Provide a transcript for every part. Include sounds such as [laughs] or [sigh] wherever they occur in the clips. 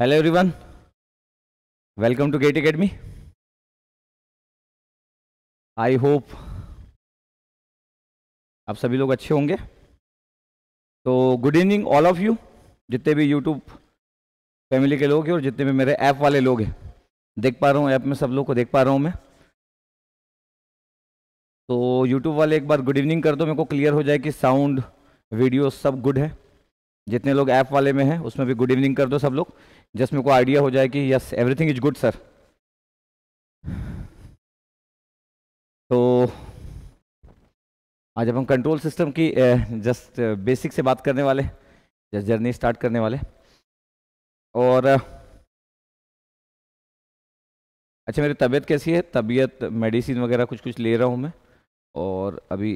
Hello everyone welcome to gate academy I hope आप सभी लोग अच्छे होंगे तो good evening all of you जितने भी यूट्यूब फैमिली के लोग हैं और जितने भी मेरे ऐप वाले लोग हैं देख पा रहा हूँ ऐप में सब लोग को देख पा रहा हूँ मैं तो यूट्यूब वाले एक बार गुड इवनिंग कर दो मेरे को क्लियर हो जाए कि साउंड वीडियो सब गुड है जितने लोग ऐप वाले में हैं उसमें भी गुड इवनिंग कर दो सब लोग जस्ट मेरे को आइडिया हो जाए कि yes everything is good sir तो आज हम कंट्रोल सिस्टम की जस्ट बेसिक से बात करने वाले जस्ट जर्नी स्टार्ट करने वाले और अच्छा मेरी तबीयत कैसी है तबीयत मेडिसिन वगैरह कुछ कुछ ले रहा हूँ मैं और अभी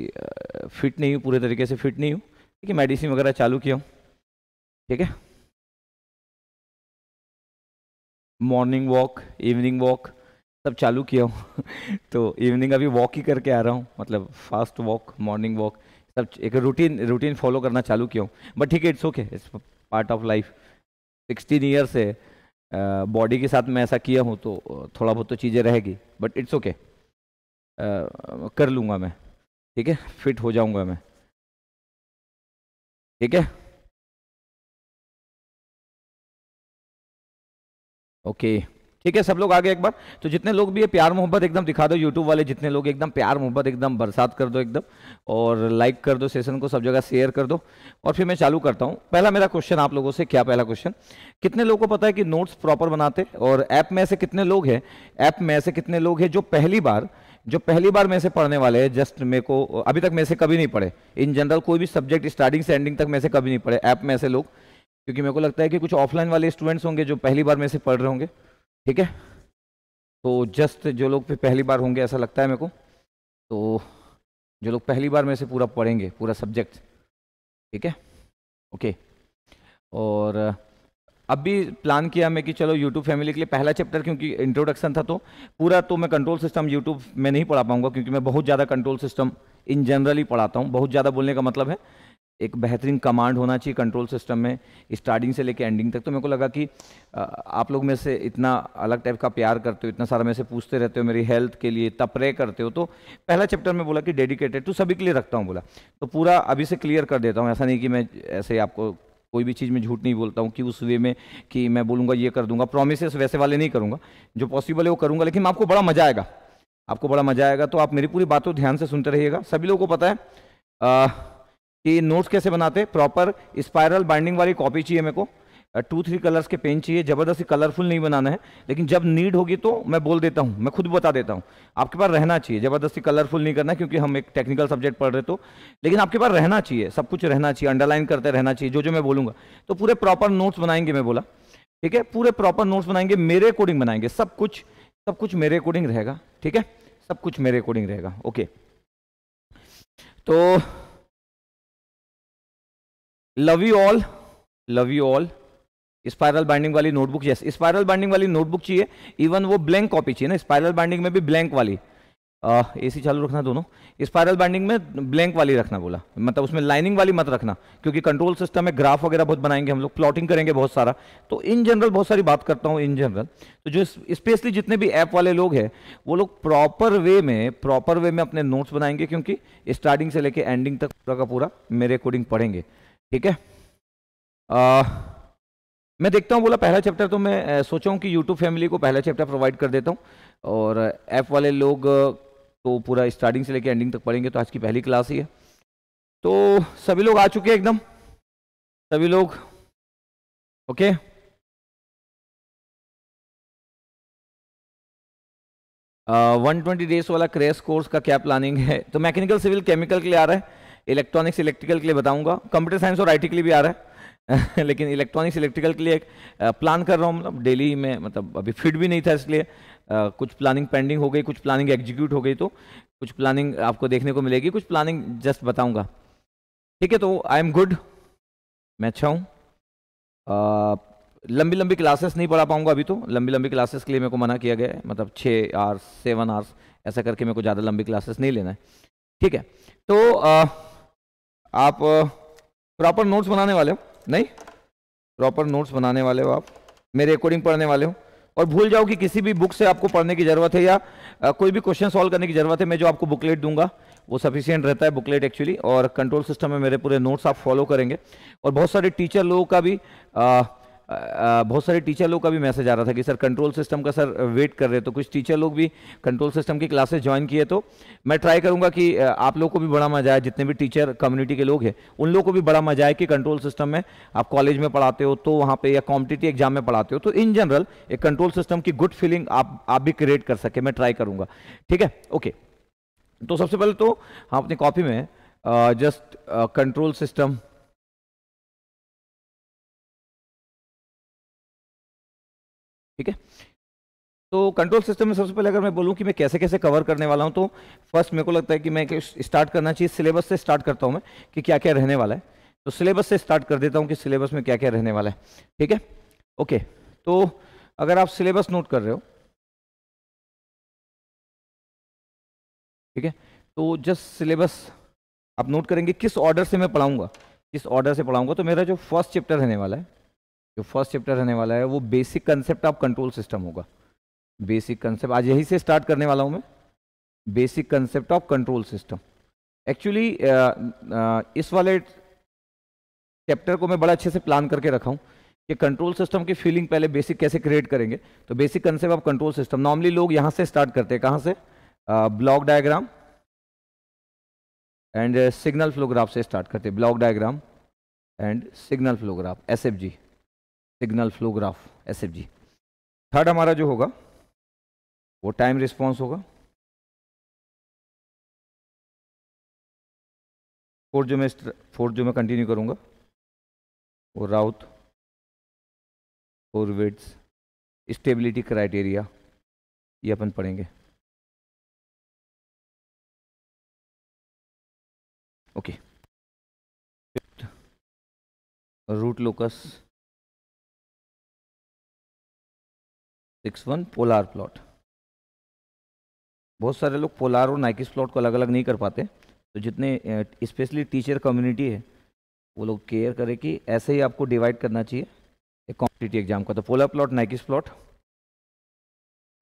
फिट नहीं हूँ पूरे तरीके से फिट नहीं हूँ ठीक है मेडिसिन वगैरह चालू किया हूँ ठीक है मॉर्निंग वॉक इवनिंग वॉक सब चालू किया हूँ [laughs] तो इवनिंग अभी वॉक ही करके आ रहा हूँ मतलब फास्ट वॉक मॉर्निंग वॉक सब एक रूटीन रूटीन फॉलो करना चालू किया हूँ बट ठीक है it's okay it's part of life sixteen year से बॉडी के साथ मैं ऐसा किया हूँ तो थोड़ा बहुत तो चीज़ें रहेगी बट इट्स ओके कर लूँगा मैं ठीक है फिट हो जाऊँगा मैं ठीक है ओके ठीक है सब लोग आगे एक बार तो जितने लोग भी ये प्यार मोहब्बत एकदम दिखा दो यूट्यूब वाले जितने लोग एकदम प्यार मोहब्बत एकदम बरसात कर दो एकदम और लाइक कर दो सेशन को सब जगह शेयर कर दो और फिर मैं चालू करता हूँ पहला मेरा क्वेश्चन आप लोगों से क्या पहला क्वेश्चन कितने लोगों को पता है कि नोट्स प्रॉपर बनाते और ऐप में ऐसे कितने लोग हैं ऐप में ऐसे कितने लोग हैं जो पहली बार जो पहली बार मेरे से पढ़ने वाले हैं जस्ट मेरे को अभी तक मेरे से कभी नहीं पढ़े इन जनरल कोई भी सब्जेक्ट स्टार्टिंग से एंडिंग तक मेरे से कभी नहीं पढ़े ऐप में ऐसे लोग क्योंकि मेरे को लगता है कि कुछ ऑफलाइन वाले स्टूडेंट्स होंगे जो पहली बार में से पढ़ रहे होंगे ठीक है तो जस्ट जो लोग फिर पहली बार होंगे ऐसा लगता है मेरे को तो जो लोग पहली बार में से पूरा पढ़ेंगे पूरा सब्जेक्ट ठीक है ओके और अब भी प्लान किया मैं कि चलो यूट्यूब फैमिली के लिए पहला चैप्टर क्योंकि इंट्रोडक्शन था तो पूरा तो मैं कंट्रोल सिस्टम यूट्यूब में नहीं पढ़ा पाऊंगा क्योंकि मैं बहुत ज़्यादा कंट्रोल सिस्टम इन जनरली पढ़ाता हूँ बहुत ज़्यादा बोलने का मतलब है एक बेहतरीन कमांड होना चाहिए कंट्रोल सिस्टम में स्टार्टिंग से लेकर एंडिंग तक तो मेरे को लगा कि आप लोग मेरे से इतना अलग टाइप का प्यार करते हो इतना सारा मेरे से पूछते रहते हो मेरी हेल्थ के लिए इतना प्रे करते हो तो पहला चैप्टर में बोला कि डेडिकेटेड टू तो सभी के लिए रखता हूँ बोला तो पूरा अभी से क्लियर कर देता हूँ ऐसा नहीं कि मैं ऐसे आपको कोई भी चीज़ में झूठ नहीं बोलता हूँ कि उस वे में कि मैं बोलूँगा ये कर दूंगा प्रोमिसेस वैसे वाले नहीं करूँगा जो पॉसिबल है वो करूँगा लेकिन आपको बड़ा मज़ा आएगा आपको बड़ा मज़ा आएगा तो आप मेरी पूरी बातों ध्यान से सुनते रहिएगा सभी लोगों को पता है कि नोट्स कैसे बनाते प्रॉपर स्पायरल बाइंडिंग वाली कॉपी चाहिए मेरे को टू थ्री कलर्स के पेन चाहिए ज़बरदस्ती कलरफुल नहीं बनाना है लेकिन जब नीड होगी तो मैं बोल देता हूँ मैं खुद बता देता हूँ आपके पास रहना चाहिए ज़बरदस्ती कलरफुल नहीं करना क्योंकि हम एक टेक्निकल सब्जेक्ट पढ़ रहे तो लेकिन आपके पास रहना चाहिए सब कुछ रहना चाहिए अंडरलाइन करते रहना चाहिए जो जो मैं बोलूँगा तो पूरे प्रॉपर नोट्स बनाएंगे मैं बोला ठीक है पूरे प्रॉपर नोट्स बनाएंगे मेरे अकॉर्डिंग बनाएंगे सब कुछ सब कुछ मेरे अकॉर्डिंग रहेगा ठीक है सब कुछ मेरे अकॉर्डिंग रहेगा ओके तो love you all love you all spiral binding वाली नोटबुक यस स्पायरल बाइंडिंग वाली नोटबुक चाहिए इवन वो ब्लैंक कॉपी चाहिए ना स्पायरल बाइंडिंग में भी ब्लैंक वाली ए uh, सी चालू रखना दोनों स्पायरल बाइंडिंग में ब्लैंक वाली रखना बोला मतलब उसमें लाइनिंग वाली मत रखना क्योंकि कंट्रोल सिस्टम में ग्राफ वगैरह बहुत बनाएंगे हम लोग प्लॉटिंग करेंगे बहुत सारा तो इन जनरल बहुत सारी बात करता हूँ इन जनरल तो जो स्पेशली जितने भी ऐप वाले लोग हैं वो लोग प्रॉपर वे में प्रॉपर वे में अपने नोट्स बनाएंगे क्योंकि स्टार्टिंग से लेकर एंडिंग तक पूरा का पूरा मेरे अकॉर्डिंग पढ़ेंगे ठीक है आ, मैं देखता हूँ बोला पहला चैप्टर तो मैं सोचा हूँ कि यूट्यूब फैमिली को पहला चैप्टर प्रोवाइड कर देता हूँ और ऐप वाले लोग तो पूरा स्टार्टिंग से लेकर एंडिंग तक पढ़ेंगे तो आज की पहली क्लास ही है तो सभी लोग आ चुके हैं एकदम सभी लोग ओके वन ट्वेंटी डेज वाला क्रेस कोर्स का क्या प्लानिंग है तो मैकेनिकल सिविल केमिकल के लिए आ रहा है इलेक्ट्रॉनिक्स इलेक्ट्रिकल के लिए बताऊंगा कंप्यूटर साइंस और आईटी के लिए भी आ रहा है [laughs] लेकिन इलेक्ट्रॉनिक्स इलेक्ट्रिकल के लिए एक प्लान कर रहा हूँ मतलब डेली में मतलब अभी फिट भी नहीं था इसलिए कुछ प्लानिंग पेंडिंग हो गई कुछ प्लानिंग एग्जीक्यूट हो गई तो कुछ प्लानिंग आपको देखने को मिलेगी कुछ प्लानिंग जस्ट बताऊँगा ठीक है तो आई एम गुड मैं अच्छा हूँ लंबी लंबी क्लासेस नहीं पढ़ा पाऊंगा अभी तो लंबी लंबी क्लासेस के लिए मेरे को मना किया गया है मतलब छः आवर्स सेवन आवर्स ऐसा करके मेरे को ज़्यादा लंबी क्लासेस नहीं लेना है ठीक है तो आ, आप प्रॉपर नोट्स बनाने वाले हो नहीं प्रॉपर नोट्स बनाने वाले हो आप मेरे अकॉर्डिंग पढ़ने वाले हो और भूल जाओ कि किसी भी बुक से आपको पढ़ने की ज़रूरत है या कोई भी क्वेश्चन सॉल्व करने की ज़रूरत है मैं जो आपको बुकलेट दूंगा वो सफिशियंट रहता है बुकलेट एक्चुअली और कंट्रोल सिस्टम में मेरे पूरे नोट्स आप फॉलो करेंगे और बहुत सारे टीचर लोगों का भी आ, बहुत सारे टीचर लोग का भी मैसेज आ रहा था कि सर कंट्रोल सिस्टम का सर वेट कर रहे तो कुछ टीचर लोग भी कंट्रोल सिस्टम की क्लासेस ज्वाइन किए तो मैं ट्राई करूंगा कि आप लोग को भी बड़ा मजा आए जितने भी टीचर कम्युनिटी के लोग हैं उन लोगों को भी बड़ा मजा आए कि कंट्रोल सिस्टम में आप कॉलेज में पढ़ाते हो तो वहाँ पर या कॉम्पिटेटिव एग्जाम में पढ़ाते हो तो इन जनरल एक कंट्रोल सिस्टम की गुड फीलिंग आप आप भी क्रिएट कर सके मैं ट्राई करूँगा ठीक है ओके तो सबसे पहले तो हम अपनी कॉपी में जस्ट कंट्रोल सिस्टम ठीक है तो कंट्रोल सिस्टम में सबसे पहले अगर मैं बोलूं कि मैं कैसे कैसे कवर करने वाला हूं तो फर्स्ट मेरे को लगता है कि मैं स्टार्ट करना चाहिए सिलेबस से स्टार्ट करता हूं मैं कि क्या क्या रहने वाला है तो सिलेबस से स्टार्ट कर देता हूं कि सिलेबस में क्या क्या रहने वाला है ठीक है ओके तो अगर आप सिलेबस नोट कर रहे हो ठीक है तो जस्ट सिलेबस आप नोट करेंगे किस ऑर्डर से मैं पढ़ाऊंगा किस ऑर्डर से पढ़ाऊंगा तो मेरा जो फर्स्ट चैप्टर रहने वाला है जो फर्स्ट चैप्टर रहने वाला है वो basic concept of control system होगा बेसिक कंसेप्ट आज यही से स्टार्ट करने वाला हूँ मैं basic concept of control system actually इस वाले चैप्टर को मैं बड़ा अच्छे से प्लान करके रखा हूँ कि कंट्रोल सिस्टम की फीलिंग पहले बेसिक कैसे क्रिएट करेंगे तो basic concept of control system normally लोग यहाँ से स्टार्ट करते हैं कहाँ से block diagram and signal flow graph से स्टार्ट करते हैं block diagram and signal flow graph S F G signal flow graph S third हमारा जो होगा वो टाइम रिस्पॉन्स होगा फोर्थ जो मैं फोर्थ जो मैं कंटिन्यू करूँगा वो राउत और वेट्स स्टेबिलिटी क्राइटेरिया ये अपन पढ़ेंगे okay root locus six one polar plot बहुत सारे लोग पोलार और नाइकिस प्लॉट को अलग अलग नहीं कर पाते तो जितने स्पेशली टीचर कम्युनिटी है वो लोग केयर करें कि ऐसे ही आपको डिवाइड करना चाहिए एक कॉम्पिटेटिव एग्जाम का तो पोलर प्लॉट नाइकिस प्लॉट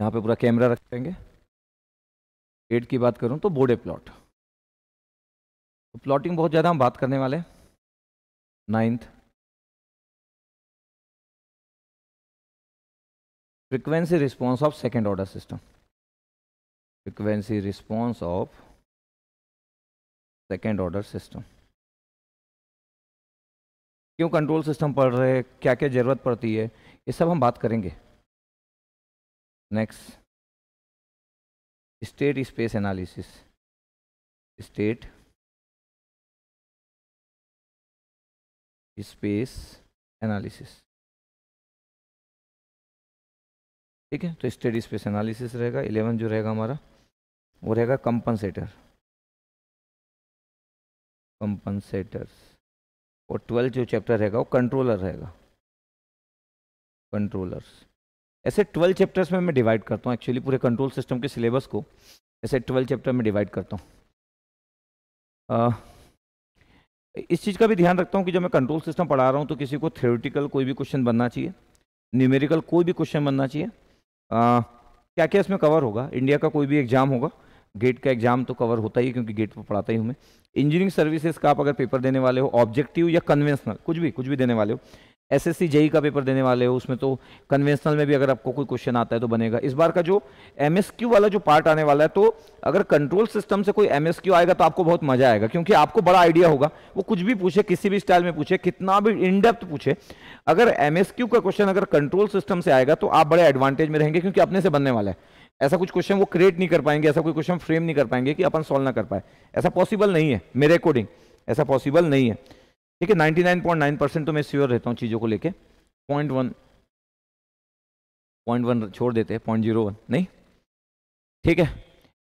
यहाँ पे पूरा कैमरा रखेंगे एट की बात करूँ तो बोडे प्लॉट तो प्लॉटिंग बहुत ज़्यादा हम बात करने वाले हैं ninth frequency response of second order system frequency response of second order system क्यों कंट्रोल सिस्टम पढ़ रहे हैं क्या क्या जरूरत पड़ती है ये सब हम बात करेंगे next state space analysis state space analysis ठीक है तो स्टडी स्पेस एनालिसिस रहेगा इलेवन जो रहेगा हमारा वो रहेगा कंपनसेटर कंपनसेटर्स और ट्वेल्थ जो चैप्टर रहेगा वो कंट्रोलर रहेगा कंट्रोलर्स ऐसे ट्वेल्व चैप्टर्स में मैं डिवाइड करता हूँ एक्चुअली पूरे कंट्रोल सिस्टम के सिलेबस को ऐसे ट्वेल्व चैप्टर में डिवाइड करता हूँ इस चीज़ का भी ध्यान रखता हूँ कि जब मैं कंट्रोल सिस्टम पढ़ा रहा हूँ तो किसी को थ्योरेटिकल कोई भी क्वेश्चन बनना चाहिए न्यूमेरिकल कोई भी क्वेश्चन बनना चाहिए आ, क्या क्या इसमें कवर होगा इंडिया का कोई भी एग्जाम होगा गेट का एग्जाम तो कवर होता ही क्योंकि गेट पर पढ़ाता ही हूँ मैं इंजीनियरिंग सर्विसेज का आप अगर पेपर देने वाले हो ऑब्जेक्टिव या कन्वेंशनल कुछ भी कुछ भी देने वाले हो एस एस जेई का पेपर देने वाले हो उसमें तो कन्वेंशनल में भी अगर आपको कोई क्वेश्चन आता है तो बनेगा इस बार का जो एम वाला जो पार्ट आने वाला है तो अगर कंट्रोल सिस्टम से कोई एम आएगा तो आपको बहुत मजा आएगा क्योंकि आपको बड़ा आइडिया होगा वो कुछ भी पूछे किसी भी स्टाइल में पूछे कितना भी इनडेप्थ पूछे अगर एम का क्वेश्चन अगर कंट्रोल सिस्टम से आएगा तो आप बड़े एडवांटेज में रहेंगे क्योंकि अपने से बनने वाला है ऐसा कुछ क्वेश्चन वो क्रिएट नहीं कर पाएंगे ऐसा कोई क्वेश्चन फ्रेम नहीं कर पाएंगे कि अपन सॉल्व ना कर पाए ऐसा पॉसिबल नहीं है मेरे अकॉर्डिंग ऐसा पॉसिबल नहीं है ठीक है 99.9 परसेंट तो मैं श्योर रहता हूँ चीज़ों को लेके पॉइंट वन पॉइंट वन छोड़ देते हैं पॉइंट जीरो वन नहीं ठीक है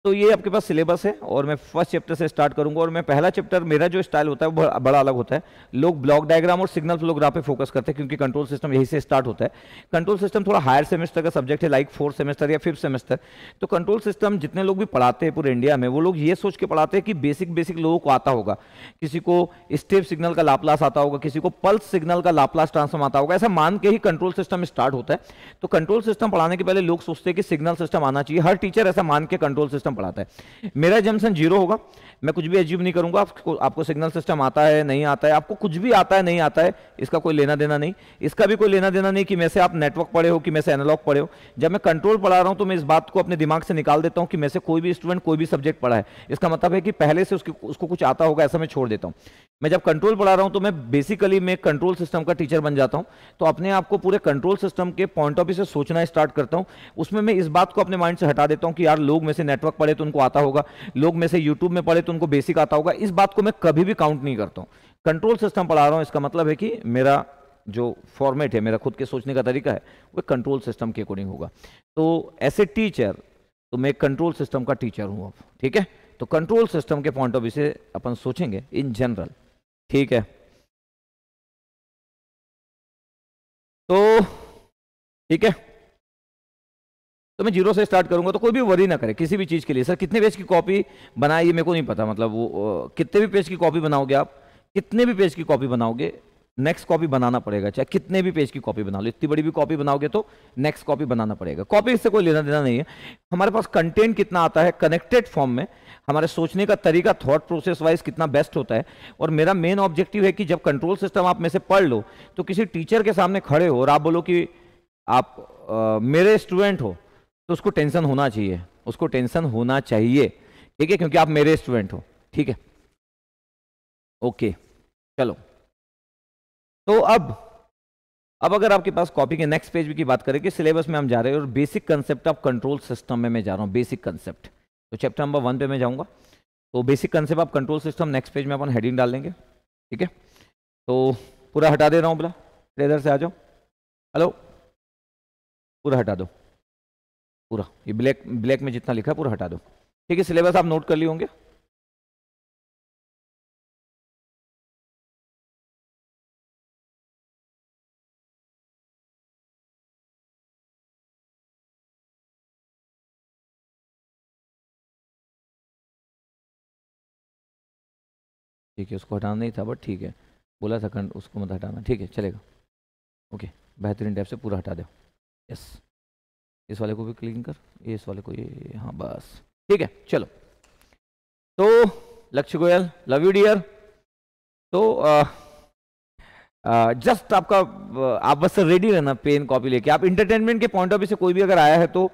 तो ये आपके पास सिलेबस है और मैं फर्स्ट चैप्टर से स्टार्ट करूंगा और मैं पहला चैप्टर मेरा जो स्टाइल होता है वो बड़ा, अलग होता है लोग ब्लॉक डायग्राम और सिग्नल फ्लो ग्राफ पे फोकस करते हैं क्योंकि कंट्रोल सिस्टम यही से स्टार्ट होता है कंट्रोल सिस्टम थोड़ा हायर सेमेस्टर का सब्जेक्ट है लाइक फोर्थ सेमेस्टर या फिफ्थ सेमेस्टर तो कंट्रोल सिस्टम जितने लोग भी पढ़ाते हैं पूरे इंडिया में वो लोग ये सोच के पढ़ाते हैं कि बेसिक बेसिक लोगों को आता होगा किसी को स्टेप सिग्नल का लापलास आता होगा किसी को पल्स सिग्नल का लापलास ट्रांसफॉर्म आता होगा ऐसा मान के ही कंट्रोल सिस्टम स्टार्ट होता है तो कंट्रोल सिस्टम पढ़ाने के पहले लोग सोचते हैं कि सिग्नल सिस्टम आना चाहिए हर टीचर ऐसा मान के कंट्रोल सिस्टम पढ़ाता है मेरा जम्सन जीरो होगा मैं कुछ भी अजीब नहीं करूंगा आपको आपको सिग्नल सिस्टम आता है नहीं आता है आपको कुछ भी आता है नहीं आता है इसका कोई लेना देना नहीं इसका भी कोई लेना देना नहीं कि मैं से आप नेटवर्क पढ़े हो कि मैं से एनालॉग पढ़े हो जब मैं कंट्रोल पढ़ा रहा हूं तो मैं इस बात को अपने दिमाग से निकाल देता हूँ कि मैं से कोई भी स्टूडेंट कोई भी सब्जेक्ट पढ़ा है इसका मतलब है कि पहले से उसकी उसको कुछ आता होगा ऐसा मैं छोड़ देता हूँ मैं जब कंट्रोल पढ़ा रहा हूँ तो मैं बेसिकली मैं कंट्रोल सिस्टम का टीचर बन जाता हूँ तो अपने आप को पूरे कंट्रोल सिस्टम के पॉइंट ऑफ व्यू से सोचना स्टार्ट करता हूँ उसमें मैं इस बात को अपने माइंड से हटा देता हूँ कि यार लोग में से नेटवर्क पढ़े तो उनको आता होगा लोग में से यूट्यूब में पढ़े तो सिस्टम को बेसिक आता होगा इस बात को मैं कभी भी काउंट नहीं करता हूं कंट्रोल सिस्टम पढ़ा रहा हूं इसका मतलब है कि मेरा जो फॉर्मेट है मेरा खुद के सोचने का तरीका है वो कंट्रोल सिस्टम के अकॉर्डिंग होगा तो ऐसे टीचर तो मैं कंट्रोल सिस्टम का टीचर हूं अब ठीक है तो कंट्रोल सिस्टम के पॉइंट ऑफ व्यू से अपन सोचेंगे इन जनरल ठीक है तो ठीक है तो मैं जीरो से स्टार्ट करूंगा तो कोई भी वरी ना करे किसी भी चीज़ के लिए सर कितने पेज की कॉपी बनाए ये मेरे को नहीं पता मतलब वो कितने भी पेज की कॉपी बनाओगे आप कितने भी पेज की कॉपी बनाओगे नेक्स्ट कॉपी बनाना पड़ेगा चाहे कितने भी पेज की कॉपी बना लो इतनी बड़ी भी कॉपी बनाओगे तो नेक्स्ट कॉपी बनाना पड़ेगा कॉपी इससे कोई लेना देना नहीं है हमारे पास कंटेंट कितना आता है कनेक्टेड फॉर्म में हमारे सोचने का तरीका थॉट प्रोसेस वाइज कितना बेस्ट होता है और मेरा मेन ऑब्जेक्टिव है कि जब कंट्रोल सिस्टम आप में से पढ़ लो तो किसी टीचर के सामने खड़े हो और आप बोलो कि आप आ, मेरे स्टूडेंट हो तो उसको टेंशन होना चाहिए उसको टेंशन होना चाहिए ठीक है क्योंकि आप मेरे स्टूडेंट हो ठीक है ओके चलो तो अब अब अगर आपके पास कॉपी के नेक्स्ट पेज की बात करें कि सिलेबस में हम जा रहे हैं और basic concept of control system में मैं जा रहा हूँ बेसिक कंसेप्ट तो चैप्टर नंबर वन पे मैं जाऊँगा तो basic concept of control system next page में अपन हेडिंग डाल देंगे ठीक है तो पूरा हटा दे रहा हूँ बोला इधर से आ जाओ हेलो पूरा हटा दो पूरा ये ब्लैक ब्लैक में जितना लिखा है पूरा हटा दो ठीक है सिलेबस आप नोट कर लिए होंगे ठीक है उसको हटाना नहीं था बट ठीक है बोला था कंड उसको मत हटाना ठीक है चलेगा ओके बेहतरीन टाइप से पूरा हटा दो यस इस वाले को भी क्लीन कर इस वाले को ये हाँ बस ठीक है चलो तो लक्ष्य गोयल लव यू डियर तो आ, आ, जस्ट आपका आप बस रेडी रहना पेन कॉपी लेके आप इंटरटेनमेंट के पॉइंट ऑफ व्यू से कोई भी अगर आया है तो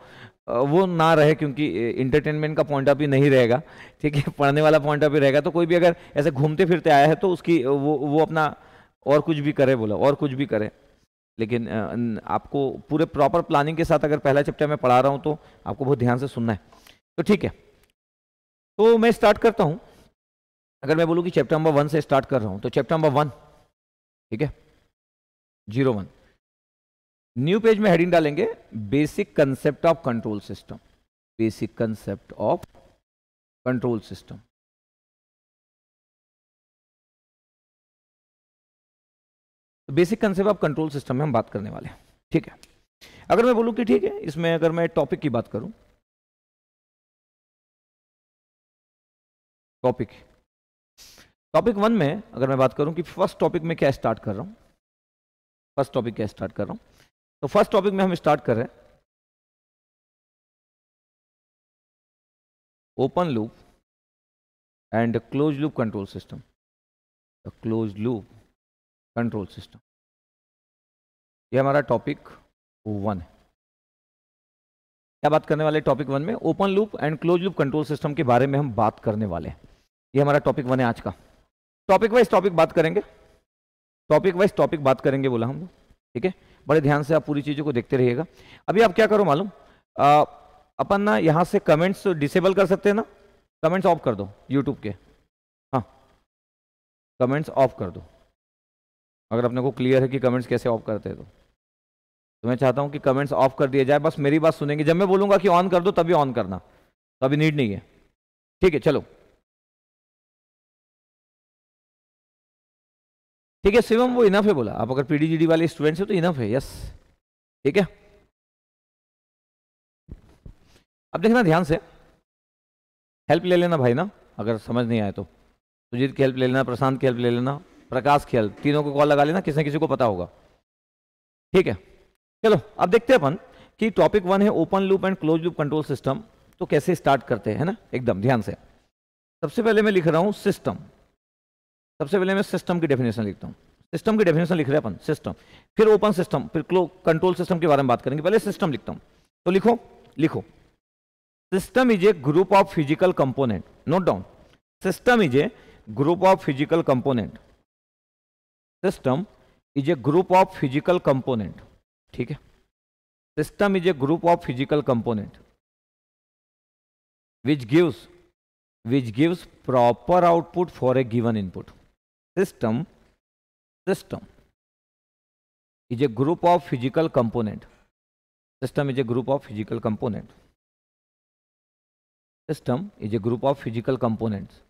वो ना रहे क्योंकि इंटरटेनमेंट का पॉइंट ऑफ व्यू नहीं रहेगा ठीक है पढ़ने वाला पॉइंट ऑफ व्यू रहेगा तो कोई भी अगर ऐसे घूमते फिरते आया है तो उसकी वो वो अपना और कुछ भी करे बोला और कुछ भी करे लेकिन आपको पूरे प्रॉपर प्लानिंग के साथ अगर पहला चैप्टर मैं पढ़ा रहा हूं तो आपको बहुत ध्यान से सुनना है तो ठीक है तो मैं स्टार्ट करता हूं अगर मैं बोलूं कि चैप्टर नंबर वन से स्टार्ट कर रहा हूं तो चैप्टर नंबर वन ठीक है जीरो वन न्यू पेज में हेडिंग डालेंगे basic concept of control system basic concept of control system तो basic concept of control system में हम बात करने वाले हैं ठीक है अगर मैं बोलूं कि ठीक है इसमें अगर मैं टॉपिक की बात करूं टॉपिक टॉपिक वन में अगर मैं बात करूं कि फर्स्ट टॉपिक में क्या स्टार्ट कर रहा हूं फर्स्ट टॉपिक क्या स्टार्ट कर रहा हूं तो फर्स्ट टॉपिक में हम स्टार्ट कर रहे हैं open loop and close loop control system close loop control system ये हमारा टॉपिक वन है क्या बात करने वाले टॉपिक वन में open loop and close loop control system के बारे में हम बात करने वाले हैं ये हमारा टॉपिक वन है आज का टॉपिक वाइज टॉपिक बात करेंगे टॉपिक वाइज टॉपिक बात करेंगे बोला हम ठीक है बड़े ध्यान से आप पूरी चीज़ों को देखते रहिएगा अभी आप क्या करो मालूम अपन ना यहाँ से कमेंट्स डिसेबल कर सकते हैं ना कमेंट्स ऑफ कर दो यूट्यूब के हाँ कमेंट्स ऑफ कर दो अगर अपने को क्लियर है कि कमेंट्स कैसे ऑफ करते हैं तो तो मैं चाहता हूँ कि कमेंट्स ऑफ कर दिए जाए बस मेरी बात सुनेंगे जब मैं बोलूँगा कि ऑन कर दो तभी ऑन करना तो अभी नीड नहीं है ठीक है चलो ठीक है शिवम वो इनफ है बोला आप अगर पीडीजीडी वाले स्टूडेंट्स हो तो इनफ है यस ठीक है अब देखना ध्यान से हेल्प ले लेना भाई ना अगर समझ नहीं आए तो सुजीत की हेल्प ले लेना प्रशांत की हेल्प ले लेना प्रकाश खेल तीनों को कॉल लगा लेना किसी किसी को पता होगा ठीक है चलो अब देखते हैं अपन कि टॉपिक वन है open loop and close loop control system तो कैसे स्टार्ट करते हैं ना एकदम ध्यान से सबसे पहले मैं लिख रहा हूँ सिस्टम सबसे पहले मैं सिस्टम की डेफिनेशन लिखता हूँ सिस्टम की डेफिनेशन लिख रहे हैं अपन सिस्टम फिर ओपन सिस्टम फिर कंट्रोल सिस्टम के बारे में बात करेंगे पहले सिस्टम लिखता हूँ तो लिखो लिखो system is a group of physical component note down system is a group of physical component system is a group of physical component ठीक है system is a group of physical component which gives which gives proper output for a given input system system is a group of physical component system is a group of physical component system is a group of physical components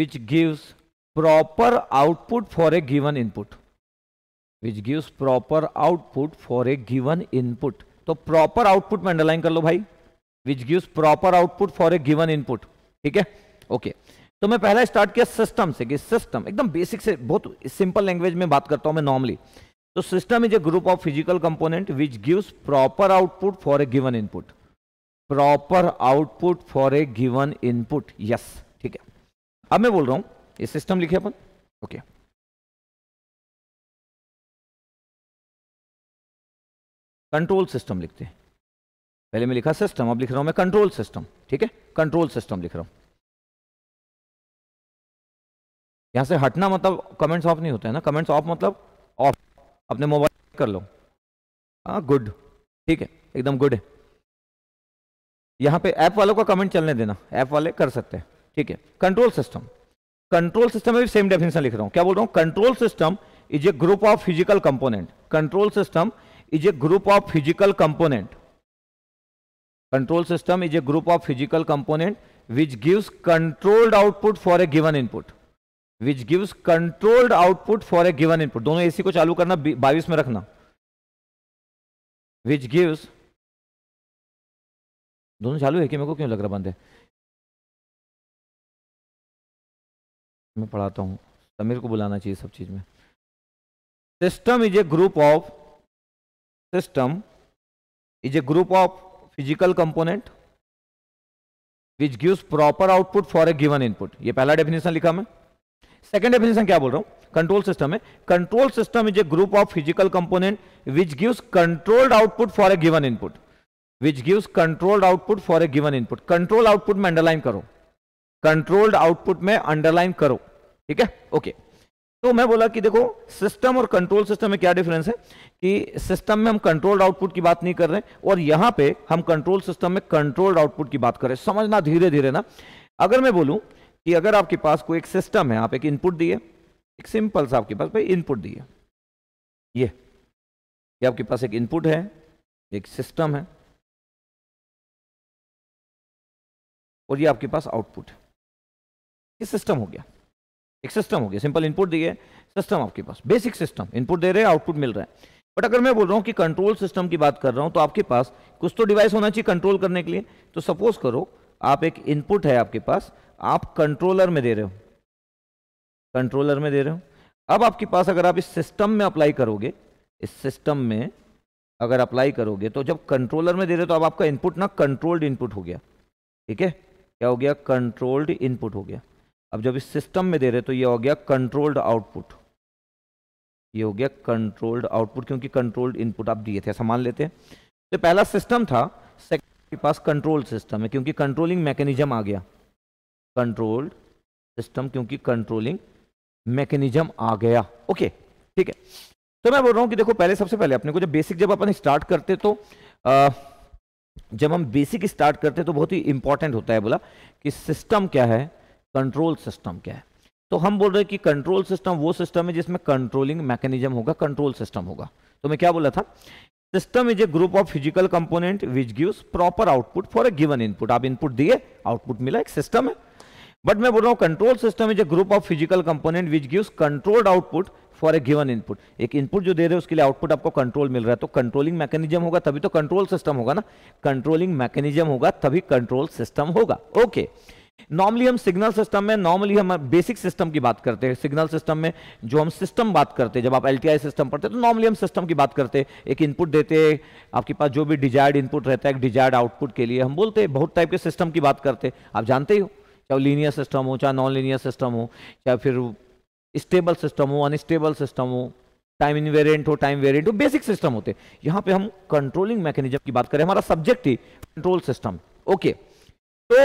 which gives proper output for a given input which gives proper output for a given input तो proper output में underline कर लो भाई which gives proper output for a given input ठीक है okay okay. तो मैं पहला स्टार्ट किया सिस्टम से कि सिस्टम एकदम बेसिक से बहुत सिंपल लैंग्वेज में बात करता हूं मैं नॉर्मली तो system is a group of physical component which gives proper output for a given input proper output for a given input yes ठीक है अब मैं बोल रहा हूं ये सिस्टम लिखे अपन ओके कंट्रोल सिस्टम लिखते हैं पहले मैं लिखा सिस्टम अब लिख रहा हूं मैं कंट्रोल सिस्टम ठीक है कंट्रोल सिस्टम लिख रहा हूं यहां से हटना मतलब कमेंट्स ऑफ नहीं होते हैं ना कमेंट्स ऑफ मतलब ऑफ अपने मोबाइल कर लो हाँ गुड ठीक है एकदम गुड है यहां पे ऐप वालों का कमेंट चलने देना ऐप वाले कर सकते हैं ठीक है कंट्रोल सिस्टम कंट्रोल सिस्टम में भी सेम डेफिनेशन लिख रहा हूं क्या बोल रहा हूं control system is a group of physical component control system is a group of physical component control system is a group of physical component which gives controlled output for a given input which gives controlled output for a given input दोनों AC को चालू करना बाईस में रखना which gives दोनों चालू है कि मेरे को क्यों लग रहा बंद है मैं पढ़ाता हूँ समीर को बुलाना चाहिए सब चीज़ में system is a group of system is a group of physical component which gives proper output for a given input ये पहला डेफिनेशन लिखा मैं सेकेंड डेफिनेशन क्या बोल रहा हूँ कंट्रोल सिस्टम है control system is a group of physical component which gives controlled output for a given input which gives controlled output for a given input control output में underline करो controlled output में underline करो ठीक है okay तो मैं बोला कि देखो सिस्टम और कंट्रोल सिस्टम में क्या डिफरेंस है कि सिस्टम में हम कंट्रोल्ड आउटपुट की बात नहीं कर रहे हैं और यहां पे हम कंट्रोल सिस्टम में कंट्रोल्ड आउटपुट की बात कर रहे हैं समझना धीरे धीरे ना अगर मैं बोलूं कि अगर आपके पास कोई एक सिस्टम है आप एक इनपुट दिए एक सिंपल सा आपके पास भाई इनपुट दिए ये ये आपके पास एक इनपुट है एक सिस्टम है और ये आपके पास आउटपुट है ये सिस्टम हो गया एक सिस्टम हो गया सिंपल इनपुट दिए सिस्टम आपके पास बेसिक सिस्टम इनपुट दे रहे हैं आउटपुट मिल रहा है बट अगर मैं बोल रहा हूँ कि कंट्रोल सिस्टम की बात कर रहा हूँ तो आपके पास कुछ तो डिवाइस होना चाहिए कंट्रोल करने के लिए तो सपोज करो आप एक इनपुट है आपके पास आप कंट्रोलर में दे रहे हो कंट्रोलर में दे रहे हो अब आपके पास अगर आप इस सिस्टम में अप्लाई करोगे इस सिस्टम में अगर अप्लाई करोगे तो जब कंट्रोलर में दे रहे हो तो अब आपका इनपुट ना कंट्रोल्ड इनपुट हो गया ठीक है क्या हो गया कंट्रोल्ड इनपुट हो गया अब जब इस सिस्टम में दे रहे तो ये हो गया कंट्रोल्ड आउटपुट ये हो गया कंट्रोल्ड आउटपुट क्योंकि कंट्रोल्ड इनपुट आप दिए थे ऐसा मान लेते हैं तो पहला सिस्टम था सेकंड के पास कंट्रोल सिस्टम है क्योंकि कंट्रोलिंग मैकेनिज्म आ गया कंट्रोल्ड सिस्टम क्योंकि कंट्रोलिंग मैकेनिज्म आ गया ओके ठीक है तो मैं बोल रहा हूं कि देखो पहले सबसे पहले अपने को जब बेसिक जब अपन स्टार्ट करते तो आ, जब हम बेसिक स्टार्ट करते तो बहुत ही इंपॉर्टेंट होता है बोला कि सिस्टम क्या है कंट्रोल सिस्टम क्या है तो हम बोल रहे हैं कि कंट्रोल सिस्टम वो सिस्टम है जिसमें कंट्रोलिंग मैकेनिज्म होगा कंट्रोल सिस्टम होगा तो मैं क्या बोला था system is a group of physical component which gives proper output for a given input आप इनपुट दिए आउटपुट मिला एक सिस्टम है बट मैं बोल रहा हूं control system is a group of physical component which gives controlled output for a given input एक इनपुट जो दे रहे हैं उसके लिए आउटपुट आपको कंट्रोल मिल रहा है तो कंट्रोलिंग मैकेनिज्म होगा तभी तो कंट्रोल सिस्टम होगा ना कंट्रोलिंग मैकेनिज्म होगा तभी कंट्रोल सिस्टम होगा ओके okay. नॉर्मली हम सिग्नल सिस्टम में नॉर्मली हम बेसिक सिस्टम की बात करते हैं सिग्नल सिस्टम में जो हम सिस्टम बात करते हैं जब आप एलटीआई सिस्टम पढ़ते हैं तो नॉर्मली हम सिस्टम की बात करते हैं एक इनपुट देते हैं आपके पास जो भी डिजायर्ड इनपुट रहता है डिजायर्ड आउटपुट के लिए हम बोलते हैं बहुत टाइप के सिस्टम की बात करते हैं आप जानते ही हो चाहे लीनियर सिस्टम हो चाहे नॉन लीनियर सिस्टम हो चाहे फिर स्टेबल सिस्टम हो अनस्टेबल सिस्टम हो टाइम इनवेरिएंट हो टाइम वेरियंट हो बेसिक सिस्टम होते हैं यहाँ पर हम कंट्रोलिंग मैकेनिज्म की बात करें हमारा सब्जेक्ट ही कंट्रोल सिस्टम ओके तो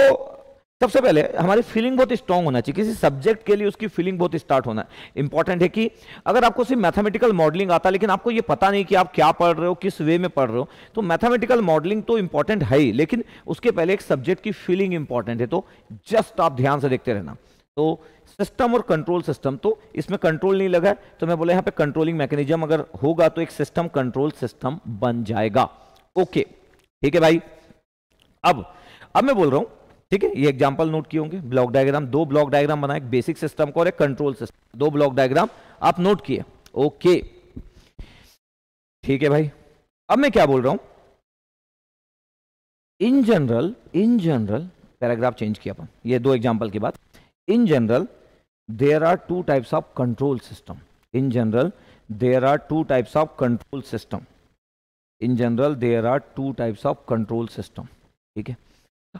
सबसे पहले हमारी फीलिंग बहुत स्ट्रांग होना चाहिए किसी सब्जेक्ट के लिए उसकी फीलिंग बहुत स्टार्ट होना इंपॉर्टेंट है कि अगर आपको सिर्फ मैथमेटिकल मॉडलिंग आता है लेकिन आपको यह पता नहीं कि आप क्या पढ़ रहे हो किस वे में पढ़ रहे हो तो मैथमेटिकल मॉडलिंग तो इंपॉर्टेंट है ही लेकिन उसके पहले एक सब्जेक्ट की फीलिंग इंपॉर्टेंट है तो जस्ट आप ध्यान से देखते रहना तो सिस्टम और कंट्रोल सिस्टम तो इसमें कंट्रोल नहीं लगा तो मैं बोला यहां पर कंट्रोलिंग मैकेनिज्म अगर होगा तो एक सिस्टम कंट्रोल सिस्टम बन जाएगा ओके ठीक है भाई अब अब मैं बोल रहा हूं ठीक है ये एग्जाम्पल नोट किए होंगे ब्लॉक डायग्राम दो ब्लॉक डायग्राम बनाए एक बेसिक सिस्टम को और एक कंट्रोल सिस्टम दो ब्लॉक डायग्राम आप नोट किए ओके ठीक है भाई अब मैं क्या बोल रहा हूं in general in general paragraph change किया अपन ये दो एग्जाम्पल के बाद in general there are two types of control system in general there are two types of control system in general there are two types of control system ठीक है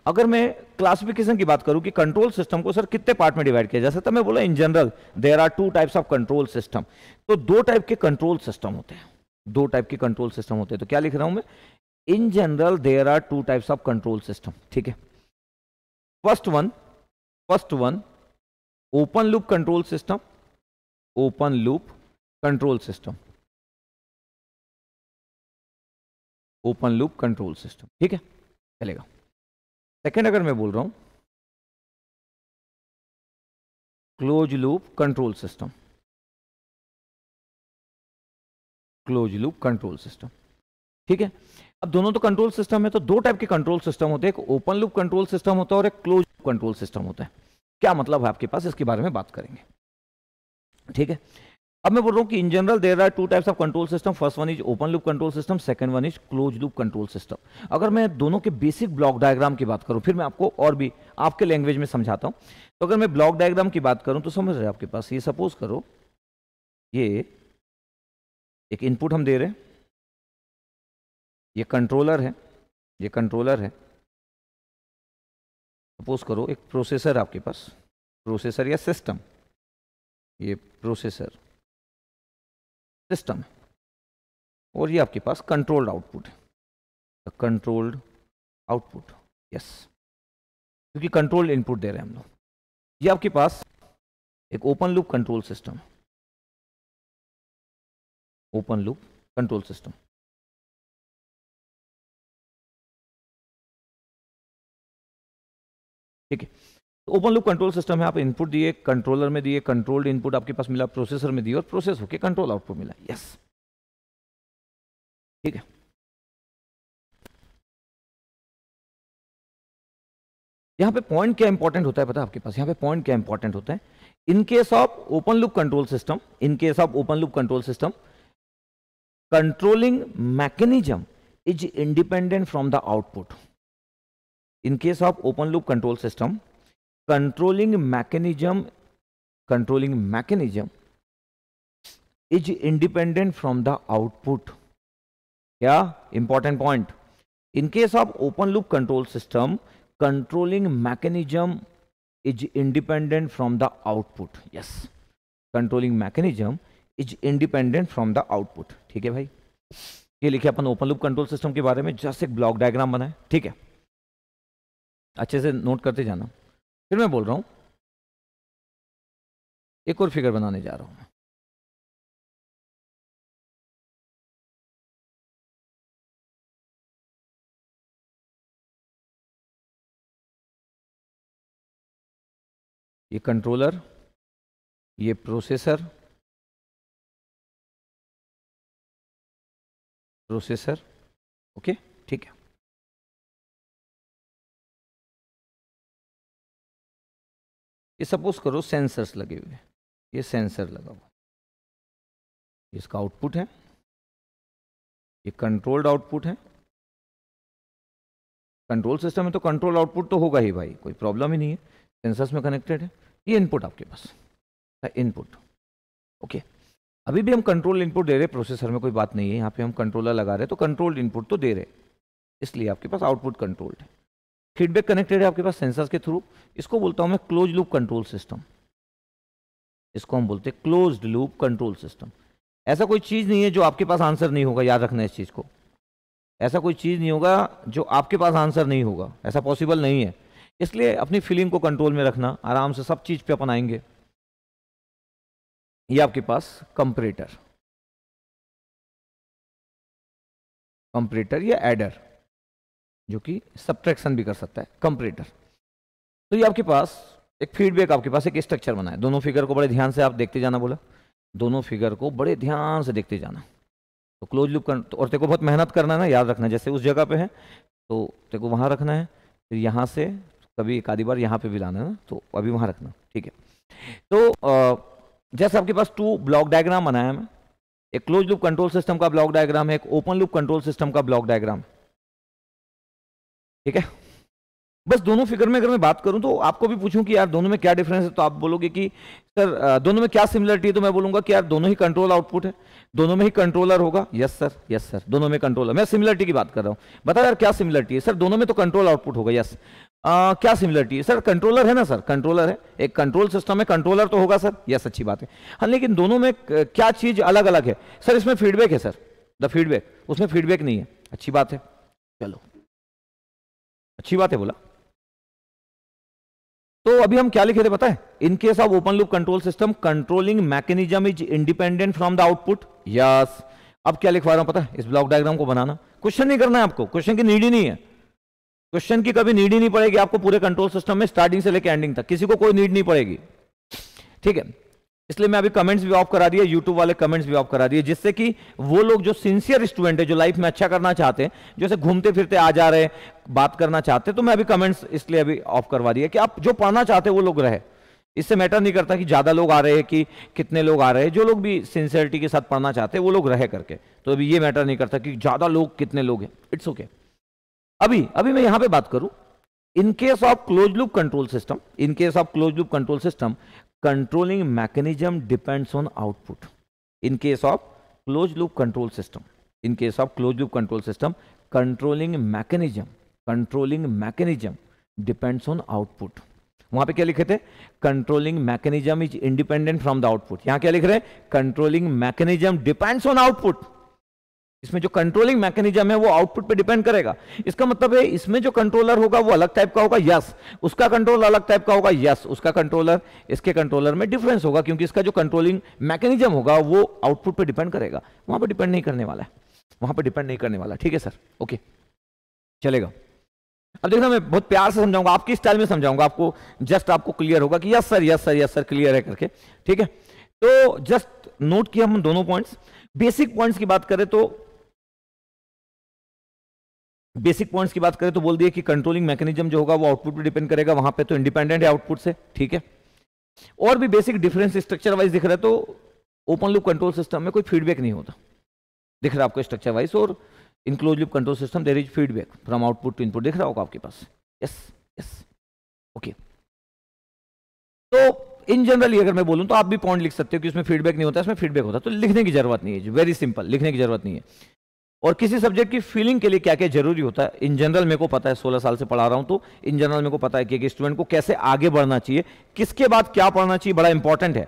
अगर मैं क्लासिफिकेशन की बात करूं कि कंट्रोल सिस्टम को सर कितने पार्ट में डिवाइड किया जा सकता है मैं बोला in general there are two types of control system तो दो टाइप के कंट्रोल सिस्टम होते हैं दो टाइप के कंट्रोल सिस्टम होते हैं तो क्या लिख रहा हूं मैं in general there are two types of control system ठीक है first one first one open loop control system open loop control system open loop control system ठीक है चलेगा सेकेंड अगर मैं बोल रहा हूं close loop control system close loop control system ठीक है अब दोनों तो कंट्रोल सिस्टम है तो दो टाइप के कंट्रोल सिस्टम होते हैं एक ओपन लूप कंट्रोल सिस्टम होता है और एक क्लोज कंट्रोल सिस्टम होता है क्या मतलब है आपके पास इसके बारे में बात करेंगे ठीक है अब मैं बोल रहा हूँ कि in general there are two types of control system first one is open loop control system second one is close loop control system अगर मैं दोनों के बेसिक ब्लॉक डायग्राम की बात करूँ फिर मैं आपको और भी आपके लैंग्वेज में समझाता हूँ तो अगर मैं ब्लॉक डायग्राम की बात करूँ तो समझ रहे आपके पास ये सपोज करो ये एक इनपुट हम दे रहे हैं ये कंट्रोलर है ये कंट्रोलर है सपोज करो एक प्रोसेसर आपके पास प्रोसेसर या सिस्टम ये प्रोसेसर सिस्टम और ये आपके पास कंट्रोल्ड आउटपुट है कंट्रोल्ड आउटपुट यस क्योंकि कंट्रोल्ड इनपुट दे रहे हैं हम लोग ये आपके पास एक open loop control system open loop control system ठीक है ओपन लूप कंट्रोल सिस्टम है आप इनपुट दिए कंट्रोलर में दिए कंट्रोल्ड इनपुट आपके पास मिला प्रोसेसर में दिए और प्रोसेस होके कंट्रोल आउटपुट मिला यस ठीक है यहां पे पॉइंट क्या इंपॉर्टेंट होता है पता है आपके पास यहां पे पॉइंट क्या इंपॉर्टेंट होता है in case of open loop control system in case of open loop control system controlling mechanism is independent from the output in case of open loop control system controlling mechanism controlling mechanism is independent from the output क्या important point in case of open loop control system controlling mechanism is independent from the output yes controlling mechanism is independent from the output ठीक है भाई ये लिखे अपन open loop control system के बारे में जस्ट एक ब्लॉक डायग्राम बनाए ठीक है अच्छे से नोट करते जाना फिर मैं बोल रहा हूँ एक और फिगर बनाने जा रहा हूँ मैं ये कंट्रोलर ये प्रोसेसर प्रोसेसर ओके ठीक है ये सपोज करो सेंसर्स लगे हुए ये सेंसर लगा हुआ इसका आउटपुट है ये कंट्रोल्ड आउटपुट है कंट्रोल सिस्टम में तो कंट्रोल आउटपुट तो होगा ही भाई कोई प्रॉब्लम ही नहीं है सेंसर्स में कनेक्टेड है ये इनपुट आपके पास इनपुट ओके अभी भी हम कंट्रोल इनपुट दे रहे प्रोसेसर में कोई बात नहीं है यहाँ पे हम कंट्रोलर लगा रहे तो कंट्रोल्ड इनपुट तो दे रहे इसलिए आपके पास आउटपुट कंट्रोल्ड है फीडबैक कनेक्टेड है आपके पास सेंसर्स के थ्रू इसको बोलता हूँ मैं क्लोज लूप कंट्रोल सिस्टम इसको हम बोलते हैं क्लोज लूप कंट्रोल सिस्टम ऐसा कोई चीज़ नहीं है जो आपके पास आंसर नहीं होगा याद रखना इस चीज़ को ऐसा कोई चीज़ नहीं होगा जो आपके पास आंसर नहीं होगा ऐसा पॉसिबल नहीं है इसलिए अपनी फीलिंग को कंट्रोल में रखना आराम से सब चीज़ पे अपन आएंगे ये आपके पास कंपरेटर कंपरेटर या एडर जो कि सब्ट्रैक्शन भी कर सकता है कंपरेटर तो ये आपके पास एक फीडबैक आपके पास एक स्ट्रक्चर बना है दोनों फिगर को बड़े ध्यान से आप देखते जाना बोला दोनों फिगर को बड़े ध्यान से देखते जाना तो क्लोज लुप कर तो और तेरे को बहुत मेहनत करना है ना याद रखना जैसे उस जगह पे है तो तेरे को वहाँ रखना है फिर यहाँ से कभी एक आधी बार यहाँ पे भी लाना है ना तो अभी वहाँ रखना ठीक है तो जैसे आपके पास टू ब्लॉक डायग्राम बनाया है मैं एक क्लोज लूप कंट्रोल सिस्टम का ब्लॉक डायग्राम है एक ओपन लूप कंट्रोल सिस्टम का ब्लॉक डायग्राम है ठीक है बस दोनों फिगर में अगर मैं बात करूं तो आपको भी पूछूं कि यार दोनों में क्या डिफरेंस है तो आप बोलोगे कि सर दोनों में क्या सिमिलरिटी है तो मैं बोलूंगा कि यार दोनों ही कंट्रोल आउटपुट है दोनों में ही कंट्रोलर होगा यस सर यस सर दोनों में कंट्रोलर मैं सिमिलरिटी की बात कर रहा हूं बता यार क्या सिमिलरिटी है सर दोनों में तो कंट्रोल आउटपुट होगा यस आ, क्या सिमिलरिटी है सर कंट्रोलर है ना सर कंट्रोलर है एक कंट्रोल सिस्टम है कंट्रोलर तो होगा सर यस अच्छी बात है हाँ लेकिन दोनों में क्या चीज़ अलग अलग है सर इसमें फीडबैक है सर द फीडबैक उसमें फीडबैक नहीं है अच्छी बात है चलो अच्छी बात है बोला तो अभी हम क्या लिखे थे पता है in case of open loop control system controlling mechanism is independent from the output yes अब क्या लिखवा रहा हूं पता है इस ब्लॉक डायग्राम को बनाना क्वेश्चन नहीं करना है आपको क्वेश्चन की नीड ही नहीं है क्वेश्चन की कभी नीड ही नहीं पड़ेगी आपको पूरे कंट्रोल सिस्टम में स्टार्टिंग से लेकर एंडिंग तक किसी को कोई नीड नहीं पड़ेगी ठीक है इसलिए मैं अभी कमेंट्स भी ऑफ करा दिया यूट्यूब वाले कमेंट्स भी ऑफ करा दिए जिससे कि वो लोग जो सिंसियर स्टूडेंट है जो लाइफ में अच्छा करना चाहते हैं जैसे घूमते फिरते आ जा रहे बात करना चाहते तो मैं अभी कमेंट्स इसलिए अभी ऑफ करवा दिया कि आप जो पढ़ना चाहते वो लोग रहे इससे मैटर नहीं करता कि ज़्यादा लोग आ रहे हैं कि कितने लोग आ रहे हैं जो लोग भी सिंसियरिटी के साथ पढ़ना चाहते हैं वो लोग रहे करके तो अभी ये मैटर नहीं करता कि ज़्यादा लोग कितने लोग हैं इट्स ओके अभी अभी मैं यहां पे बात करूं in case of close loop control system in case of close loop control system controlling mechanism depends on output in case of close loop control system in case of close loop control system controlling mechanism controlling mechanism depends on output वहां पे क्या लिखे थे controlling mechanism is independent from the output यहां क्या लिख रहे हैं controlling mechanism depends on output इसमें जो कंट्रोलिंग मैकेनिज्म है वो आउटपुट पे डिपेंड करेगा इसका मतलब है इसमें जो कंट्रोलर होगा वो अलग टाइप का होगा यस उसका कंट्रोल अलग टाइप का होगा यस उसका कंट्रोलर इसके कंट्रोलर में डिफरेंस होगा क्योंकि इसका जो कंट्रोलिंग मैकेनिज्म होगा वो आउटपुट पे डिपेंड करेगा वहां पर डिपेंड नहीं करने वाला है वहां पर डिपेंड नहीं करने वाला ठीक है सर ओके चलेगा अब देखना मैं बहुत प्यार से समझाऊंगा आपकी स्टाइल में समझाऊंगा आपको जस्ट आपको क्लियर होगा कि yes sir yes sir yes sir clear है करके ठीक है तो जस्ट नोट किया हम दोनों पॉइंट्स बेसिक पॉइंट्स की बात करें तो बेसिक पॉइंट्स की बात करें तो बोल दिए कि कंट्रोलिंग मैकेनिज्म जो होगा वो आउटपुट पे डिपेंड करेगा वहां पे तो इंडिपेंडेंट है आउटपुट से ठीक है और भी बेसिक डिफरेंस स्ट्रक्चर वाइज दिख रहा है तो ओपन लूप कंट्रोल सिस्टम में कोई फीडबैक नहीं होता दिख रहा है आपको स्ट्रक्चर वाइज और in close loop control system there is feedback from output to input दिख रहा होगा आपके पास यस यस ओके तो इन जनरली अगर मैं बोलूँ तो आप भी पॉइंट लिख सकते हो कि उसमें फीडबैक नहीं होता इसमें फीडबैक होता तो लिखने की जरूरत नहीं है वेरी सिंपल लिखने की जरूरत नहीं है और किसी सब्जेक्ट की फीलिंग के लिए क्या क्या जरूरी होता है इन जनरल मेरे को पता है सोलह साल से पढ़ा रहा हूं तो इन जनरल मेरे को पता है कि एक स्टूडेंट को कैसे आगे बढ़ना चाहिए किसके बाद क्या पढ़ना चाहिए बड़ा इंपॉर्टेंट है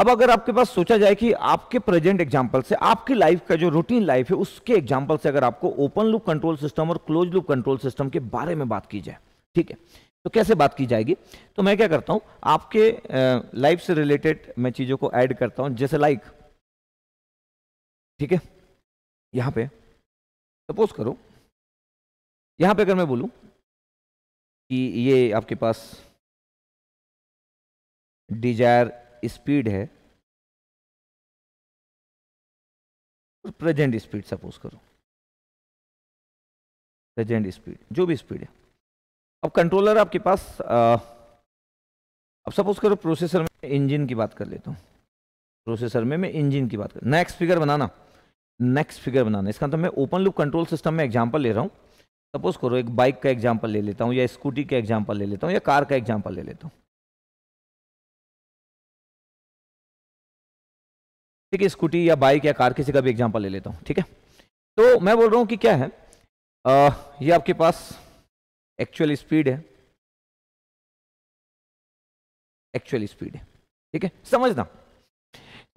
अब अगर आपके पास सोचा जाए कि आपके प्रेजेंट एग्जाम्पल से आपकी लाइफ का जो रूटीन लाइफ है उसके एग्जाम्पल से अगर आपको ओपन लुक कंट्रोल सिस्टम और क्लोज लुक कंट्रोल सिस्टम के बारे में बात की जाए ठीक है तो कैसे बात की जाएगी तो मैं क्या करता हूं आपके लाइफ से रिलेटेड मैं चीज़ों को ऐड करता हूं जैसे लाइक ठीक है यहाँ पे सपोज करो यहाँ पे अगर मैं बोलूँ कि ये आपके पास डिजायर स्पीड है प्रेजेंट स्पीड सपोज करो प्रेजेंट स्पीड जो भी स्पीड है अब कंट्रोलर आपके पास आ, अब सपोज करो प्रोसेसर में इंजन की बात कर लेता हूँ प्रोसेसर में मैं इंजन की बात कर नेक्स्ट फिगर बनाना नेक्स्ट फिगर बनाना इसका मतलब तो मैं ओपन लूप कंट्रोल सिस्टम में एग्जाम्पल ले रहा हूँ सपोज करो एक बाइक का एग्जाम्पल ले लेता हूँ या स्कूटी का एग्जाम्पल ले लेता हूँ या कार का एग्जाम्पल ले लेता हूँ ठीक है स्कूटी या बाइक या कार किसी का भी एग्जाम्पल ले लेता हूँ ठीक है तो मैं बोल रहा हूँ कि क्या है आ, ये आपके पास एक्चुअल स्पीड है एक्चुअल स्पीड है ठीक है समझना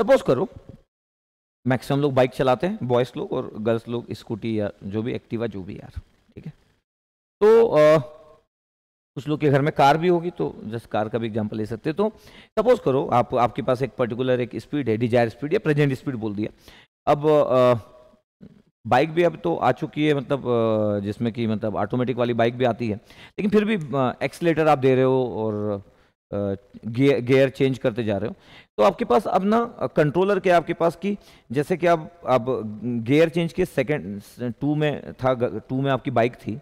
सपोज करो मैक्सिमम लोग बाइक चलाते हैं बॉयज़ लोग और गर्ल्स लोग स्कूटी या जो भी एक्टिवा जो भी यार ठीक है तो आ, कुछ लोग के घर में कार भी होगी तो जस्ट कार का भी एग्जाम्पल ले सकते तो सपोज करो आप आपके पास एक पर्टिकुलर एक स्पीड है डिजायर स्पीड या प्रेजेंट स्पीड बोल दिया अब बाइक भी अब तो आ चुकी है मतलब जिसमें कि मतलब ऑटोमेटिक वाली बाइक भी आती है लेकिन फिर भी एक्सलेटर आप दे रहे हो और गियर चेंज करते जा रहे हो तो आपके पास अब ना कंट्रोलर क्या आपके पास कि जैसे कि आप अब गियर चेंज के सेकेंड टू में था टू में आपकी बाइक थी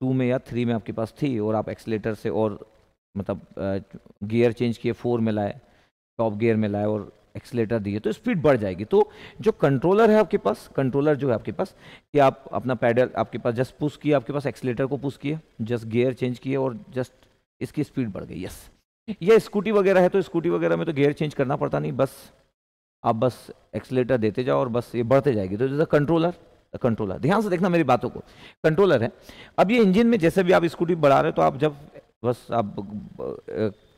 टू में या थ्री में आपके पास थी और आप एक्सलेटर से और मतलब गियर चेंज किए फोर में लाए टॉप गियर में लाए और एक्सलेटर दिए तो स्पीड बढ़ जाएगी तो जो कंट्रोलर है आपके पास कंट्रोलर जो है आपके पास कि आप अपना पैडल आपके पास जस्ट पुश किया आपके पास एक्सलेटर को पुश किया जस्ट गियर चेंज किए और जस्ट इसकी स्पीड बढ़ गई यस या स्कूटी वगैरह है तो स्कूटी वगैरह में तो गेयर चेंज करना पड़ता नहीं बस आप बस एक्सलेटर देते जाओ और बस ये बढ़ते जाएगी तो जैसे कंट्रोलर कंट्रोलर ध्यान से देखना मेरी बातों को कंट्रोलर है अब ये इंजन में जैसे भी आप स्कूटी बढ़ा रहे हो तो आप जब बस आप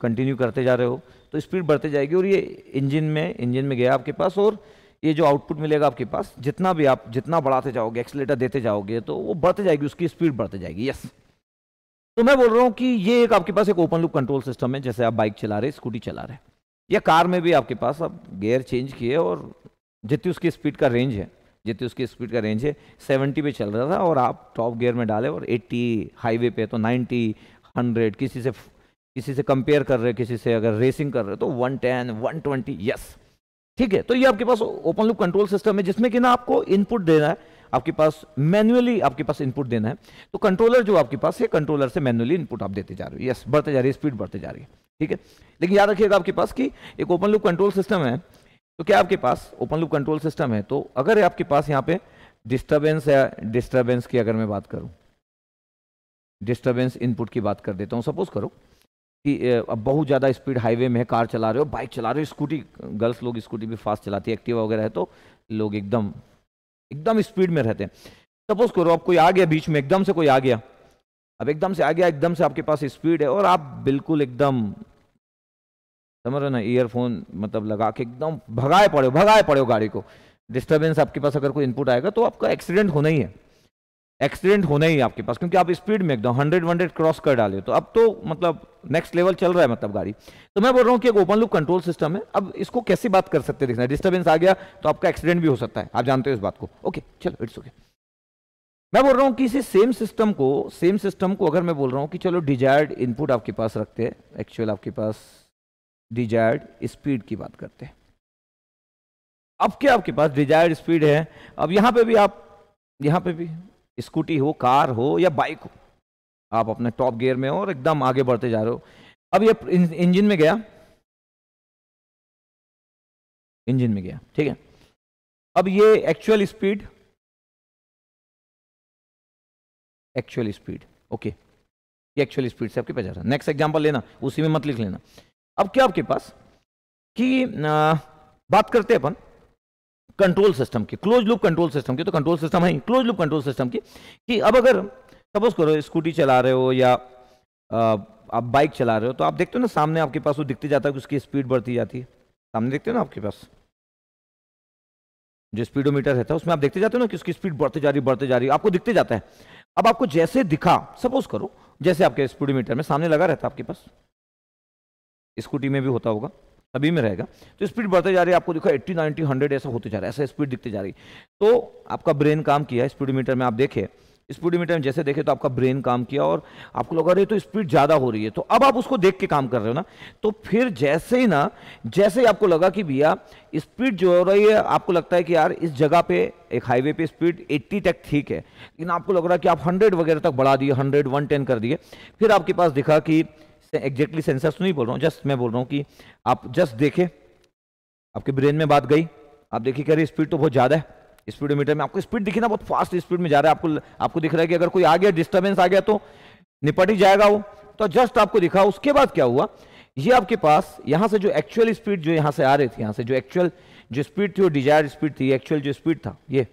कंटिन्यू करते जा रहे हो तो स्पीड बढ़ते जाएगी और ये इंजन में इंजन में गया आपके पास और ये जो आउटपुट मिलेगा आपके पास जितना भी आप जितना बढ़ाते जाओगे एक्सलेटर देते जाओगे तो वो बढ़ते जाएगी उसकी स्पीड बढ़ते जाएगी यस तो मैं बोल रहा हूँ कि ये एक आपके पास एक ओपन लुक कंट्रोल सिस्टम है जैसे आप बाइक चला रहे स्कूटी चला रहे या कार में भी आपके पास आप गेयर चेंज किए और जितनी उसकी स्पीड का रेंज है जितनी उसकी स्पीड का रेंज है 70 पे चल रहा था और आप टॉप गियर में डाले और 80 हाईवे पे तो 90 100 किसी से किसी से कंपेयर कर रहे किसी से अगर रेसिंग कर रहे तो 110 120 यस ठीक है तो ये आपके पास ओपन लुक कंट्रोल सिस्टम है जिसमें कि ना आपको इनपुट देना है आपके पास मैनुअली आपके पास इनपुट देना है तो कंट्रोलर जो आपके पास है कंट्रोलर से मैनुअली इनपुट आप देते जा रहे हो यस बढ़ते जा रही है स्पीड बढ़ते जा रही है ठीक है लेकिन याद रखिएगा आपके पास कि एक ओपन लुक कंट्रोल सिस्टम है तो क्या आपके पास ओपन लुक कंट्रोल सिस्टम है तो अगर आपके पास यहाँ पे डिस्टर्बेंस या डिस्टर्बेंस की अगर मैं बात करूँ डिस्टर्बेंस इनपुट की बात कर देता हूँ सपोज करो कि अब बहुत ज़्यादा स्पीड हाईवे में है कार चला रहे हो बाइक चला रहे हो स्कूटी गर्ल्स लोग स्कूटी भी फास्ट चलाती है एक्टिवा वगैरह है तो लोग एकदम एकदम स्पीड में रहते हैं सपोज करो आप कोई आ गया बीच में एकदम से कोई आ गया अब एकदम से आ गया एकदम से आपके पास स्पीड है और आप बिल्कुल एकदम समझ रहे ना ईयरफोन मतलब लगा के एकदम भगाए पड़े हो भगाए पड़े हो गाड़ी को डिस्टर्बेंस आपके पास अगर कोई इनपुट आएगा तो आपका एक्सीडेंट होना ही है एक्सीडेंट होना ही आपके पास क्योंकि आप स्पीड में एकदम हंड्रेड वंड्रेड क्रॉस कर डाले तो अब तो मतलब नेक्स्ट लेवल चल रहा है मतलब गाड़ी तो मैं बोल रहा हूँ कि एक ओपन लुक कंट्रोल सिस्टम है अब इसको कैसे बात कर सकते हैं देखना डिस्टर्बेंस आ गया तो आपका एक्सीडेंट भी हो सकता है आप जानते हो इस बात को ओके चलो इट्स ओके मैं बोल रहा हूँ कि इसी सेम सिस्टम को सेम सिस्टम को अगर मैं बोल रहा हूँ कि चलो डिजायर्ड इनपुट आपके पास रखते हैं एक्चुअल आपके पास डिजायर्ड स्पीड की बात करते हैं अब क्या आपके पास डिजायर्ड स्पीड है अब यहाँ पे भी आप यहाँ पे भी स्कूटी हो कार हो या बाइक हो आप अपने टॉप गियर में हो और एकदम आगे बढ़ते जा रहे हो अब ये इंजन में गया इंजन में गया ठीक है अब ये actual speed actual speed okay ये एक्चुअल स्पीड से आपके पास जा रहा है नेक्स्ट एग्जांपल लेना उसी में मत लिख लेना अब क्या आपके पास कि बात करते अपन कंट्रोल सिस्टम की क्लोज लूप कंट्रोल सिस्टम की तो कंट्रोल सिस्टम है क्लोज लूप कंट्रोल सिस्टम की कि अब अगर सपोज करो स्कूटी चला रहे हो या आप बाइक चला रहे हो तो आप देखते हो ना सामने आपके पास वो दिखते जाता है कि उसकी स्पीड बढ़ती जाती है सामने देखते हो ना आपके पास जो स्पीडोमीटर रहता है उसमें आप देखते जाते हो ना कि उसकी स्पीड बढ़ते जा रही बढ़ते जा रही आपको दिखते जाता है अब आपको जैसे दिखा सपोज करो जैसे आपके स्पीडोमीटर में सामने लगा रहता है आपके पास स्कूटी में भी होता होगा सभी में रहेगा तो स्पीड बढ़ते जा रही है आपको देखो 80 90 100 ऐसा होते जा रहा है ऐसा स्पीड दिखते जा रही है तो आपका ब्रेन काम किया स्पीडोमीटर में आप देखे स्पीडोमीटर में जैसे देखे तो आपका ब्रेन काम किया और आपको लगा रही तो स्पीड ज़्यादा हो रही है तो अब आप उसको देख के काम कर रहे हो ना तो फिर जैसे ही ना जैसे ही आपको लगा कि भैया स्पीड जो हो रही है आपको लगता है कि यार इस जगह पे एक हाईवे पे स्पीड 80 तक ठीक है लेकिन आपको लग रहा है कि आप 100 वगैरह तक बढ़ा दिए 100 110 कर दिए फिर आपके पास दिखा कि सकते हैं एग्जैक्टली सेंसर्स तो नहीं बोल रहा हूँ जस्ट मैं बोल रहा हूँ कि आप जस्ट देखें आपके ब्रेन में बात गई आप देखिए कह रहे स्पीड तो बहुत ज़्यादा है स्पीडोमीटर में आपको स्पीड दिखी ना बहुत फास्ट स्पीड में जा रहा है आपको आपको दिख रहा है कि अगर कोई आ गया डिस्टर्बेंस आ गया तो निपट ही जाएगा वो तो जस्ट आपको दिखा उसके बाद क्या हुआ ये आपके पास यहाँ से जो एक्चुअल स्पीड जो यहाँ से आ रही थी यहाँ से जो एक्चुअल जो स्पीड थी वो डिजायर स्पीड थी एक्चुअल जो स्पीड था ये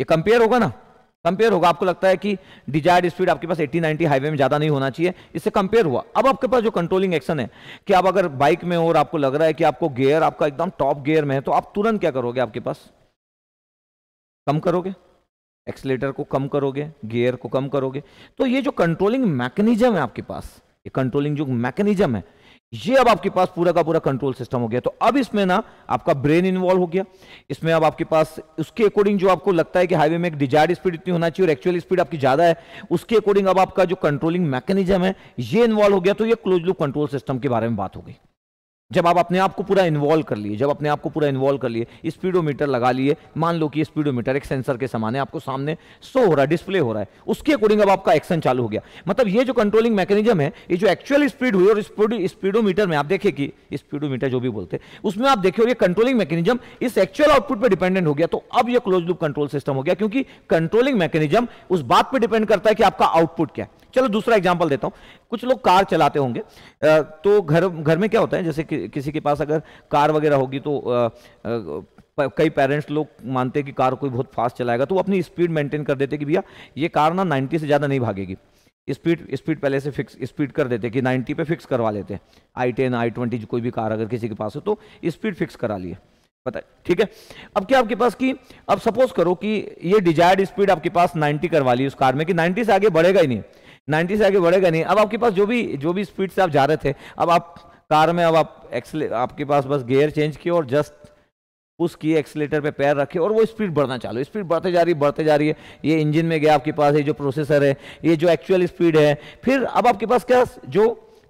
ये कंपेयर होगा ना कंपेयर होगा आपको लगता है कि डिजायर्ड स्पीड आपके पास 80 90 हाईवे में ज़्यादा नहीं होना चाहिए इससे कंपेयर हुआ अब आपके पास जो कंट्रोलिंग एक्शन है कि आप अगर बाइक में हो और आपको लग रहा है कि आपको गियर आपका एकदम टॉप गियर में है तो आप तुरंत क्या करोगे आपके पास कम करोगे एक्सलेटर को कम करोगे गेयर को कम करोगे तो ये जो कंट्रोलिंग मैकेनिज्म है आपके पास ये कंट्रोलिंग जो मैकेनिज्म है ये अब आपके पास पूरा का पूरा कंट्रोल सिस्टम हो गया तो अब इसमें ना आपका ब्रेन इन्वॉल्व हो गया इसमें अब आपके पास उसके अकॉर्डिंग जो आपको लगता है कि हाईवे में एक डिजायर्ड स्पीड इतनी होना चाहिए और एक्चुअल स्पीड आपकी ज्यादा है उसके अकॉर्डिंग अब आपका जो कंट्रोलिंग मैकेनिज्म है ये इन्वॉल्व हो गया तो ये क्लोज लुक कंट्रोल सिस्टम के बारे में बात हो गई जब आप अपने आप को पूरा इन्वॉल्व कर लिए जब अपने आप को पूरा इन्वॉल्व कर लिए स्पीडोमीटर लगा लिए मान लो कि स्पीडोमीटर एक सेंसर के समान है आपको सामने शो हो रहा है डिस्प्ले हो रहा है उसके अकॉर्डिंग अब आपका एक्शन चालू हो गया मतलब ये जो कंट्रोलिंग मैकेनिज्म है ये जो एक्चुअल स्पीड हुई और स्पीडोमीटर में आप देखिए कि स्पीडोमीटर जो भी बोलते हैं उसमें आप देखिए ये कंट्रोलिंग मैकेनिज्म इस एक्चुअल आउटपुट पर डिपेंडेंट हो गया तो अब यह क्लोज लुप कंट्रोल सिस्टम हो गया क्योंकि कंट्रोलिंग मैकेनिज्म उस बात पर डिपेंड करता है कि आपका आउटपुट क्या है चलो दूसरा एग्जाम्पल देता हूँ कुछ लोग कार चलाते होंगे तो घर घर में क्या होता है जैसे कि, किसी के पास अगर कार वगैरह होगी तो कई पेरेंट्स लोग मानते हैं कि कार कोई बहुत फास्ट चलाएगा तो वो अपनी स्पीड मेंटेन कर देते कि भैया ये कार ना 90 से ज़्यादा नहीं भागेगी स्पीड स्पीड पहले से फिक्स स्पीड कर देते कि 90 पे फिक्स करवा लेते हैं आई टेन आई ट्वेंटी कोई भी कार अगर किसी के पास हो तो स्पीड फिक्स करा लिए पता है ठीक है अब क्या आपके पास कि अब सपोज करो कि ये डिजायर्ड स्पीड आपके पास 90 करवा ली उस कार में कि 90 से आगे बढ़ेगा ही नहीं 90 से आगे बढ़ेगा नहीं अब आपके पास जो भी जो भी स्पीड से आप जा रहे थे अब आप कार में अब आप एक्सले आपके पास बस गियर चेंज किए और जस्ट उसकी एक्सलेटर पे पैर रखे और वो स्पीड बढ़ना चालू स्पीड बढ़ते जा रही है बढ़ते जा रही है ये इंजन में गया आपके पास ये जो प्रोसेसर है ये जो एक्चुअल स्पीड है फिर अब आपके पास क्या जो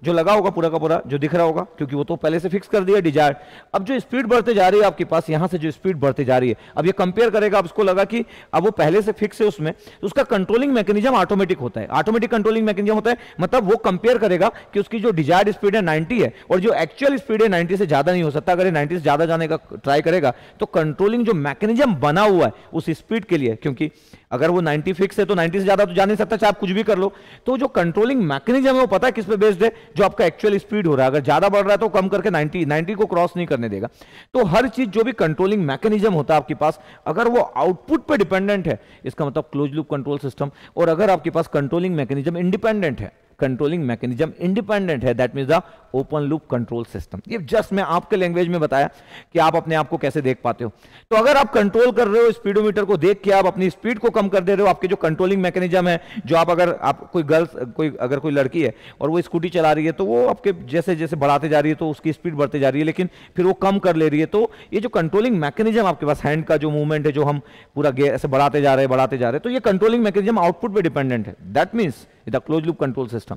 जो लगा होगा पूरा का पूरा जो दिख रहा होगा क्योंकि वो तो पहले से फिक्स कर दिया डिजायर अब जो स्पीड बढ़ते जा रही है आपके पास यहां से जो स्पीड बढ़ते जा रही है अब ये कंपेयर करेगा अब उसको लगा कि अब वो पहले से फिक्स है उसमें तो उसका कंट्रोलिंग मैकेनिज्म ऑटोमेटिक होता है ऑटोमेटिक कंट्रोलिंग मैकेनिज्म होता है मतलब वो कंपेयर करेगा कि उसकी जो डिजायर स्पीड है नाइन्टी है और जो एक्चुअल स्पीड है नाइन्टी से ज्यादा नहीं हो सकता अगर नाइन्टी से ज्यादा जाने का ट्राई करेगा तो कंट्रोलिंग जो मैकेनिज्म बना हुआ है उस स्पीड के लिए क्योंकि अगर वो 90 फिक्स है तो 90 से ज्यादा तो जा नहीं सकता चाहे आप कुछ भी कर लो तो जो कंट्रोलिंग मैकेनिज्म है वो पता है किस पे बेस्ड है जो आपका एक्चुअल स्पीड हो रहा है अगर ज्यादा बढ़ रहा है तो कम करके 90 90 को क्रॉस नहीं करने देगा तो हर चीज जो भी कंट्रोलिंग मैकेनिज्म होता है आपके पास अगर वो आउटपुट पर डिपेंडेंट है इसका मतलब क्लोज लूप कंट्रोल सिस्टम और अगर आपके पास कंट्रोलिंग मैकेनिज्म इंडिपेंडेंट है कंट्रोलिंग मैकेनिज्म इंडिपेंडेंट है that mean the open loop control system ये जस्ट मैं आपके लैंग्वेज में बताया कि आप अपने आप को कैसे देख पाते हो तो अगर आप कंट्रोल कर रहे हो स्पीडोमीटर को देख के आप अपनी स्पीड को कम कर दे रहे हो आपके जो कंट्रोलिंग मैकेनिज्म है जो आप अगर आप कोई गर्ल्स कोई अगर कोई लड़की है और वो स्कूटी चला रही है तो वो आपके जैसे जैसे बढ़ाते जा रही है तो उसकी स्पीड बढ़ते जा रही है लेकिन फिर वो कम कर ले रही है तो ये जो कंट्रोलिंग मैकेनिज्म आपके पास हैंड का जो मूवमेंट है जो हम पूरा ऐसे बढ़ाते जा रहे हैं बढ़ाते जा रहे हैं तो ये कंट्रोलिंग मैकेनिज्म आउटपुट पर डिपेंडेंट है that means with close loop control system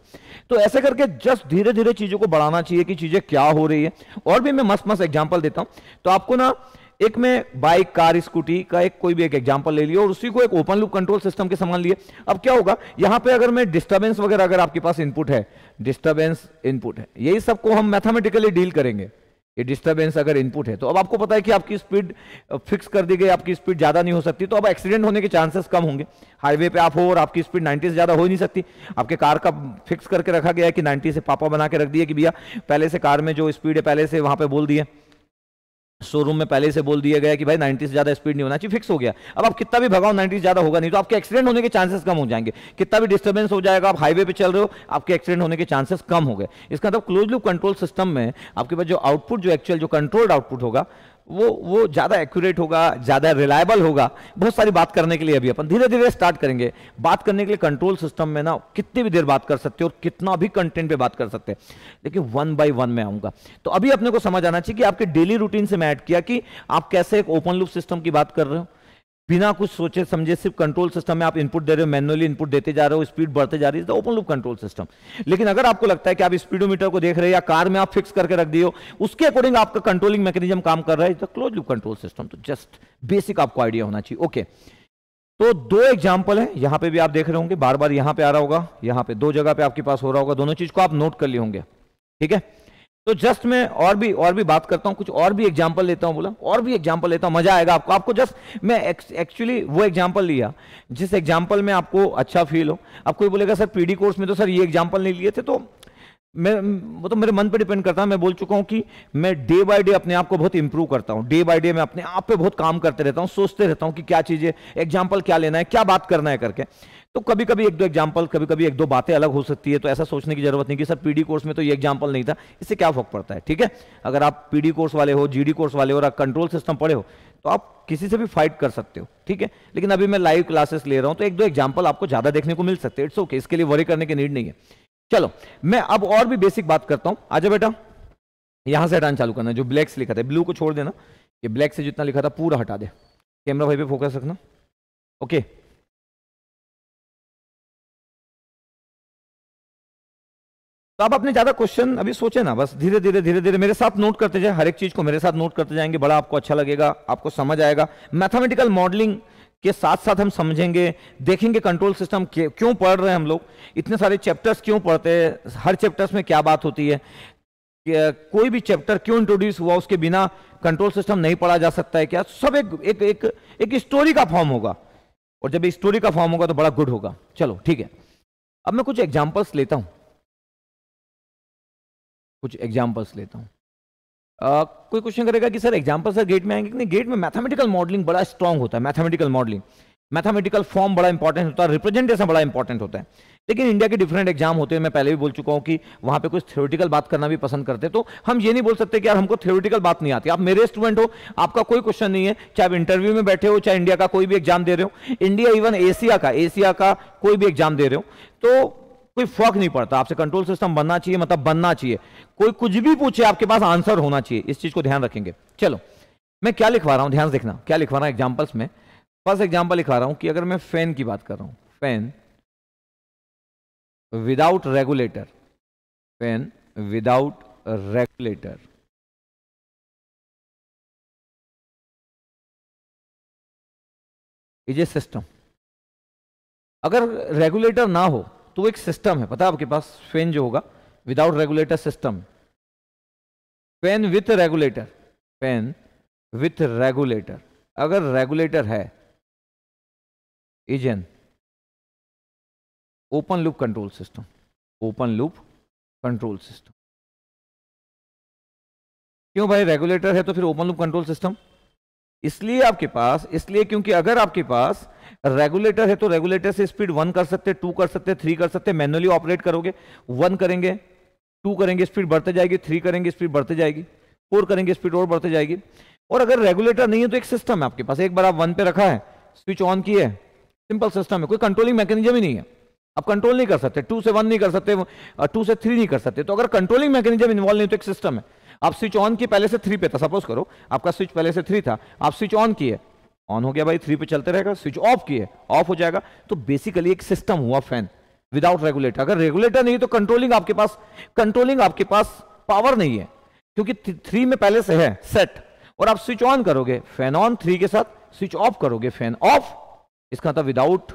तो ऐसे करके जस्ट धीरे धीरे चीजों को बढ़ाना चाहिए कि चीजें क्या हो रही है और भी मैं मस्त मस्त एग्जाम्पल देता हूं तो आपको ना एक में बाइक कार स्कूटी का एक कोई भी एक एग्जाम्पल ले लिया और उसी को एक ओपन लूप कंट्रोल सिस्टम के समान लिए अब क्या होगा यहां पे अगर मैं डिस्टर्बेंस वगैरह अगर आपके पास इनपुट है डिस्टर्बेंस इनपुट है यही सबको हम मैथमेटिकली डील करेंगे ये डिस्टर्बेंस अगर इनपुट है तो अब आपको पता है कि आपकी स्पीड फिक्स कर दी गई आपकी स्पीड ज़्यादा नहीं हो सकती तो अब एक्सीडेंट होने के चांसेस कम होंगे हाईवे पे आप हो और आपकी स्पीड 90 से ज़्यादा हो ही नहीं सकती आपके कार का फिक्स करके रखा गया है कि 90 से पापा बना के रख दिए कि भैया पहले से कार में जो स्पीड है पहले से वहाँ पर बोल दिए शोरूम में पहले से बोल दिया गया कि भाई 90 से ज्यादा स्पीड नहीं होना चाहिए फिक्स हो गया अब आप कितना भी भगाओ 90 से ज्यादा होगा नहीं तो आपके एक्सीडेंट होने के चांसेस कम हो जाएंगे कितना भी डिस्टर्बेंस हो जाएगा आप हाईवे पे चल रहे हो आपके एक्सीडेंट होने के चांसेस कम हो गए इसका मतलब क्लोज लूप कंट्रोल सिस्टम में आपके पास जो आउटपुट जो एक्चुअल जो कंट्रोल्ड आउटपुट होगा वो वो ज़्यादा एक्यूरेट होगा ज़्यादा रिलायबल होगा बहुत सारी बात करने के लिए अभी अपन धीरे धीरे स्टार्ट करेंगे बात करने के लिए कंट्रोल सिस्टम में ना कितनी भी देर बात कर सकते हो और कितना भी कंटेंट पे बात कर सकते हैं लेकिन वन बाय वन में आऊँगा तो अभी अपने को समझ आना चाहिए कि आपके डेली रूटीन से मैं ऐड किया कि आप कैसे एक ओपन लूप सिस्टम की बात कर रहे हो बिना कुछ सोचे समझे सिर्फ कंट्रोल सिस्टम में आप इनपुट दे रहे हो मैनुअली इनपुट देते जा रहे हो स्पीड बढ़ते जा रही है ओपन लूप कंट्रोल सिस्टम लेकिन अगर आपको लगता है कि आप स्पीडोमीटर को देख रहे हो या कार में आप फिक्स करके रख दिए हो उसके अकॉर्डिंग आपका कंट्रोलिंग मैकेनिज्म काम कर रहा है क्लोज लूप कंट्रोल सिस्टम तो जस्ट बेसिक आपको आइडिया होना चाहिए ओके तो दो एग्जाम्पल है यहां पर भी आप देख रहे होंगे बार बार यहां पर आ रहा होगा यहां पे दो जगह पे आपके पास हो रहा होगा दोनों चीज को आप नोट कर लिए होंगे ठीक है तो जस्ट मैं और भी और भी बात करता हूँ कुछ और भी एग्जाम्पल लेता हूं बोला और भी एग्जाम्पल लेता हूं मजा आएगा आपको आपको जस्ट मैं एक्चुअली वो एग्जाम्पल लिया जिस एग्जाम्पल में आपको अच्छा फील हो आप कोई बोलेगा सर पीडी कोर्स में तो सर ये एग्जाम्पल नहीं लिए थे तो मैं वो तो मेरे मन पर डिपेंड करता है मैं बोल चुका हूं कि मैं डे बाय डे अपने आप को बहुत इंप्रूव करता हूं डे बाय डे मैं अपने आप पे बहुत काम करते रहता हूं सोचते रहता हूँ कि क्या चीज़ें एग्जाम्पल क्या लेना है क्या बात करना है करके तो कभी कभी एक दो एग्जाम्पल कभी कभी एक दो बातें अलग हो सकती है तो ऐसा सोचने की जरूरत नहीं कि सर पीडी कोर्स में तो ये एग्जाम्पल नहीं था इससे क्या फर्क पड़ता है ठीक है अगर आप पीडी कोर्स वाले हो जीडी कोर्स वाले हो और कंट्रोल सिस्टम पढ़े हो तो आप किसी से भी फाइट कर सकते हो ठीक है लेकिन अभी मैं लाइव क्लासेस ले रहा हूं तो एक दो एग्जाम्पल आपको ज्यादा देखने को मिल सकते हैं इट्स ओके इसके लिए वरी करने की नीड नहीं है चलो मैं अब और भी बेसिक बात करता हूं आ बेटा यहां से हटान चालू करना जो ब्लैक लिखा था ब्लू को छोड़ देना ये ब्लैक से जितना लिखा था पूरा हटा दे कैमरा भाई पे फोकस रखना ओके okay. तो आप अपने ज्यादा क्वेश्चन अभी सोचे ना बस धीरे धीरे धीरे धीरे मेरे साथ नोट करते जाए हर एक चीज को मेरे साथ नोट करते जाएंगे बड़ा आपको अच्छा लगेगा आपको समझ आएगा मैथमेटिकल मॉडलिंग के साथ साथ हम समझेंगे देखेंगे कंट्रोल सिस्टम क्यों पढ़ रहे हैं हम लोग इतने सारे चैप्टर्स क्यों पढ़ते हैं हर चैप्टर्स में क्या बात होती है कोई भी चैप्टर क्यों इंट्रोड्यूस हुआ उसके बिना कंट्रोल सिस्टम नहीं पढ़ा जा सकता है क्या सब एक एक एक, एक स्टोरी का फॉर्म होगा और जब स्टोरी का फॉर्म होगा तो बड़ा गुड होगा चलो ठीक है अब मैं कुछ एग्जाम्पल्स लेता हूं कुछ एग्जाम्पल्स लेता हूँ Uh, कोई क्वेश्चन करेगा कि सर एग्जाम्पल सर गेट में आएंगे कि नहीं गेट में मैथमेटिकल मॉडलिंग बड़ा स्ट्रांग होता है मैथमेटिकल मॉडलिंग मैथमेटिकल फॉर्म बड़ा इंपॉर्टेंट होता है रिप्रेजेंटेशन बड़ा इंपॉर्टेंट होता है लेकिन इंडिया के डिफरेंट एग्जाम होते हैं मैं पहले भी बोल चुका हूँ कि वहाँ पे कुछ थ्योरेटिकल बात करना भी पसंद करते हैं तो हम ये नहीं बोल सकते कि यार हमको थ्योरेटिकल बात नहीं आती आप मेरे स्टूडेंट हो आपका कोई क्वेश्चन नहीं है चाहे आप इंटरव्यू में बैठे हो चाहे इंडिया का कोई भी एग्जाम दे रहे हो इंडिया इवन एशिया का एशिया का कोई भी एग्जाम दे रहे हो तो कोई फर्क नहीं पड़ता आपसे कंट्रोल सिस्टम बनना चाहिए मतलब बनना चाहिए कोई कुछ भी पूछे आपके पास आंसर होना चाहिए इस चीज को ध्यान रखेंगे चलो मैं क्या लिखवा रहा हूं ध्यान देखना क्या लिखवा रहा हूं एग्जाम्पल्स में फर्स्ट एग्जाम्पल लिखवा रहा हूं कि अगर मैं फैन की बात कर रहा हूं fan without regulator fan without regulator is a system अगर रेगुलेटर ना हो तो एक सिस्टम है पता है आपके पास फैन जो होगा without regulator system fan with regulator fan with regulator अगर रेगुलेटर है is an open loop control system open loop control system क्यों भाई रेगुलेटर है तो फिर ओपन लूप कंट्रोल सिस्टम इसलिए आपके पास इसलिए क्योंकि अगर आपके पास रेगुलेटर है तो रेगुलेटर से स्पीड वन कर सकते टू कर सकते थ्री कर सकते मैनुअली ऑपरेट करोगे वन करेंगे टू करेंगे स्पीड बढ़ते जाएगी थ्री करेंगे स्पीड बढ़ते जाएगी फोर करेंगे स्पीड और बढ़ते जाएगी और अगर रेगुलेटर नहीं है तो एक सिस्टम है आपके पास एक बार आप वन पे रखा है स्विच ऑन किया है सिंपल सिस्टम है कोई कंट्रोलिंग मैकेनिज्म ही नहीं है आप कंट्रोल नहीं कर सकते टू से वन नहीं कर सकते टू uh, से थ्री नहीं कर सकते तो अगर कंट्रोलिंग मैकेनिज्म इन्वॉल्व नहीं तो एक सिस्टम है आप स्विच ऑन किए पहले से थ्री पे था सपोज करो आपका स्विच पहले से थ्री था आप स्विच ऑन किए ऑन हो गया भाई थ्री पे चलते रहेगा स्विच ऑफ किए ऑफ हो जाएगा तो बेसिकली एक सिस्टम हुआ फैन विदाउट रेगुलेटर अगर रेगुलेटर नहीं तो कंट्रोलिंग आपके पास कंट्रोलिंग आपके पास पावर नहीं है क्योंकि थ्री में पहले से है सेट और आप स्विच ऑन करोगे फैन ऑन थ्री के साथ स्विच ऑफ करोगे फैन ऑफ इसका था विदाउट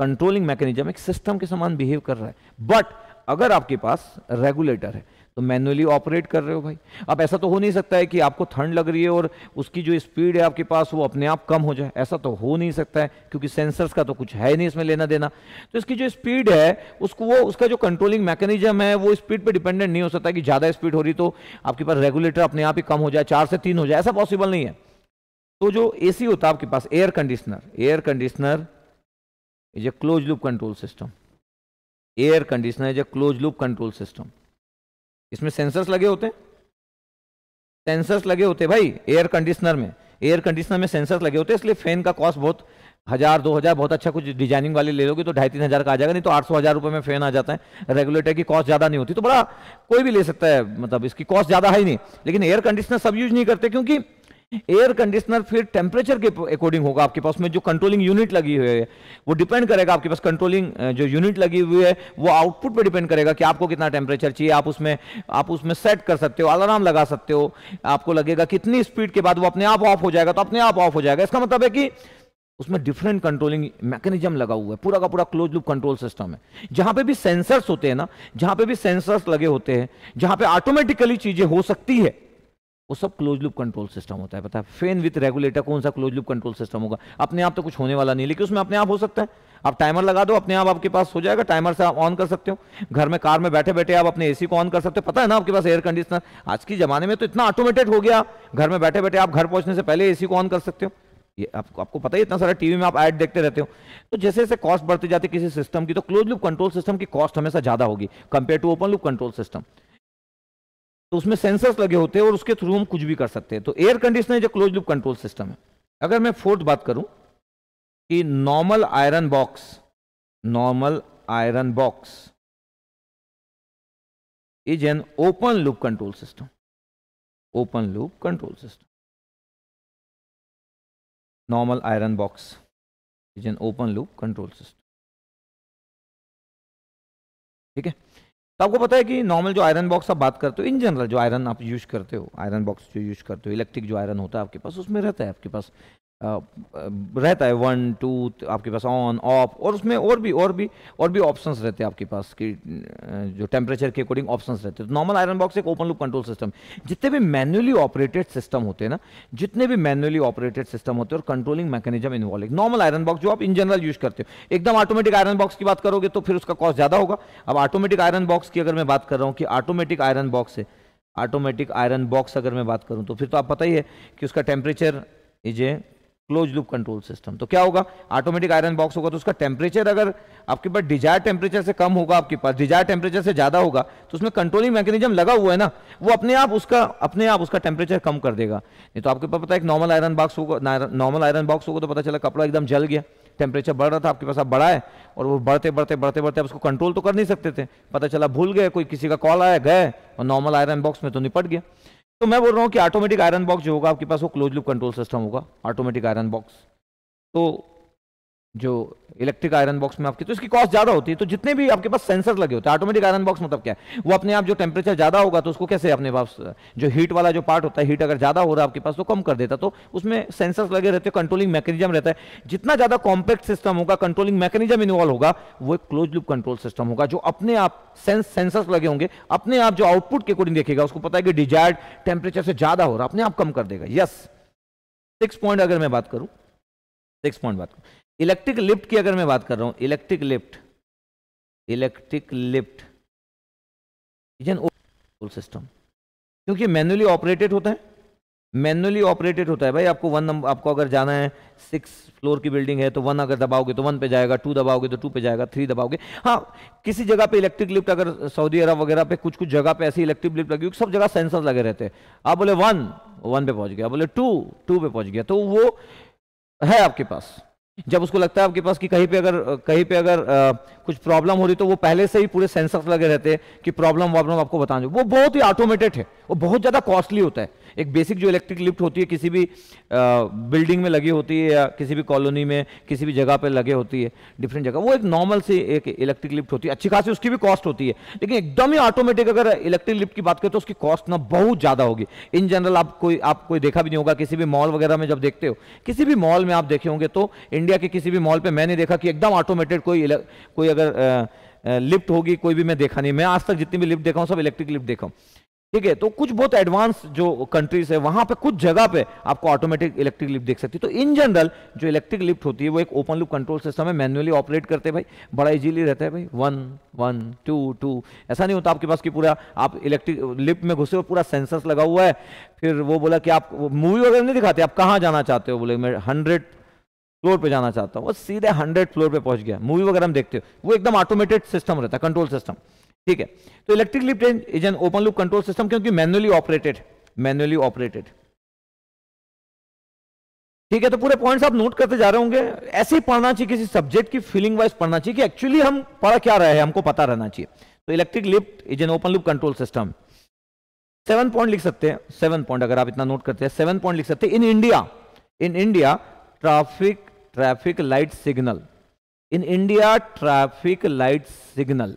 कंट्रोलिंग मैकेनिज्म एक सिस्टम के समान बिहेव कर रहा है बट अगर आपके पास रेगुलेटर है तो मैनुअली ऑपरेट कर रहे हो भाई अब ऐसा तो हो नहीं सकता है कि आपको ठंड लग रही है और उसकी जो स्पीड है आपके पास वो अपने आप कम हो जाए ऐसा तो हो नहीं सकता है क्योंकि सेंसर्स का तो कुछ है नहीं इसमें लेना देना तो इसकी जो स्पीड है उसको वो उसका जो कंट्रोलिंग मैकेनिज्म है वो स्पीड पर डिपेंडेंट नहीं हो सकता कि ज़्यादा स्पीड हो रही तो आपके पास रेगुलेटर अपने आप ही कम हो जाए चार से तीन हो जाए ऐसा पॉसिबल नहीं है तो जो ए होता है आपके पास air conditioner air conditioner is a close loop control system air conditioner is a close loop control system इसमें सेंसर्स लगे होते हैं सेंसर्स लगे होते भाई एयर कंडीशनर में एयर कंडीशनर में सेंसर्स लगे होते इसलिए फैन का कॉस्ट बहुत हज़ार दो हज़ार बहुत अच्छा कुछ डिजाइनिंग वाले ले लोगे तो ढाई तीन हज़ार का आ जाएगा नहीं तो आठ सौ हज़ार रुपये में फ़ैन आ जाता है रेगुलेटर की कॉस्ट ज़्यादा नहीं होती तो बड़ा कोई भी ले सकता है मतलब इसकी कॉस्ट ज़्यादा है ही नहीं लेकिन एयर कंडीशनर सब यूज़ नहीं करते क्योंकि एयर कंडीशनर फिर टेम्परेचर के अकॉर्डिंग होगा आपके पास में जो कंट्रोलिंग यूनिट लगी हुई है वो डिपेंड करेगा आपके पास कंट्रोलिंग जो यूनिट लगी हुई है वो आउटपुट पर डिपेंड करेगा कि आपको कितना टेम्परेचर चाहिए आप उसमें आप उसमें सेट कर सकते हो अलार्म लगा सकते हो आपको लगेगा कितनी स्पीड के बाद वो अपने आप ऑफ हो जाएगा तो अपने आप ऑफ हो जाएगा इसका मतलब है कि उसमें डिफरेंट कंट्रोलिंग मैकेनिज्म लगा हुआ है पूरा का पूरा क्लोज लूप कंट्रोल सिस्टम है जहां पे भी सेंसर्स होते हैं ना जहां पे भी सेंसर्स लगे होते हैं जहां पे ऑटोमेटिकली चीजें हो सकती है वो सब क्लोज लूप कंट्रोल सिस्टम होता है पता है फेन विथ रेगुलेटर कौन सा क्लोज लूप कंट्रोल सिस्टम होगा अपने आप तो कुछ होने वाला नहीं लेकिन उसमें अपने आप हो सकता है आप टाइमर लगा दो अपने आप आपके पास हो जाएगा टाइमर से आप ऑन कर सकते हो घर में कार में बैठे बैठे आप अपने एसी को ऑन कर सकते हो पता है ना आपके पास एयर कंडीशनर आज के जमाने में तो इतना ऑटोमेटेड हो गया घर में बैठे बैठे आप घर पहुंचने से पहले एसी को ऑन कर सकते हो ये आपको आपको पता ही इतना सारा टीवी में आप ऐड देखते रहते हो तो जैसे जैसे कॉस्ट बढ़ती जाती है किसी सिस्टम की तो क्लोज लूप कंट्रोल सिस्टम की कॉस्ट हमेशा ज्यादा होगी compare to open loop control system तो उसमें सेंसर्स लगे होते हैं और उसके थ्रू हम कुछ भी कर सकते हैं तो एयर कंडीशनर जो क्लोज लूप कंट्रोल सिस्टम है अगर मैं फोर्थ बात करूं कि normal iron box normal iron box is an open loop control system open loop control system normal iron box is an open loop control system ठीक है तो आपको पता है कि नॉर्मल जो आयरन बॉक्स आप बात करते हो इन जनरल जो आयरन आप यूज करते हो आयरन बॉक्स जो यूज करते हो इलेक्ट्रिक जो आयरन होता है आपके पास उसमें रहता है आपके पास रहता है वन टू आपके पास ऑन ऑफ और उसमें और भी और भी और भी ऑप्शंस रहते हैं आपके पास कि जो टेम्परेचर के अकॉर्डिंग ऑप्शंस रहते हैं तो नॉर्मल आयरन बॉक्स एक ओपन लूप कंट्रोल सिस्टम जितने भी मैनुअली ऑपरेटेड सिस्टम होते हैं ना जितने भी मैनुअली ऑपरेटेड सिस्टम होते हैं और कंट्रोलिंग मैकेनिज्म इन्वॉल्व है नॉर्मल आयरन बॉक्स जो आप इन जनरल यूज करते हो एकदम ऑटोमेटिक आयरन बॉक्स की बात करोगे तो फिर उसका कॉस्ट ज़्यादा होगा अब ऑटोमेटिक आयरन बॉक्स की अगर मैं बात कर रहा हूँ कि ऑटोमेटिक आयरन बॉक्स है ऑटोमेटिक आयरन बॉक्स अगर मैं बात करूँ तो फिर तो आप पता ही है कि उसका temperature is a close loop control system तो क्या होगा ऑटोमेटिक आयरन बॉक्स होगा तो उसका टेम्परेचर अगर आपके पास डिजायर टेम्परेचर से कम होगा आपके पास डिजायर टेम्परेचर से ज्यादा होगा तो उसमें कंट्रोलिंग मैकेनिज्म लगा हुआ है ना वो अपने आप उसका अपने आप उसका टेम्परेचर कम कर देगा नहीं तो आपके पास पता है एक नॉर्मल आयरन बॉक्स होगा नॉर्मल आयरन बॉक्स होगा तो पता चला कपड़ा एकदम जल गया टेम्परेचर बढ़ रहा था आपके पास आप बढ़ा है और वो बढ़ते बढ़ते बढ़ते बढ़ते आप उसको कंट्रोल तो कर नहीं सकते थे पता चला भूल गए कोई किसी का कॉल आया गए और नॉर्मल आयरन बॉक्स में तो निपट गया तो मैं बोल रहा हूँ कि ऑटोमेटिक आयरन बॉक्स जो होगा आपके पास वो क्लोज लूप कंट्रोल सिस्टम होगा ऑटोमेटिक आयरन बॉक्स तो जो इलेक्ट्रिक आयरन बॉक्स में आपकी तो इसकी कॉस्ट ज्यादा होती है तो जितने भी आपके पास सेंसर लगे होते हैं ऑटोमेटिक आयरन बॉक्स मतलब क्या है वो अपने आप जो टेम्परेचर ज्यादा होगा तो उसको कैसे अपने पास जो हीट वाला जो पार्ट होता है हीट अगर ज्यादा हो रहा है आपके पास तो कम कर देता तो उसमें सेंसर लगे रहते हैं कंट्रोलिंग मैकेनिज्म रहता है जितना ज्यादा कॉम्पैक्ट सिस्टम होगा कंट्रोलिंग मैकेनिज्म इन्वॉल्व होगा वो एक क्लोज लुप कंट्रोल सिस्टम होगा जो अपने आप सेंस सेंसर्स लगे होंगे अपने आप जो आउटपुट के अकॉर्डिंग देखेगा उसको पता है कि डिजायर्ड टेम्परेचर से ज्यादा हो रहा है अपने आप कम कर देगा यस सिक्स पॉइंट अगर मैं बात करूं सिक्स पॉइंट बात करूं इलेक्ट्रिक लिफ्ट की अगर मैं बात कर रहा हूं electric lift electric lift is an all system क्योंकि मैनुअली ऑपरेटेड होता है मैनुअली ऑपरेटेड होता है भाई आपको वन नंबर आपको अगर जाना है सिक्स फ्लोर की बिल्डिंग है तो वन अगर दबाओगे तो वन पे जाएगा टू दबाओगे तो टू पे जाएगा थ्री दबाओगे हाँ किसी जगह पे इलेक्ट्रिक लिफ्ट अगर सऊदी अरब वगैरह पे कुछ कुछ जगह पे ऐसी इलेक्ट्रिक लिफ्ट लगी सब जगह सेंसर लगे रहते हैं आप बोले वन वन पे पहुंच गया बोले टू टू पे पहुंच गया तो वो है आपके पास जब उसको लगता है आपके पास कि कहीं पे अगर कहीं पे अगर आ, कुछ प्रॉब्लम हो रही तो वो पहले से ही पूरे सेंसर्स लगे रहते हैं कि प्रॉब्लम वॉब्लम आपको बता दो वो बहुत ही ऑटोमेटेड है वो बहुत ज़्यादा कॉस्टली होता है एक बेसिक जो इलेक्ट्रिक लिफ्ट होती है किसी भी बिल्डिंग में लगी होती है या किसी भी कॉलोनी में किसी भी जगह पर लगे होती है डिफरेंट जगह वो एक नॉर्मल सी एक इलेक्ट्रिक लिफ्ट होती है अच्छी खासी उसकी भी कॉस्ट होती है लेकिन एकदम ही ऑटोमेटिक अगर इलेक्ट्रिक लिफ्ट की बात करें तो उसकी कॉस्ट ना बहुत ज़्यादा होगी इन जनरल आप कोई आप कोई देखा भी नहीं होगा किसी भी मॉल वगैरह में जब देखते हो किसी भी मॉल में आप देखे होंगे तो इंडिया के किसी भी मॉल पर मैंने देखा कि एकदम ऑटोमेटेड कोई कोई अगर लिफ्ट होगी कोई भी मैं देखा नहीं मैं आज तक जितनी भी लिफ्ट देखा हूँ सब इलेक्ट्रिक लिफ्ट देखा हूँ ठीक है तो कुछ बहुत एडवांस जो कंट्रीज है वहां पे कुछ जगह पे आपको ऑटोमेटिक इलेक्ट्रिक लिफ्ट देख सकती है तो इन जनरल जो इलेक्ट्रिक लिफ्ट होती है वो एक ओपन लूप कंट्रोल सिस्टम है मैनुअली ऑपरेट करते हैं भाई बड़ा इजीली रहता है भाई वन वन टू टू ऐसा नहीं होता आपके पास कि पूरा आप इलेक्ट्रिक लिफ्ट में घुसे हो पूरा सेंसर्स लगा हुआ है फिर वो बोला कि आप मूवी वगैरह नहीं दिखाते आप कहाँ जाना चाहते हो बोले मैं हंड्रेड फ्लोर पे जाना चाहता हूँ वो सीधे हंड्रेड फ्लोर पे पहुंच गया मूवी वगैरह हम देखते हो वो एकदम ऑटोमेटेड सिस्टम रहता है कंट्रोल सिस्टम ठीक है तो electric lift is an open loop control system क्योंकि मैनुअली ऑपरेटेड मैनुअली ऑपरेटेड ठीक है तो पूरे पॉइंट्स आप नोट करते जा रहे होंगे ऐसे ही पढ़ना चाहिए किसी सब्जेक्ट की फीलिंग वाइज पढ़ना चाहिए कि एक्चुअली हम पढ़ा क्या रहे हैं हमको पता रहना चाहिए तो electric lift is an open loop control system seven point लिख सकते हैं सेवन पॉइंट अगर आप इतना नोट करते हैं सेवन पॉइंट लिख सकते हैं in India in India traffic traffic light signal in India traffic light signal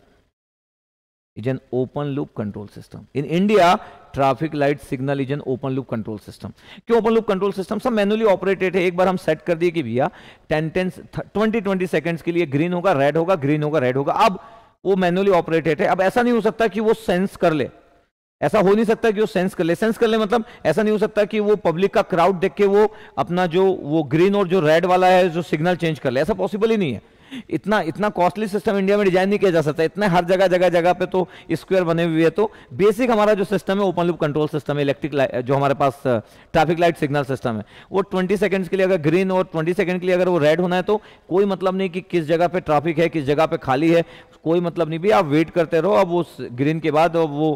is an open loop control system. In India, traffic light signal is an open loop control system. क्यों open loop control system? सब manually operated है एक बार हम set कर दिए कि भैया 10 10 20 20 seconds के लिए green होगा red होगा green होगा red होगा अब वो manually operated है अब ऐसा नहीं हो सकता कि वो sense कर ले ऐसा हो नहीं सकता कि वो सेंस कर ले सेंस कर ले मतलब ऐसा नहीं हो सकता कि वो पब्लिक का क्राउड देख के वो अपना जो वो ग्रीन और जो रेड वाला है जो सिग्नल चेंज कर ले ऐसा पॉसिबल ही नहीं है इतना इतना कॉस्टली सिस्टम इंडिया में डिजाइन नहीं किया जा सकता इतना हर जगह जगह जगह पे तो स्क्वायर बने हुए हैं तो बेसिक हमारा जो सिस्टम है ओपन लूप कंट्रोल सिस्टम है इलेक्ट्रिक जो हमारे पास ट्रैफिक लाइट सिग्नल सिस्टम है वो 20 सेकंड्स के लिए अगर ग्रीन और 20 सेकंड के लिए अगर वो रेड होना है तो कोई मतलब नहीं कि किस जगह पर ट्राफिक है किस जगह पर खाली है कोई मतलब नहीं भी आप वेट करते रहो अब उस ग्रीन के बाद अब वो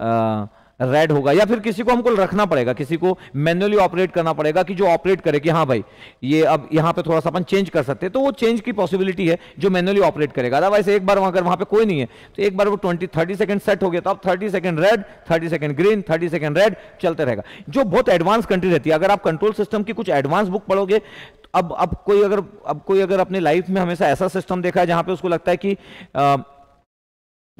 आ, uh, रेड होगा या फिर किसी को हमको रखना पड़ेगा किसी को मैनुअली ऑपरेट करना पड़ेगा कि जो ऑपरेट करे कि हाँ भाई ये अब यहां पे थोड़ा सा अपन चेंज कर सकते हैं तो वो चेंज की पॉसिबिलिटी है जो मैन्युअली ऑपरेट करेगा अदरवाइज एक बार अगर वहां पे कोई नहीं है तो एक बार वो ट्वेंटी थर्टी सेकंड सेट हो गया तो अब thirty second red thirty second green thirty second red चलते रहेगा जो बहुत एडवांस कंट्री रहती है अगर आप कंट्रोल सिस्टम की कुछ एडवांस बुक पढ़ोगे अब अब कोई अगर अब कोई अगर अपने लाइफ में हमेशा ऐसा सिस्टम देखा है जहां पे उसको लगता है कि आ,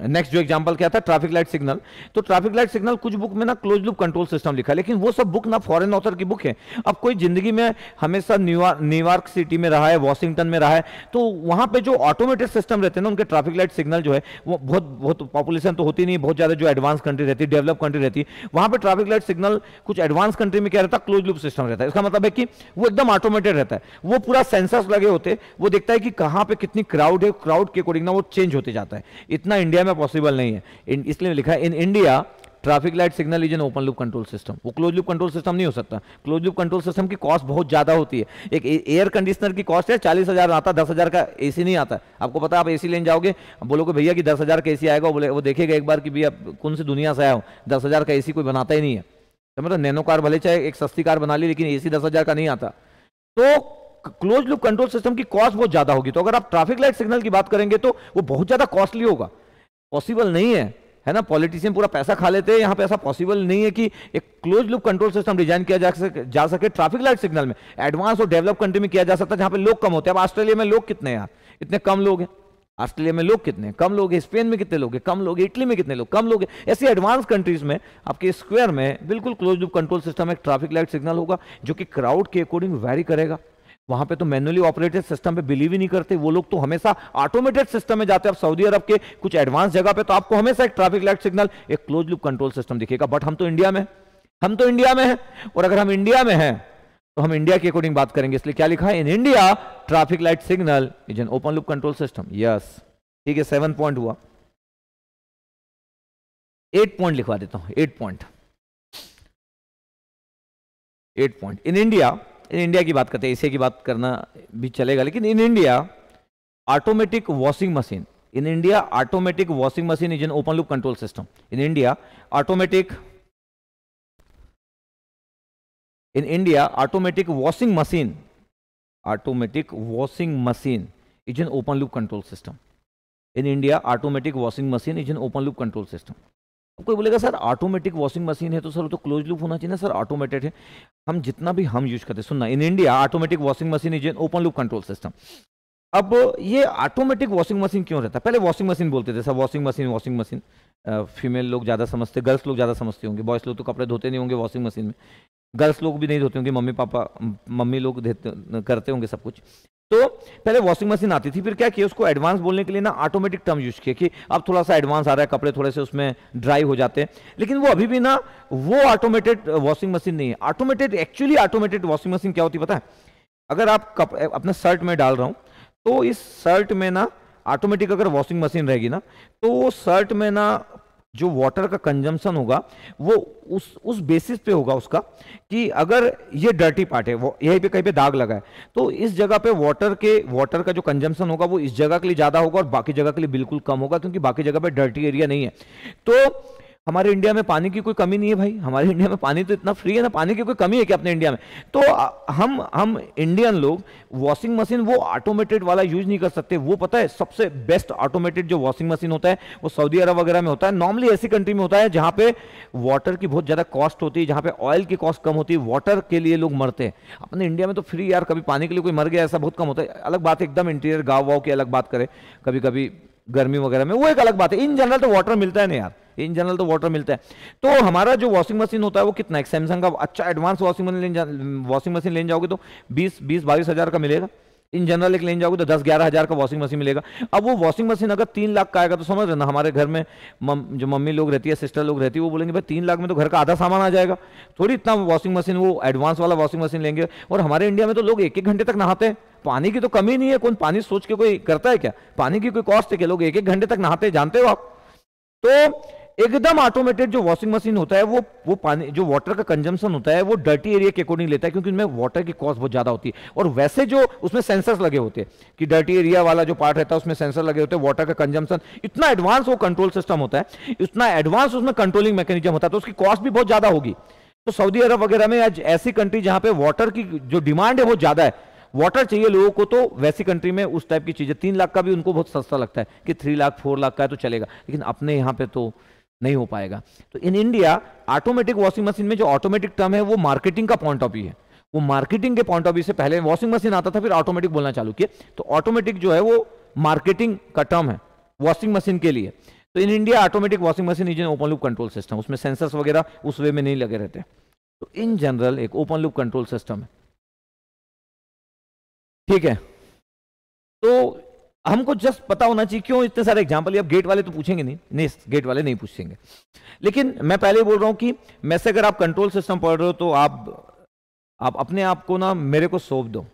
नेक्स्ट जो एग्जांपल क्या था ट्रैफिक लाइट सिग्नल तो ट्रैफिक लाइट सिग्नल कुछ बुक में ना क्लोज लूप कंट्रोल सिस्टम लिखा लेकिन वो सब बुक ना फॉरेन ऑथर की बुक है अब कोई जिंदगी में हमेशा न्यूयॉर्क सिटी में रहा है वॉशिंगटन में रहा है तो वहां पे जो ऑटोमेटेड सिस्टम रहते हैं ना उनके ट्रैफिक लाइट सिग्नल जो है वो बहुत बहुत पॉपुलेशन तो होती नहीं बहुत ज्यादा जो एडवांस कंट्री रहती है डेवलप कंट्री रहती है वहां पर ट्रैफिक लाइट सिग्नल कुछ एडवांस कंट्री में क्या रहता है क्लोज लूप सिस्टम रहता है इसका मतलब है कि वो एकदम ऑटोमेटेड रहता है वो पूरा सेंसर्स लगे होते वो देखता है कि कहाँ पे कितनी क्राउड है क्राउड के अकॉर्डिंग ना वो चेंज होते जाता है इतना इंडिया इंडिया में पॉसिबल नहीं है इसलिए लिखा in India traffic light signal is an open loop control system वो क्लोज लूप कंट्रोल सिस्टम नहीं हो सकता क्लोज लूप कंट्रोल सिस्टम की कॉस्ट बहुत ज्यादा होती है एक एयर कंडीशनर की कॉस्ट है चालीस हजार आता दस हजार का एसी नहीं आता आपको पता आप एसी लेने जाओगे बोलोगे भैया कि दस हजार का ए आएगा बोले वो देखेगा एक बार कि भैया कौन सी दुनिया से आया हो दस हजार का ए कोई बनाता ही नहीं है तो मतलब नैनो कार भले चाहे एक सस्ती कार बना ली लेकिन ए सी का नहीं आता तो क्लोज लूप कंट्रोल सिस्टम की कॉस्ट बहुत ज्यादा होगी तो अगर आप ट्रैफिक लाइट सिग्नल की बात करेंगे तो वो बहुत ज्यादा कॉस्टली होगा पॉसिबल नहीं है है ना पॉलिटिशियन पूरा पैसा खा लेते हैं यहां पे ऐसा पॉसिबल नहीं है कि एक close loop control system design किया जा सके जा सके ट्रैफिक लाइट सिग्नल में एडवांस और डेवलप कंट्री में किया जा सकता है जहां पे लोग कम होते हैं अब ऑस्ट्रेलिया में लोग कितने यार इतने कम लोग हैं ऑस्ट्रेलिया में लोग कितने कम लोग हैं स्पेन में कितने लोग हैं कम लोग इटली में कितने लोग कम लोग हैं ऐसे एडवांस कंट्रीज में आपके स्क्वेयर में बिल्कुल क्लोज लुप कंट्रोल सिस्टम एक ट्रैफिक लाइट सिग्नल होगा जो कि क्राउड के अकॉर्डिंग वैरी करेगा वहां पे तो मैनुअली ऑपरेटेड सिस्टम पे बिलीव ही नहीं करते वो लोग तो हमेशा ऑटोमेटेड सिस्टम में जाते हैं सऊदी अरब के कुछ एडवांस जगह पे तो आपको हमेशा एक ट्रैफिक लाइट सिग्नल एक क्लोज लुप कंट्रोल सिस्टम दिखेगा बट हम तो इंडिया में हम तो इंडिया में हैं और अगर हम इंडिया में हैं तो हम इंडिया के अकॉर्डिंग बात करेंगे इसलिए क्या लिखा है in India traffic light signal is an open loop control system yes ठीक है सेवन पॉइंट हुआ एट पॉइंट लिखवा देता हूं eight point eight point in India in India की बात करते हैं एशिया की बात करना भी चलेगा लेकिन in India automatic washing machine in India automatic washing machine is an open loop control system in India automatic in India automatic washing machine automatic washing machine is an open loop control system in India automatic washing machine is an open loop control system कोई बोलेगा sir automatic washing machine है तो sir वो तो close loop होना चाहिए ना sir automated है हम जितना भी हम यूज करते हैं सुनना in India automatic washing machine is an open loop control system अब ये ऑटोमेटिक वॉशिंग मशीन क्यों रहता है पहले वॉशिंग मशीन बोलते थे sir washing machine washing machine female लोग ज़्यादा समझते गर्ल्स लोग ज़्यादा समझते होंगे बॉयस लोग तो कपड़े धोते नहीं होंगे वॉशिंग मशीन में गर्ल्स लोग भी नहीं धोते होंगे मम्मी पापा मम्मी लोग करते होंगे सब कुछ तो पहले वॉशिंग मशीन आती थी फिर क्या किया उसको एडवांस बोलने के लिए ना ऑटोमेटिक टर्म यूज किया कि अब थोड़ा सा एडवांस आ रहा है कपड़े थोड़े से उसमें ड्राई हो जाते हैं लेकिन वो अभी भी ना वो ऑटोमेटेड वॉशिंग मशीन नहीं है automated actually automated washing machine क्या होती पता है अगर आप कप, अपने शर्ट में डाल रहा हूँ तो इस शर्ट में ना ऑटोमेटिक अगर वॉशिंग मशीन रहेगी ना तो वो शर्ट में ना जो वाटर का कंजम्पशन होगा वो उस उस बेसिस पे होगा उसका कि अगर ये डर्टी पार्ट है वो यही पे कहीं पे दाग लगा है तो इस जगह पे वाटर के वाटर का जो कंजम्पशन होगा वो इस जगह के लिए ज़्यादा होगा और बाकी जगह के लिए बिल्कुल कम होगा क्योंकि बाकी जगह पे डर्टी एरिया नहीं है तो हमारे इंडिया में पानी की कोई कमी नहीं है भाई हमारे इंडिया में पानी तो इतना फ्री है ना पानी की कोई कमी है क्या अपने इंडिया में तो हम हम इंडियन लोग वॉशिंग मशीन वो ऑटोमेटेड वाला यूज नहीं कर सकते वो पता है सबसे बेस्ट ऑटोमेटेड जो वॉशिंग मशीन होता है वो सऊदी अरब वगैरह में होता है नॉर्मली ऐसी कंट्री में होता है जहाँ पे वाटर की बहुत ज़्यादा कॉस्ट होती है जहाँ पे ऑयल की कॉस्ट कम होती है वाटर के लिए लोग मरते हैं अपने इंडिया में तो फ्री यार कभी पानी के लिए कोई मर गया ऐसा बहुत कम होता है अलग बात है एकदम इंटीरियर गाँव वाव की अलग बात करें कभी कभी गर्मी वगैरह में वो एक अलग बात है इन जनरल तो वाटर मिलता है ना यार इन जनरल तो वाटर मिलता है तो हमारा जो वॉशिंग मशीन होता है वो कितना है सैमसंग का अच्छा advance washing machine washing machine लेने जाओगे तो बीस बीस बाईस हज़ार का मिलेगा इन जनरल एक लेने जाओगे तो दस ग्यारह हज़ार का वॉशिंग मशीन मिलेगा अब वो वॉशिंग मशीन अगर तीन लाख का आएगा तो समझ रहे ना हमारे घर में मम, जो मम्मी लोग रहती है सिस्टर लोग रहती है वो बोलेंगे भाई तीन लाख में तो घर का आधा सामान आ जाएगा थोड़ी इतना वॉशिंग मशीन वो एडवांस वाला वॉशिंग मशीन लेंगे और हमारे इंडिया में तो लोग एक एक घंटे तक नहाते हैं पानी की तो कमी नहीं है कौन पानी सोच के कोई करता है क्या पानी की कोई कॉस्ट है क्या लोग एक एक घंटे तक नहाते जानते हो आप तो एकदम ऑटोमेटेड जो वॉशिंग मशीन होता है वो वो पानी जो वाटर का कंजम्पशन होता है वो डर्टी एरिया के अकॉर्डिंग लेता है क्योंकि उनमें वाटर की कॉस्ट बहुत ज़्यादा होती है और वैसे जो उसमें सेंसर्स लगे होते हैं कि डर्टी एरिया वाला जो पार्ट रहता है उसमें सेंसर लगे होते हैं वाटर का कंजम्पशन इतना एडवांस वो कंट्रोल सिस्टम होता है इतना एडवांस उसमें कंट्रोलिंग मैकेनिज्म होता है तो उसकी कॉस्ट भी बहुत ज़्यादा होगी तो सऊदी अरब वगैरह में आज ऐसी कंट्री जहां पे वाटर की जो डिमांड है वो ज़्यादा है वाटर चाहिए लोगों को तो वैसी कंट्री में उस टाइप की चीज़ें तीन लाख का भी उनको बहुत सस्ता लगता है कि थ्री लाख फोर लाख का है तो चलेगा लेकिन अपने यहाँ पे तो नहीं हो पाएगा तो in India automatic washing machine में जो ऑटोमेटिक टर्म है वो मार्केटिंग का पॉइंट ऑफ व्यू है वो मार्केटिंग के पॉइंट ऑफ व्यू से पहले वॉशिंग मशीन आता था फिर ऑटोमेटिक बोलना चालू किया तो ऑटोमेटिक जो है वो मार्केटिंग का टर्म है वॉशिंग मशीन के लिए तो in India automatic washing machine is an open loop control system उसमें सेंसर्स वगैरह उस वे में नहीं लगे रहते तो इन जनरल एक ओपन लूप कंट्रोल सिस्टम है ठीक है तो हमको जस्ट पता होना चाहिए क्यों इतने सारे एग्जाम्पल अब गेट वाले तो पूछेंगे नहीं नहीं गेट वाले नहीं पूछेंगे लेकिन मैं पहले बोल रहा हूं कि मैं से अगर आप कंट्रोल सिस्टम पढ़ रहे हो तो आप आप अपने आप को ना मेरे को सौंप दो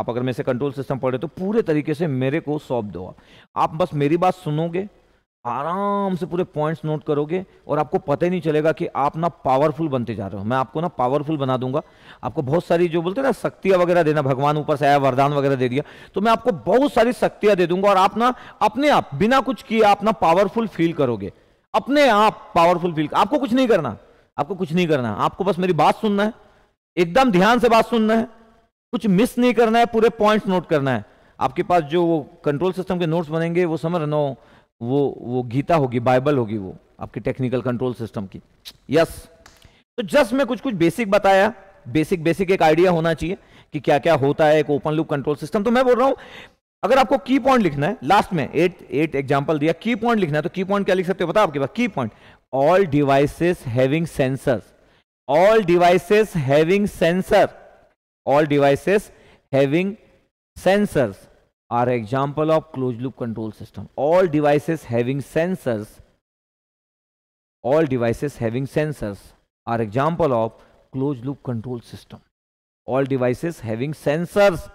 आप अगर मेरे से कंट्रोल सिस्टम पढ़ रहे हो तो पूरे तरीके से मेरे को सौंप दो आप बस मेरी बात सुनोगे आराम से पूरे पॉइंट्स नोट करोगे और आपको पता ही नहीं चलेगा कि आप ना पावरफुल बनते जा रहे हो मैं आपको ना पावरफुल बना दूंगा आपको बहुत सारी जो बोलते हैं ना शक्तियां वगैरह देना भगवान ऊपर से आया वरदान वगैरह दे दिया तो मैं आपको बहुत सारी शक्तियां दे दूंगा और आप ना अपने आप बिना कुछ किए आप ना पावरफुल फील करोगे अपने आप पावरफुल फील आपको कुछ नहीं करना आपको कुछ नहीं करना आपको बस मेरी बात सुनना है एकदम ध्यान से बात सुनना है कुछ मिस नहीं करना है पूरे पॉइंट्स नोट करना है आपके पास जो कंट्रोल सिस्टम के नोट्स बनेंगे वो समझ रहे वो वो गीता होगी बाइबल होगी वो आपके टेक्निकल कंट्रोल सिस्टम की यस तो जस्ट मैं कुछ कुछ बेसिक बताया बेसिक बेसिक एक आइडिया होना चाहिए कि क्या क्या होता है एक ओपन लूप कंट्रोल सिस्टम तो मैं बोल रहा हूं अगर आपको की पॉइंट लिखना है लास्ट में एट एट एग्जाम्पल दिया की पॉइंट लिखना है तो की पॉइंट क्या लिख सकते हो बता आपके पास की point all devices having sensor all devices having sensor all devices having sensors are an example of closed loop control system. All devices having sensors, all devices having sensors are example of closed loop control system. All devices having sensors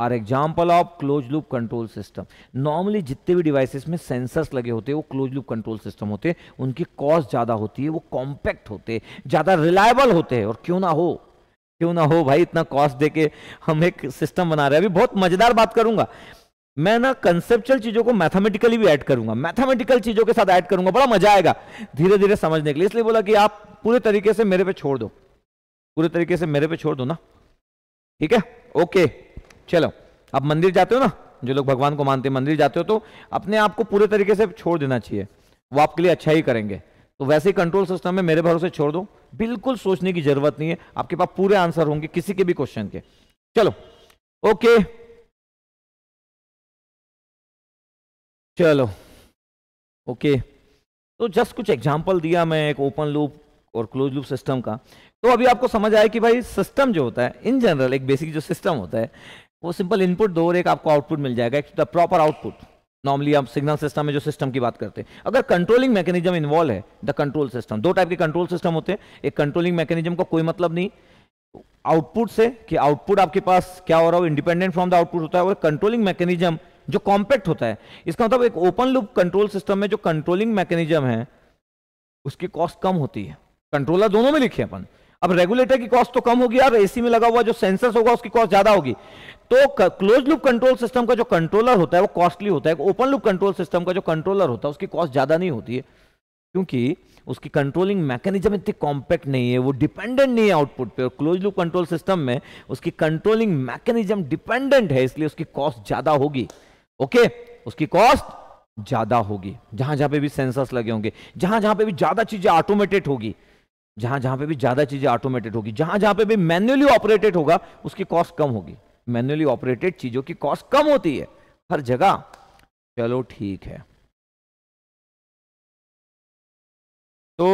are example of close loop control system normally जितने भी devices में sensors लगे होते हैं वो close loop control system होते हैं उनकी कॉस्ट ज़्यादा होती है वो कॉम्पैक्ट होते हैं ज़्यादा रिलायबल होते हैं और क्यों ना हो क्यों ना हो भाई इतना कॉस्ट देके हम एक सिस्टम बना रहे हैं अभी बहुत मज़ेदार बात करूंगा मैं ना कंसेप्चुअल चीजों को मैथमेटिकली भी ऐड करूंगा मैथमेटिकल चीजों के साथ ऐड करूंगा बड़ा मजा आएगा धीरे धीरे समझने के लिए इसलिए बोला कि आप पूरे तरीके से मेरे पे छोड़ दो पूरे तरीके से मेरे पे छोड़ दो ना ठीक है ओके चलो आप मंदिर जाते हो ना जो लोग भगवान को मानते हैं मंदिर जाते हो तो अपने आप को पूरे तरीके से छोड़ देना चाहिए वो आपके लिए अच्छा ही करेंगे तो वैसे ही कंट्रोल सिस्टम में मेरे भरोसे छोड़ दो बिल्कुल सोचने की जरूरत नहीं है आपके पास पूरे आंसर होंगे किसी के भी क्वेश्चन के चलो ओके चलो ओके तो जस्ट कुछ एग्जाम्पल दिया मैं एक ओपन लूप और क्लोज लूप सिस्टम का तो अभी आपको समझ आया कि भाई सिस्टम जो होता है इन जनरल एक बेसिक जो सिस्टम होता है वो सिंपल इनपुट दो और एक आपको आउटपुट मिल जाएगा एक द प्रॉपर आउटपुट नॉर्मली आप सिग्नल सिस्टम में जो सिस्टम की बात करते हैं अगर कंट्रोलिंग मैकेनिज्म इन्वॉल्व है द कंट्रोल सिस्टम दो टाइप के कंट्रोल सिस्टम होते हैं एक कंट्रोलिंग मैकेनिज्म का को कोई मतलब नहीं आउटपुट से कि आउटपुट आपके पास क्या हो रहा हो इंडिपेंडेंट फ्रॉम द आउटपुट होता है और कंट्रोलिंग मैकेनिज्म जो कॉम्पैक्ट होता है इसका मतलब एक ओपन लूप कंट्रोल सिस्टम में जो कंट्रोलिंग मैकेनिज्म है उसकी कॉस्ट कम होती है कंट्रोलर दोनों में लिखे अपन अब रेगुलेटर की कॉस्ट तो कम होगी यार एसी में लगा हुआ जो सेंसर्स होगा उसकी कॉस्ट ज्यादा होगी तो क्लोज लूप कंट्रोल सिस्टम का जो कंट्रोलर होता है वो कॉस्टली होता है ओपन लूप कंट्रोल सिस्टम का जो कंट्रोलर होता है उसकी कॉस्ट ज्यादा नहीं होती है क्योंकि उसकी कंट्रोलिंग मैकेनिज्म इतनी कॉम्पैक्ट नहीं है वो डिपेंडेंट नहीं है आउटपुट पे और क्लोज लूप कंट्रोल सिस्टम में उसकी कंट्रोलिंग मैकेनिज्म डिपेंडेंट है इसलिए उसकी कॉस्ट ज्यादा होगी ओके उसकी कॉस्ट ज्यादा होगी जहां जहां पे भी सेंसर्स लगे होंगे जहां जहां पे भी ज्यादा चीजें ऑटोमेटेड होगी जहां जहां पे भी ज्यादा चीजें ऑटोमेटेड होगी जहां जहां पे भी मैन्युअली ऑपरेटेड होगा उसकी कॉस्ट कम होगी मैन्युअली ऑपरेटेड चीजों की कॉस्ट कम होती है हर जगह चलो ठीक है तो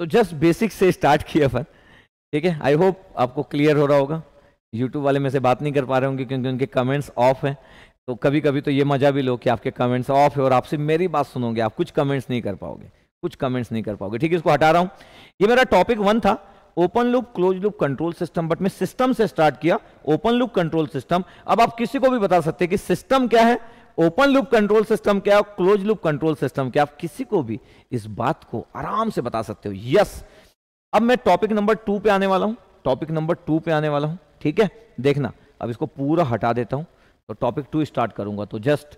तो जस्ट बेसिक से स्टार्ट किया अपन ठीक है आई होप आपको क्लियर हो रहा होगा यूट्यूब वाले में से बात नहीं कर पा रहे होंगे क्योंकि उनके कमेंट्स ऑफ हैं तो कभी कभी तो ये मजा भी लो कि आपके कमेंट्स ऑफ है और आपसे मेरी बात सुनोगे आप कुछ कमेंट्स नहीं कर पाओगे कुछ कमेंट्स नहीं कर पाओगे ठीक है इसको हटा रहा हूँ ये मेरा टॉपिक वन था open loop close loop control system but मैं सिस्टम से स्टार्ट किया ओपन लूप कंट्रोल सिस्टम अब आप किसी को भी बता सकते हैं कि सिस्टम क्या है ओपन लूप कंट्रोल सिस्टम क्या है क्लोज लूप कंट्रोल सिस्टम क्या आप किसी को भी इस बात को आराम से बता सकते हो यस अब मैं टॉपिक नंबर टू पे आने वाला हूं टॉपिक नंबर टू पे आने वाला हूं ठीक है देखना अब इसको पूरा हटा देता हूँ तो टॉपिक टू स्टार्ट करूंगा तो जस्ट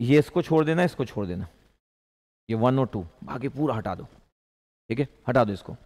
ये इसको छोड़ देना इसको छोड़ देना ये वन और टू बाकी पूरा हटा दो ठीक है हटा दो इसको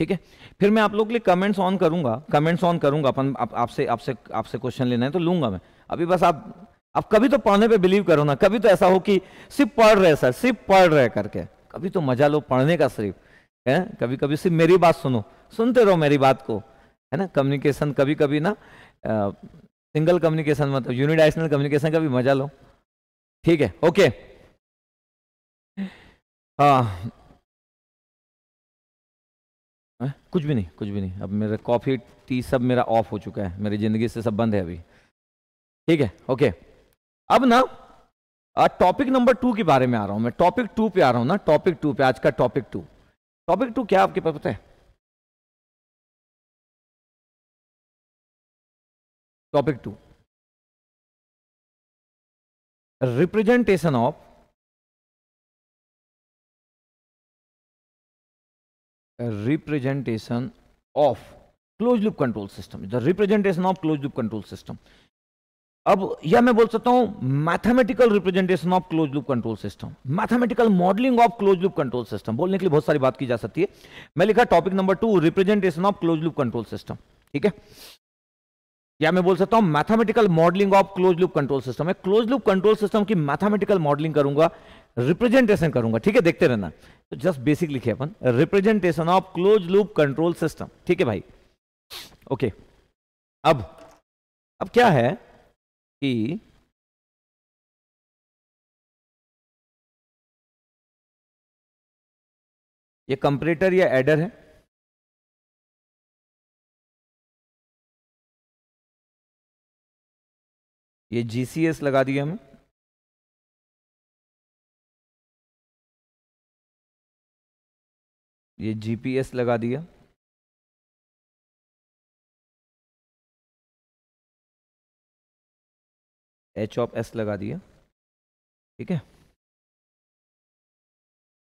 ठीक है फिर मैं आप लोग के लिए कमेंट्स ऑन करूंगा कमेंट्स ऑन करूंगा अपन आपसे आप आपसे आपसे क्वेश्चन लेना है तो लूंगा मैं अभी बस आप अब कभी तो पढ़ने पे बिलीव करो ना कभी तो ऐसा हो कि सिर्फ पढ़ रहे सर सिर्फ पढ़ रहे करके कभी तो मजा लो पढ़ने का सिर्फ है कभी कभी सिर्फ मेरी बात सुनो सुनते रहो मेरी बात को है ना कम्युनिकेशन कभी कभी ना सिंगल कम्युनिकेशन मतलब यूनिडाइशनल कम्युनिकेशन का भी मजा लो ठीक है ओके हाँ है? कुछ भी नहीं कुछ भी नहीं अब मेरा कॉफ़ी टी सब मेरा ऑफ हो चुका है मेरी ज़िंदगी से सब बंद है अभी ठीक है ओके अब ना टॉपिक नंबर टू के बारे में आ रहा हूं मैं टॉपिक टू पे आ रहा हूं ना टॉपिक टू पे आज का टॉपिक टू टॉपिक टू क्या आपके पास पता है topic two representation of representation of closed loop control system the representation of closed loop control system अब यह मैं बोल सकता हूं mathematical representation of close loop control system mathematical modelling of close loop control system बोलने के लिए बहुत सारी बात की जा सकती है मैं लिखा topic number two representation of close loop control system ठीक है या मैं बोल सकता हूं mathematical modelling of close loop control system close loop control system की मैथमेटिकल मॉडलिंग करूंगा रिप्रेजेंटेशन करूंगा ठीक है देखते रहना तो जस्ट बेसिक लिखे अपन representation of close loop control system ठीक है भाई ओके okay. अब अब क्या है कि ये कंपरेटर या एडर है ये जीसीएस लगा दिया हमें ये जीपीएस लगा दिया एच ऑफ एस लगा दिया ठीक है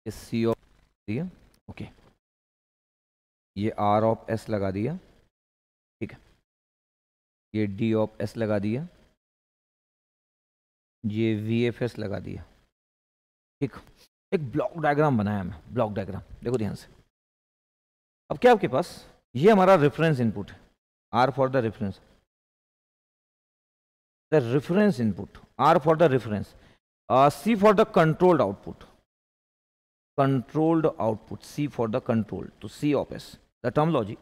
ये सी ऑफ दिया ओके ये आर ऑफ एस लगा दिया ठीक है ये डी ऑफ एस लगा दिया ये वी एफ एस लगा दिया ठीक एक ब्लॉक डायग्राम बनाया मैं ब्लॉक डायग्राम देखो ध्यान से अब क्या आपके पास ये हमारा रेफरेंस इनपुट है R for the reference the reference input R for the reference C for the controlled output controlled output C for the controlled तो C of S the terminology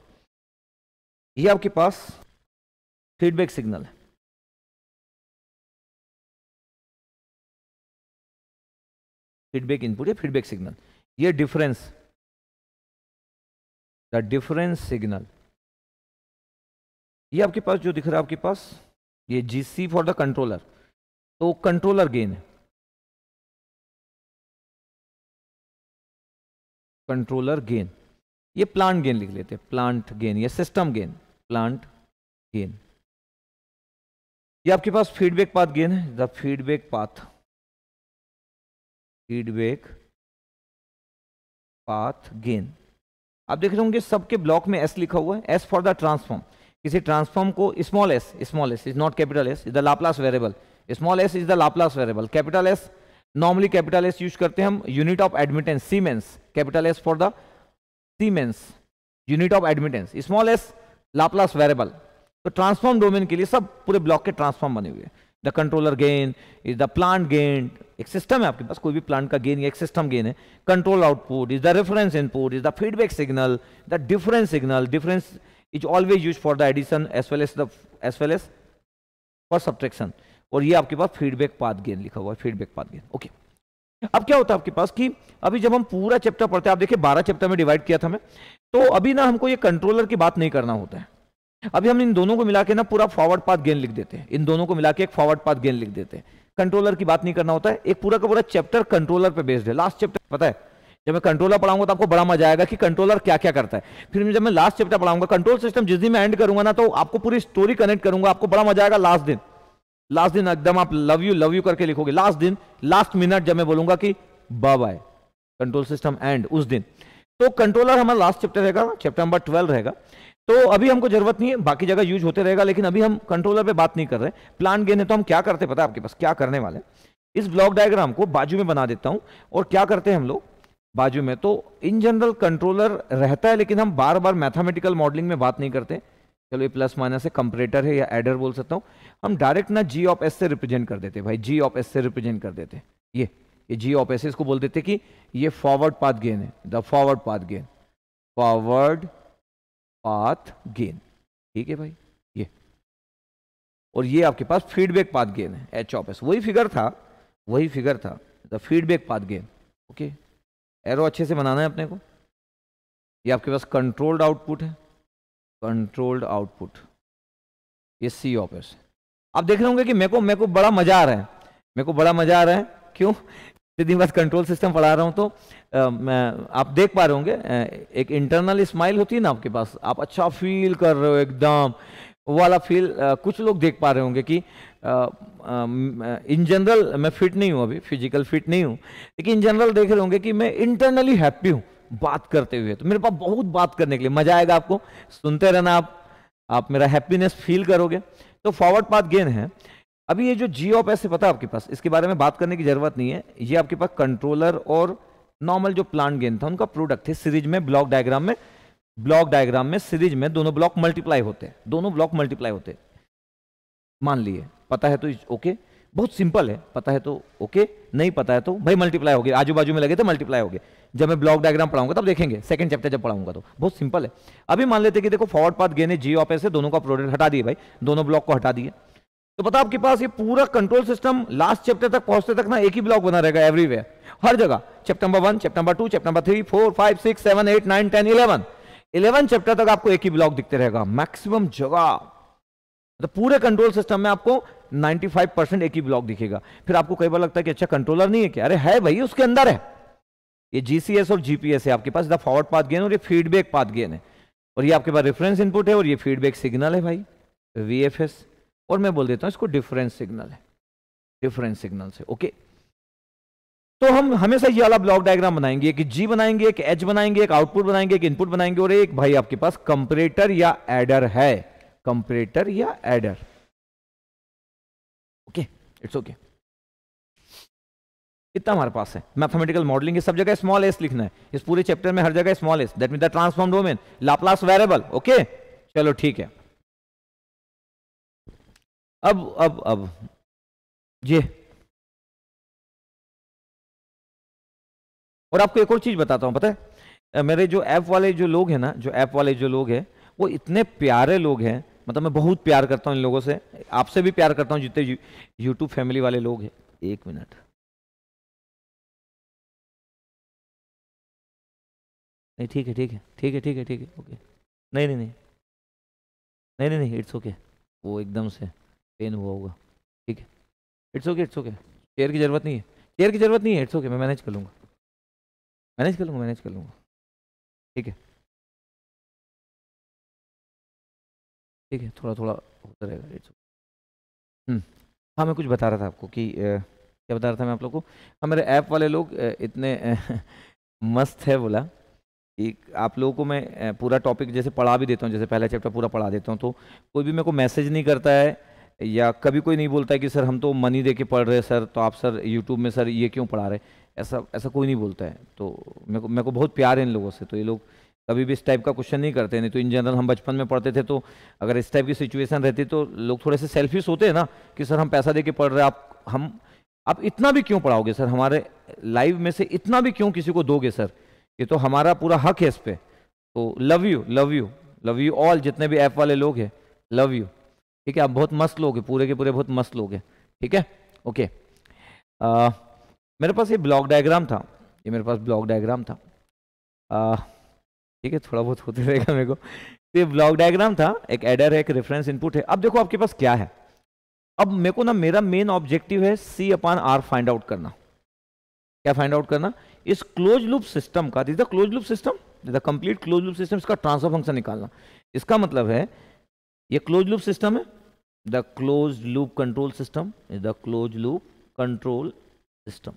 ये आपके पास फीडबैक सिग्नल है feedback input या feedback signal ये difference the difference signal ये आपके पास जो दिख रहा है आपके पास ये G C for the controller तो कंट्रोलर गेन है कंट्रोलर गेन ये प्लांट गेन लिख लेते हैं प्लांट गेन या सिस्टम गेन प्लांट गेन ये आपके पास फीडबैक पाथ गेन है the feedback path feedback path gain आप देख रहे होंगे सबके ब्लॉक में एस लिखा हुआ है एस फॉर द ट्रांसफॉर्म किसी ट्रांसफॉर्म को small S small S is not capital S is the Laplace variable small S is the Laplace variable capital S normally capital S use करते हैं हम unit of admittance Siemens capital S for the Siemens unit of admittance small S Laplace variable तो transform domain के लिए सब पूरे block के transform बने हुए हैं the controller gain is the plant gain एक सिस्टम है आपके पास कोई भी प्लांट का गेन या एक सिस्टम गेन है control output is the reference input is the feedback signal the difference signal difference is always use for the addition as well as the as well as for subtraction और ये आपके पास feedback path gain लिखा हुआ है feedback path gain okay अब क्या होता है आपके पास कि अभी जब हम पूरा चैप्टर पढ़ते हैं आप देखिए बारह चैप्टर में डिवाइड किया था मैं तो अभी ना हमको ये कंट्रोलर की बात नहीं करना होता है अभी हम इन दोनों को मिला के ना पूरा फॉरवर्ड पाथ गेन लिख देते हैं इन दोनों को मिला के एक फॉरवर्ड पाथ गेन लिख देते हैं कंट्रोलर की बात नहीं करना होता है एक पूरा का पूरा चैप्टर कंट्रोलर पे बेस्ड है लास्ट चैप्टर पता है जब मैं कंट्रोलर पढ़ाऊंगा तो आपको बड़ा मजा आएगा कि कंट्रोलर क्या क्या करता है फिर जब मैं लास्ट चैप्टर पढ़ाऊंगा कंट्रोल सिस्टम जिस दिन मैं एंड करूंगा ना तो आपको पूरी स्टोरी कनेक्ट करूंगा आपको बड़ा मजा आएगा लास्ट दिन लास्ट दिन एकदम आप लव यू लव यू करके लिखोगे लास्ट दिन लास्ट मिनट जब मैं बोलूंगा कि bye bye control system and उस दिन तो कंट्रोलर हमारा लास्ट चैप्टर रहेगा चैप्टर नंबर ट्वेल्व रहेगा तो अभी हमको जरूरत नहीं है बाकी जगह यूज होते रहेगा लेकिन अभी हम कंट्रोलर पे बात नहीं कर रहे प्लांट गेन है तो हम क्या करते पता है आपके पास क्या करने वाले इस ब्लॉक डायग्राम को बाजू में बना देता हूं और क्या करते हैं हम लोग बाजू में तो इन जनरल कंट्रोलर रहता है लेकिन हम बार बार मैथामेटिकल मॉडलिंग में बात नहीं करते चलो ये प्लस माइनस है कंपरेटर है या एडर बोल सकता हूँ हम डायरेक्ट ना जी ऑफ एस से रिप्रेजेंट कर देते भाई जी ऑफ एस से रिप्रेजेंट कर देते ये ये जी ऑफ एस इसको बोल देते कि ये फॉरवर्ड पाथ गेन है the forward path gain forward path gain ठीक है भाई ये और ये आपके पास फीडबैक पाथ गेन है एच ऑफ एस वही फिगर था वही फिगर था the feedback path gain okay arrow अच्छे से बनाना है अपने को ये आपके पास कंट्रोल्ड आउटपुट है कंट्रोल्ड आउटपुट ये सी ऑफ एस आप देख रहे होंगे कि मेरे को मेरे को बड़ा मजा आ रहा है मेरे को बड़ा मजा आ रहा है क्यों दिन बाद कंट्रोल सिस्टम पढ़ा रहा हूँ तो आ, मैं, आप देख पा रहे होंगे एक इंटरनल स्माइल होती है ना आपके पास आप अच्छा फील कर रहे हो एकदम वाला फील आ, कुछ लोग देख पा रहे होंगे कि इन जनरल मैं फिट नहीं हूँ अभी फिजिकल फिट नहीं हूँ लेकिन इन जनरल देख रहे होंगे कि मैं इंटरनली हैप्पी हूँ बात करते हुए तो मेरे पास बहुत बात करने के लिए मजा आएगा आपको सुनते रहना आप आप मेरा हैप्पीनेस फील करोगे तो फॉरवर्ड पाथ गेन है अभी ये जो जी ऑफ एस पता है आपके पास इसके बारे में बात करने की जरूरत नहीं है ये आपके पास कंट्रोलर और नॉर्मल जो प्लांट गेन था उनका प्रोडक्ट है सीरीज में ब्लॉक डायग्राम में ब्लॉक डायग्राम में सीरीज में दोनों ब्लॉक मल्टीप्लाई होते हैं दोनों ब्लॉक मल्टीप्लाई होते मान लिए पता है तो ओके बहुत सिंपल है पता है तो ओके नहीं पता है तो भाई मल्टीप्लाई हो गए आजू बाजू में लगे तो मल्टीप्लाई हो गए जब मैं ब्लॉक डायग्राम पढ़ाऊंगा तब देखेंगे सेकंड चैप्टर जब पढ़ाऊंगा तो बहुत सिंपल है अभी मान लेते कि देखो फॉरवर्ड पाथ गेने जी ऑफ एस है दोनों का प्रोडक्ट हटा दिए भाई दोनों ब्लॉक को हटा दिए तो पता आपके पास ये पूरा कंट्रोल सिस्टम लास्ट चैप्टर तक पहुंचते तक ना एक ही ब्लॉक बना रहेगा एवरीवेयर हर जगह chapter number one chapter number two chapter number three four five six seven eight nine ten eleven eleven chapter तक आपको एक ही ब्लॉक दिखते रहेगा मैक्सिमम जगह तो पूरे कंट्रोल सिस्टम में आपको 95 परसेंट एक ही ब्लॉक दिखेगा फिर आपको कई बार लगता है कि अच्छा कंट्रोलर नहीं है क्या अरे है भाई उसके अंदर है ये जीसीएस और जीपीएस है आपके पास इधर फॉरवर्ड पाथ गेन और ये फीडबैक पाथ गेन है और ये आपके पास रेफरेंस इनपुट है और ये फीडबैक सिग्नल है भाई वीएफएस और मैं बोल देता हूं इसको डिफरेंस सिग्नल है डिफरेंस सिग्नल से ओके तो हम हमेशा ये वाला ब्लॉक डायग्राम बनाएंगे एक जी बनाएंगे एक एच बनाएंगे एक आउटपुट बनाएंगे एक इनपुट बनाएंगे और एक भाई आपके पास कंपरेटर या एडर है कंपरेटर या एडर ओके इट्स ओके इतना हमारे पास है मैथमेटिकल मॉडलिंग सब जगह स्मॉल एस लिखना है इस पूरे चैप्टर में हर जगह small s that mean the transform domain Laplace variable okay चलो ठीक है अब अब अब ये और आपको एक और चीज बताता हूं पता है मेरे जो ऐप वाले जो लोग हैं ना जो ऐप वाले जो लोग हैं वो इतने प्यारे लोग हैं मतलब मैं बहुत प्यार करता हूं इन लोगों से आपसे भी प्यार करता हूं जितने यूट्यूब फैमिली वाले लोग हैं एक मिनट नहीं ठीक है ठीक है ठीक है ठीक है ठीक है ओके नहीं नहीं नहीं नहीं नहीं इट्स ओके वो एकदम से पेन हुआ होगा ठीक है it's okay it's okay chair की ज़रूरत नहीं है चेयर की ज़रूरत नहीं है इट्स ओके मैं मैनेज कर लूँगा मैनेज कर लूँगा मैनेज कर लूँगा ठीक है ठीक है थोड़ा थोड़ा होता रहेगा इट्स हम्म। ओके हाँ मैं कुछ बता रहा था आपको कि क्या बता रहा था मैं आप लोग को हाँ मेरे ऐप वाले लोग इतने मस्त है बोला कि आप लोगों को मैं पूरा टॉपिक जैसे पढ़ा भी देता हूँ जैसे पहला चैप्टर पूरा पढ़ा देता हूँ तो कोई भी मेरे को मैसेज नहीं करता है या कभी कोई नहीं बोलता है कि सर हम तो मनी दे के पढ़ रहे हैं सर तो आप सर यूट्यूब में सर ये क्यों पढ़ा रहे ऐसा ऐसा कोई नहीं बोलता है तो मेरे को मेरे को बहुत प्यार है इन लोगों से तो ये लोग कभी भी इस टाइप का क्वेश्चन नहीं करते नहीं तो इन जनरल हम बचपन में पढ़ते थे तो अगर इस टाइप की सिचुएशन रहती तो लोग थोड़े से सेल्फिश होते हैं ना कि सर हम पैसा दे के पढ़ रहे आप हम आप इतना भी क्यों पढ़ाओगे सर हमारे लाइव में से इतना भी क्यों किसी को दोगे सर ये तो हमारा पूरा हक है इस पर तो love you love you love you all जितने भी ऐप वाले लोग हैं लव यू ठीक है आप बहुत मस्त लोग हैं पूरे के पूरे बहुत मस्त लोग हैं ठीक है ओके आ, मेरे पास ये ब्लॉक डायग्राम था ये मेरे पास ब्लॉक डायग्राम था ठीक है थोड़ा बहुत होते रहेगा मेरे को तो ये ब्लॉक डायग्राम था एक एडर है एक रेफरेंस इनपुट है अब देखो आपके पास क्या है अब मेरे को ना मेरा मेन ऑब्जेक्टिव है C upon R find out करना क्या फाइंड आउट करना इस क्लोज लूप सिस्टम का this the close loop system the complete close loop system इसका ट्रांसफर फंक्शन निकालना इसका मतलब है ये क्लोज लूप सिस्टम है the close loop control system is the close loop control system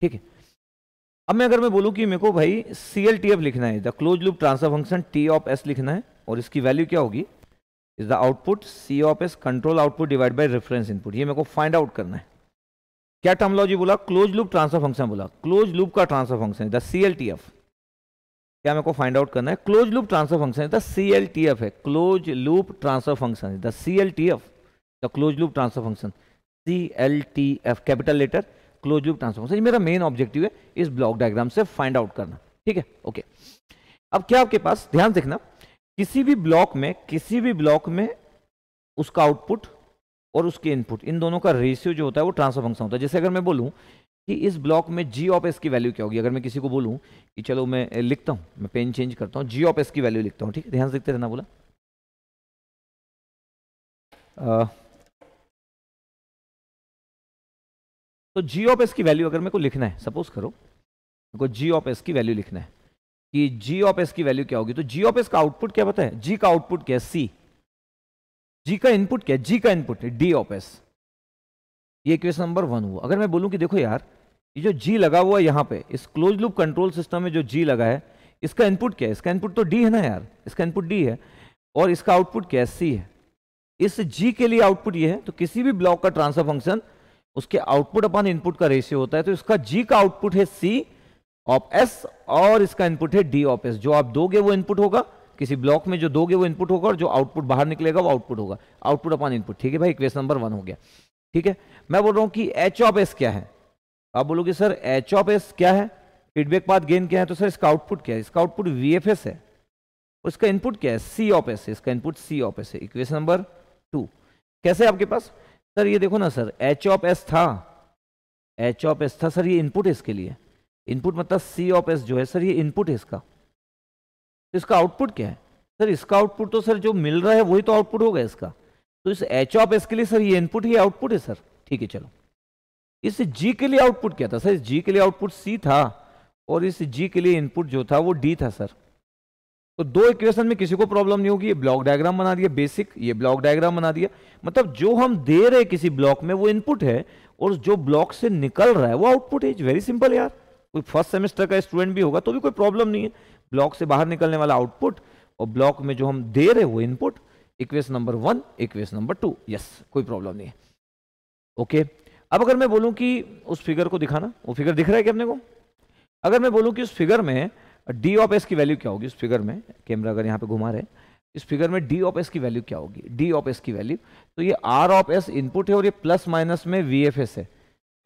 ठीक है अब मैं अगर मैं बोलूं कि मेरे को भाई सी एल टी एफ लिखना है the close loop transfer function T of s लिखना है और इसकी वैल्यू क्या होगी is the output C of s control output divide by reference input ये मेरे को फाइंड आउट करना है क्या टर्मोलॉजी बोला क्लोज लूप ट्रांसफर फंक्शन बोला क्लोज लूप का transfer function the C L T F क्या मेरे को फाइंड आउट करना है close loop transfer function C L T F है close loop transfer function the C L T F the close loop transfer function C L T F capital letter close loop transfer function मेरा main objective है इस block diagram से find out करना ठीक है okay अब क्या आपके पास ध्यान देखना किसी भी ब्लॉक में किसी भी ब्लॉक में उसका आउटपुट और उसके इनपुट इन दोनों का रेशियो जो होता है वो ट्रांसफर फंक्शन होता है जैसे अगर मैं बोलूं कि इस ब्लॉक में जी ऑफ एस की वैल्यू क्या होगी अगर मैं किसी को बोलूं कि चलो मैं लिखता हूं मैं पेन चेंज करता हूं जी ऑफ एस की वैल्यू लिखता हूं ठीक है ध्यान से लिखते रहना बोला आ, तो जी ऑफ एस की वैल्यू अगर मेरे को लिखना है सपोज करो मेरे को जी ऑफ एस की वैल्यू लिखना है कि जी ऑफ एस की वैल्यू क्या होगी तो जी ऑफ एस का आउटपुट क्या पता है जी का आउटपुट क्या है सी जी का इनपुट क्या है जी का इनपुट डी ऑफ एस ये क्वेश्चन नंबर वन हुआ अगर मैं बोलूं कि देखो यार ये जो जी लगा हुआ है यहां पे इस क्लोज लूप कंट्रोल सिस्टम में जो जी लगा है इसका इनपुट क्या है इसका इनपुट तो डी है ना यार इसका इनपुट डी है और इसका आउटपुट क्या है सी है इस जी के लिए आउटपुट ये है तो किसी भी ब्लॉक का ट्रांसफर फंक्शन उसके आउटपुट अपन इनपुट का रेशियो होता है तो इसका जी का आउटपुट है सी ऑप एस और इसका इनपुट है डी ऑप एस जो आप दोगे वो इनपुट होगा किसी ब्लॉक में जो दोगे वो इनपुट होगा और जो आउटपुट बाहर निकलेगा वो आउटपुट होगा आउटपुट अपन इनपुट ठीक है भाई इक्वेशन नंबर वन हो गया ठीक है मैं बोल रहा हूँ कि एच ऑफ एस क्या है आप बोलोगे सर एच ऑफ एस क्या है फीडबैक बात गेन क्या है तो सर इसका आउटपुट क्या है इसका आउटपुट वी एफ एस है उसका इनपुट क्या है सी ऑफ एस है इसका इनपुट सी ऑफ एस है इक्वेशन नंबर टू कैसे आपके पास सर ये देखो ना सर एच ऑफ एस था एच ऑफ एस था सर ये इनपुट है इसके लिए इनपुट मतलब सी ऑफ एस जो है सर ये इनपुट है तो इसका इसका आउटपुट क्या है सर इसका आउटपुट तो सर जो मिल रहा है वही तो आउटपुट होगा इसका तो इस एच ऑफ एस के लिए सर ये इनपुट ही आउटपुट है सर ठीक है चलो इस जी के लिए आउटपुट क्या था सर इस जी के लिए आउटपुट सी था और इस जी के लिए इनपुट जो था वो डी था सर तो दो इक्वेशन में किसी को प्रॉब्लम नहीं होगी ये ब्लॉक डायग्राम बना दिया बेसिक ये ब्लॉक डायग्राम बना दिया मतलब जो हम दे रहे किसी ब्लॉक में वो इनपुट है और जो ब्लॉक से निकल रहा है वो आउटपुट है वेरी सिंपल यार कोई फर्स्ट सेमेस्टर का स्टूडेंट भी होगा तो भी कोई प्रॉब्लम नहीं है ब्लॉक से बाहर निकलने वाला आउटपुट और ब्लॉक में जो हम दे रहे वो input equation number one equation number two yes कोई प्रॉब्लम नहीं है ओके okay. अब अगर मैं बोलूँ कि उस फिगर को दिखाना वो फिगर दिख रहा है क्या अपने को अगर मैं बोलूँ कि उस फिगर में डी ऑफ एस की वैल्यू क्या होगी उस फिगर में कैमरा अगर यहाँ पे घुमा रहे इस फिगर में डी ऑफ एस की वैल्यू क्या होगी डी ऑफ एस की वैल्यू तो ये आर ऑफ एस इनपुट है और ये प्लस माइनस में वी एफ एस है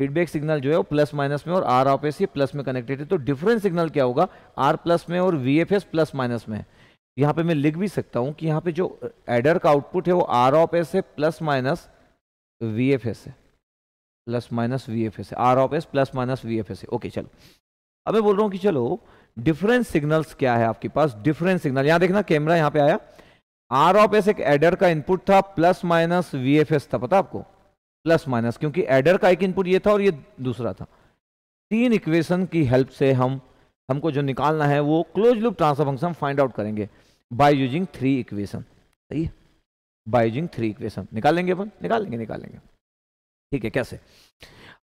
फीडबैक सिग्नल जो है वो प्लस माइनस में और आर ऑफ एस ये प्लस में कनेक्टेड है तो डिफरेंस सिग्नल क्या होगा आर प्लस में और V F S plus minus में यहाँ पे मैं लिख भी सकता हूँ कि यहाँ पे जो एडर का आउटपुट है वो आर ऑफ एस है plus minus V F S है plus minus V F S R of s plus minus V F S okay चलो अब मैं बोल रहा हूँ कि चलो डिफरेंस सिग्नल्स क्या है आपके पास डिफरेंस सिग्नल यहां देखना कैमरा यहां पे आया आर ऑफ एस एक एडर का इनपुट था plus minus V F S था पता आपको प्लस माइनस क्योंकि एडर का एक इनपुट ये था और ये दूसरा था तीन इक्वेशन की हेल्प से हम हमको जो निकालना है वो close loop transfer function find out करेंगे बाय यूजिंग थ्री इक्वेशन सही है बाय यूजिंग थ्री इक्वेशन निकालेंगे अपन निकालेंगे निकालेंगे ठीक है कैसे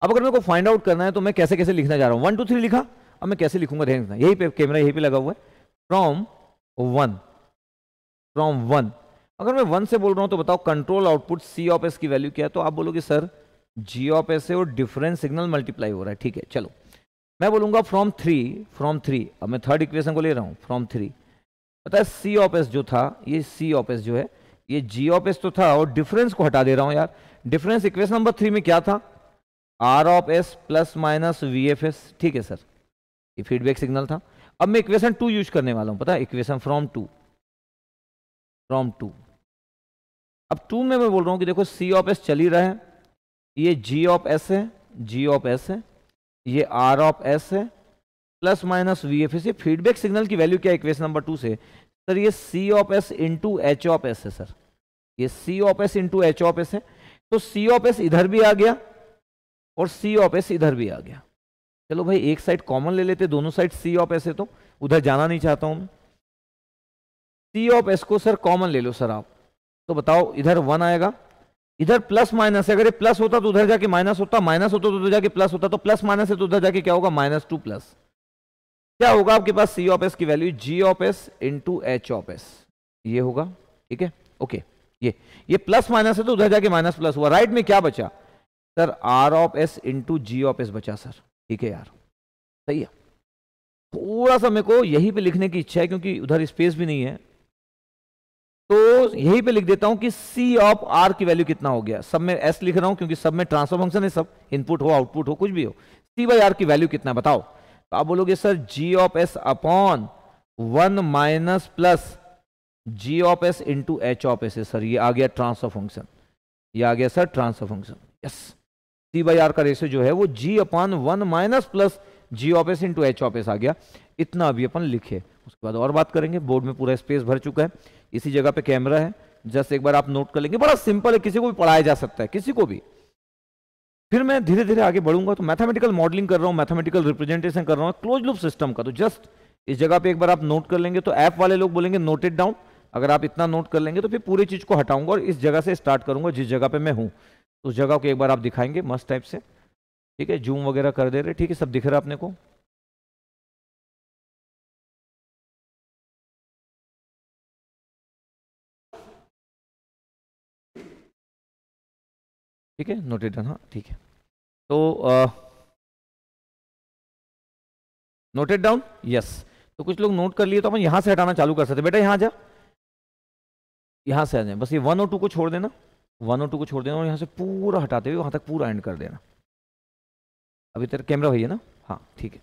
अब अगर मेरे को फाइंड आउट करना है तो मैं कैसे कैसे लिखना जा रहा हूं वन टू थ्री लिखा अब मैं कैसे लिखूंगा ध्यान रखना यही पे कैमरा यही पे लगा हुआ है फ्रॉम वन फ्रॉम वन अगर मैं वन से बोल रहा हूं तो बताओ control output C of s की वैल्यू क्या है तो आप बोलोगे सर जी ऑफ एस है और डिफरेंट सिग्नल मल्टीप्लाई हो रहा है ठीक है चलो मैं बोलूंगा फ्रॉम थ्री फ्रॉम थ्री अब मैं थर्ड इक्वेशन को ले रहा हूं फ्रॉम थ्री पता है सी ऑफ एस जो था ये सी ऑफ एस जो है ये जी ऑफ एस तो था और डिफरेंस को हटा दे रहा हूं यार डिफरेंस इक्वेशन नंबर थ्री में क्या था R of s plus minus V F S ठीक है सर ये फीडबैक सिग्नल था अब मैं इक्वेशन टू यूज करने वाला हूं पता है equation from two from two अब टू में मैं बोल रहा हूं कि देखो सी ऑफ एस चल ही रहा है ये जी ऑफ एस है जी ऑफ एस है ये आर ऑफ एस है plus minus V F S ये फीडबैक सिग्नल की वैल्यू क्या है इक्वेशन नंबर टू से सर ये C of s into H of s है सर ये C of s into H of s है तो सी ऑफ एस इधर भी आ गया और सी ऑफ एस इधर भी आ गया चलो भाई एक साइड कॉमन ले लेते दोनों साइड सी ऑफ एस है तो उधर जाना नहीं चाहता हूं मैं सी ऑफ एस को सर कॉमन ले लो सर आप तो बताओ इधर वन आएगा इधर प्लस माइनस है अगर ये प्लस होता तो उधर जाके माइनस होता माइनस होता तो उधर जाके प्लस होता तो प्लस माइनस है तो उधर जाके क्या होगा माइनस टू प्लस क्या होगा आपके पास सी ऑफ एस की value G of s into H of s ये होगा ठीक है ओके ये ये प्लस माइनस है तो उधर जाके माइनस प्लस हुआ राइट में क्या बचा sir R of s into G of s बचा सर ठीक है यार सही है थोड़ा सा मेरे को यही पे लिखने की इच्छा है क्योंकि उधर स्पेस भी नहीं है तो यही पे लिख देता हूं कि सी ऑफ आर की वैल्यू कितना हो गया सब में एस लिख रहा हूं क्योंकि सब में ट्रांसफर फंक्शन है सब इनपुट हो आउटपुट हो कुछ भी हो सी बाई आर की वैल्यू कितना बताओ तो आप बोलोगे sir G of s upon one minus plus G of s into H of s sir ये आ गया ट्रांसफर फंक्शन ये आ गया sir transfer function yes C by R का रेशियो जो है वो G upon one minus plus G of s into H of s आ गया इतना अभी अपन लिखे उसके बाद और बात करेंगे बोर्ड में पूरा स्पेस भर चुका है इसी जगह पे कैमरा है जस्ट एक बार आप नोट कर लेंगे बड़ा सिंपल है किसी को भी पढ़ाया जा सकता है किसी को भी फिर मैं धीरे धीरे आगे बढ़ूंगा तो मैथमेटिकल मॉडलिंग कर रहा हूं मैथमेटिकल रिप्रेजेंटेशन कर रहा हूं क्लोज लूप सिस्टम का तो जस्ट इस जगह पे एक बार आप नोट कर लेंगे तो ऐप वाले लोग बोलेंगे नोटेड डाउन अगर आप इतना नोट कर लेंगे तो फिर पूरी चीज़ को हटाऊंगा और इस जगह से स्टार्ट करूंगा जिस जगह पे मैं हूं उस जगह को एक बार आप दिखाएंगे मस्त टाइप से ठीक है जूम वगैरह कर दे रहे ठीक है सब दिख रहा है आपने को ठीक है नोटेड डन हाँ ठीक है तो नोटेड डाउन यस तो कुछ लोग नोट कर लिए तो अपन यहां से हटाना चालू कर सकते बेटा यहां जा यहाँ से आ जाए बस ये वन ओ टू को छोड़ देना वन ओ टू को छोड़ देना और यहाँ से पूरा हटाते हुए वहाँ तक पूरा एंड कर देना अभी तेरा कैमरा हुई है ना हाँ ठीक है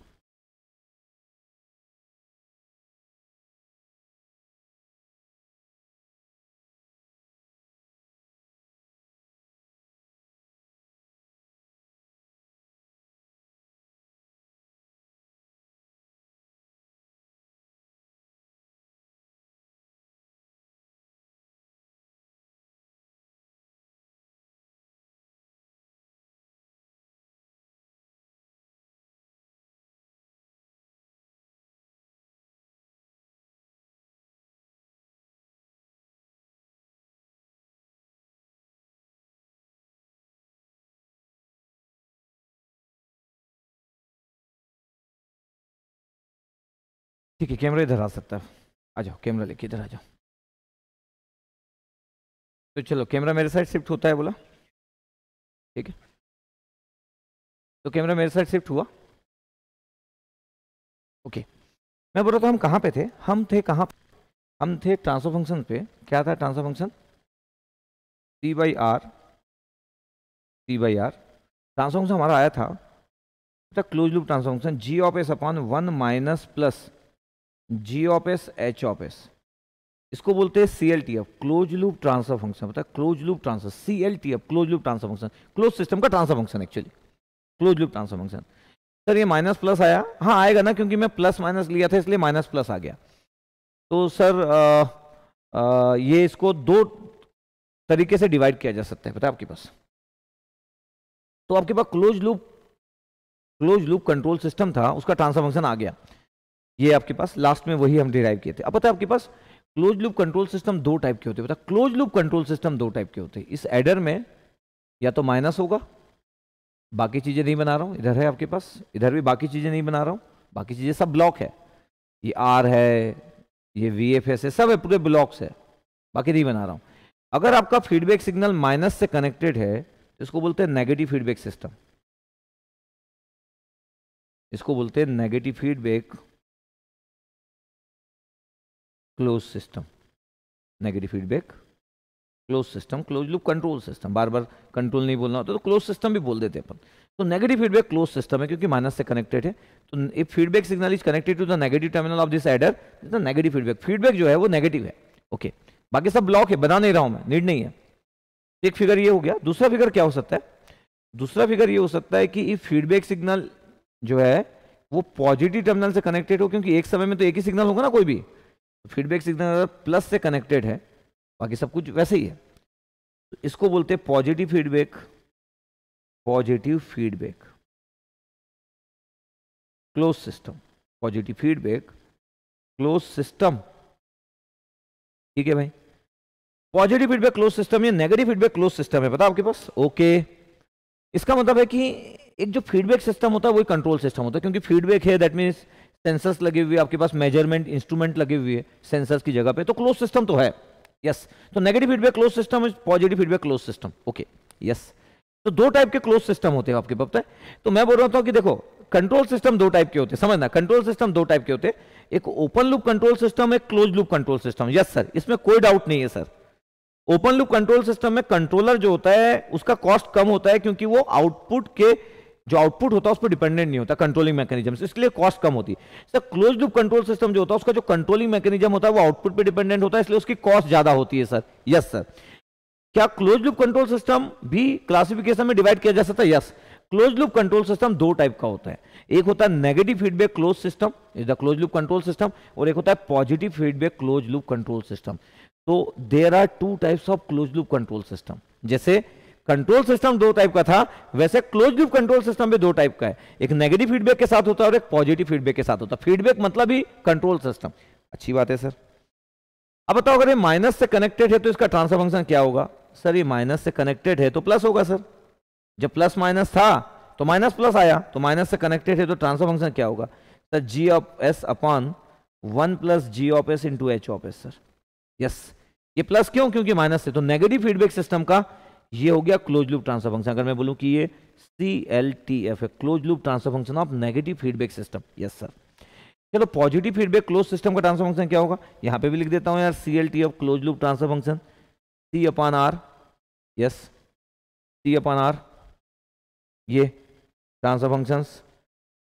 ठीक है कैमरा इधर आ सकता है आ जाओ कैमरा लेके इधर आ जाओ तो चलो कैमरा मेरे साइड शिफ्ट होता है बोला ठीक है तो कैमरा मेरे साइड शिफ्ट हुआ ओके मैं बोल रहा था हम कहाँ पे थे हम थे कहाँ हम थे ट्रांसफर फंक्शन पे क्या था transfer function C by R C by R transfer function हमारा आया था close loop transfer function G of s upon one minus plus G of s H of s इसको बोलते हैं C L T F close loop transfer function बताया close loop transfer C L T F close loop transfer function close system का transfer function actually close loop transfer function sir ये minus plus आया हाँ आएगा ना क्योंकि मैं plus minus लिया था इसलिए माइनस प्लस आ गया तो सर आ, आ, ये इसको दो तरीके से डिवाइड किया जा सकता है बताए आपके पास तो आपके पास close loop close loop control system था उसका ट्रांसफर फंक्शन आ गया ये आपके पास लास्ट में वही हम डिराइव किए थे अब पता है आपके पास क्लोज लूप कंट्रोल सिस्टम दो टाइप के होते हैं पता क्लोज लूप कंट्रोल सिस्टम दो टाइप के होते हैं इस एडर में या तो माइनस होगा बाकी चीज़ें नहीं बना रहा हूं इधर है आपके पास इधर भी बाकी चीज़ें नहीं बना रहा हूं बाकी चीज़ें सब ब्लॉक है ये आर है ये वी एफ एस है सब है पूरे ब्लॉक्स है बाकी नहीं बना रहा हूं अगर आपका फीडबैक सिग्नल माइनस से कनेक्टेड है तो इसको बोलते हैं नेगेटिव फीडबैक सिस्टम इसको बोलते हैं negative feedback close system negative feedback close system close loop control system बार बार कंट्रोल नहीं बोलना होता तो क्लोज सिस्टम भी बोल देते अपन तो नेगेटिव फीडबैक क्लोज सिस्टम है क्योंकि माइनस से कनेक्टेड है तो if feedback signal is connected to the negative terminal of this adder the negative feedback feedback जो है वो नेगेटिव है ओके बाकी सब ब्लॉक है बना नहीं रहा हूं मैं नीड नहीं है एक फिगर ये हो गया दूसरा फिगर क्या हो सकता है दूसरा फिगर ये हो सकता है कि इफ फीडबैक सिग्नल जो है वो पॉजिटिव टर्मिनल से कनेक्टेड हो क्योंकि एक समय में तो एक ही सिग्नल होगा ना कोई भी फीडबैक सिग्नल प्लस से कनेक्टेड है बाकी सब कुछ वैसे ही है तो इसको बोलते हैं positive feedback positive feedback close system positive feedback close system ठीक है भाई पॉजिटिव फीडबैक क्लोज सिस्टम या नेगेटिव फीडबैक क्लोज सिस्टम है पता आपके पास ओके okay. इसका मतलब है कि एक जो फीडबैक सिस्टम होता है वही कंट्रोल सिस्टम होता है क्योंकि फीडबैक है दैट मीन्स सेंसर्स लगे हुए आपके पास मेजरमेंट इंस्ट्रूमेंट लगे हुए सेंसर्स की जगह पे तो क्लोज सिस्टम तो है यस तो negative feedback close system positive feedback close system okay yes तो दो टाइप के क्लोज सिस्टम होते हैं आपके पास है तो मैं बोल रहा था कि देखो कंट्रोल सिस्टम दो टाइप के होते हैं समझना कंट्रोल सिस्टम दो टाइप के होते हैं एक ओपन लूप कंट्रोल सिस्टम एक close loop control system yes sir इसमें कोई डाउट नहीं है sir open loop control system में कंट्रोलर जो होता है उसका कॉस्ट कम होता है क्योंकि वो आउटपुट के जो आउटपुट होता है उस पर डिपेंडेंट नहीं होता कंट्रोलिंग मैकेनिज्म इसलिए कॉस्ट कम होती है sir close loop control system जो होता है उसका जो कंट्रोलिंग मैकेनिज्म होता है वो आउटपुट पर डिपेंडेंट होता है इसलिए उसकी कॉस्ट ज्यादा होती है सर यस सर क्या क्लोज लूप कंट्रोल सिस्टम भी क्लासिफिकेशन में डिवाइड किया जा सकता है yes close loop control system दो टाइप का होता है एक होता है negative feedback close system is the close loop control system और एक होता है positive feedback close loop control system तो there are two types of close loop control system जैसे कंट्रोल सिस्टम दो टाइप का था वैसे क्लोज लूप कंट्रोल सिस्टम भी दो टाइप का है एक नेगेटिव फीडबैक के साथ होता है और एक पॉजिटिव फीडबैक के साथ होता है फीडबैक मतलब ही कंट्रोल सिस्टम अच्छी बात है सर अब बताओ अगर ये माइनस से कनेक्टेड है तो इसका ट्रांसफर फंक्शन क्या होगा सर ये माइनस से कनेक्टेड है तो प्लस होगा सर जब प्लस माइनस था तो माइनस प्लस आया तो माइनस से कनेक्टेड है तो ट्रांसफर फंक्शन क्या होगा sir G of s upon one plus G of s into H of s sir yes ये प्लस क्यों क्योंकि माइनस से तो नेगेटिव फीडबैक सिस्टम का ये हो गया क्लोज लूप ट्रांसफर फंक्शन अगर मैं बोलूँ कि ये C L T F close loop transfer function of negative feedback system yes sir चलो पॉजिटिव फीडबैक क्लोज सिस्टम का ट्रांसफर फंक्शन क्या होगा यहां पे भी लिख देता हूं यार C L T F close loop transfer function C upon R yes C upon R ये ट्रांसफर फंक्शन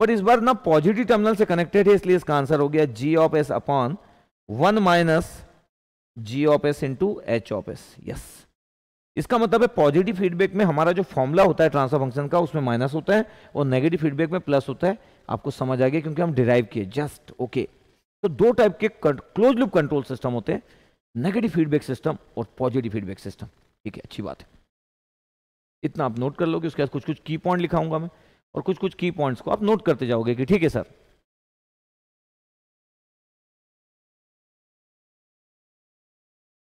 बट इस बार ना पॉजिटिव टर्मिनल से कनेक्टेड है इसलिए इसका आंसर हो गया G of s upon one minus G of s into H of s yes इसका मतलब है पॉजिटिव फीडबैक में हमारा जो फॉर्मूला होता है ट्रांसफर फंक्शन का उसमें माइनस होता है और नेगेटिव फीडबैक में प्लस होता है आपको समझ आ गया क्योंकि हम डिराइव किए जस्ट ओके तो दो टाइप के क्लोज लुप कंट्रोल सिस्टम होते हैं नेगेटिव फीडबैक सिस्टम और पॉजिटिव फीडबैक सिस्टम ठीक है अच्छी बात है इतना आप नोट कर लोगे उसके बाद कुछ कुछ की पॉइंट लिखाऊंगा मैं और कुछ कुछ की पॉइंट्स को आप नोट करते जाओगे कि ठीक है सर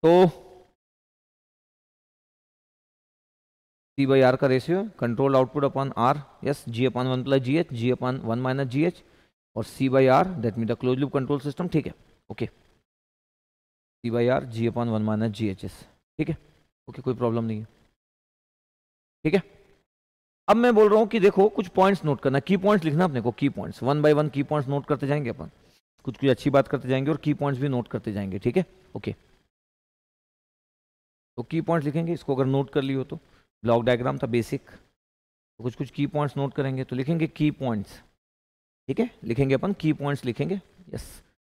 तो सी बाई आर का ratio control output upon R yes G upon one plus G H G upon one minus G H और C by R that mean the close loop control system ठीक है okay C by R G upon one minus G H S ठीक है okay कोई problem नहीं है ठीक है अब मैं बोल रहा हूँ कि देखो कुछ पॉइंट्स नोट करना की पॉइंट्स लिखना अपने को key points one by one key points note करते जाएंगे अपन कुछ कुछ अच्छी बात करते जाएंगे और की पॉइंट्स भी नोट करते जाएंगे ठीक है ओके तो की पॉइंट्स लिखेंगे इसको अगर नोट कर लियो तो ब्लॉक डायग्राम था बेसिक तो कुछ कुछ की पॉइंट्स नोट करेंगे तो लिखेंगे की पॉइंट्स ठीक है लिखेंगे अपन की पॉइंट्स लिखेंगे यस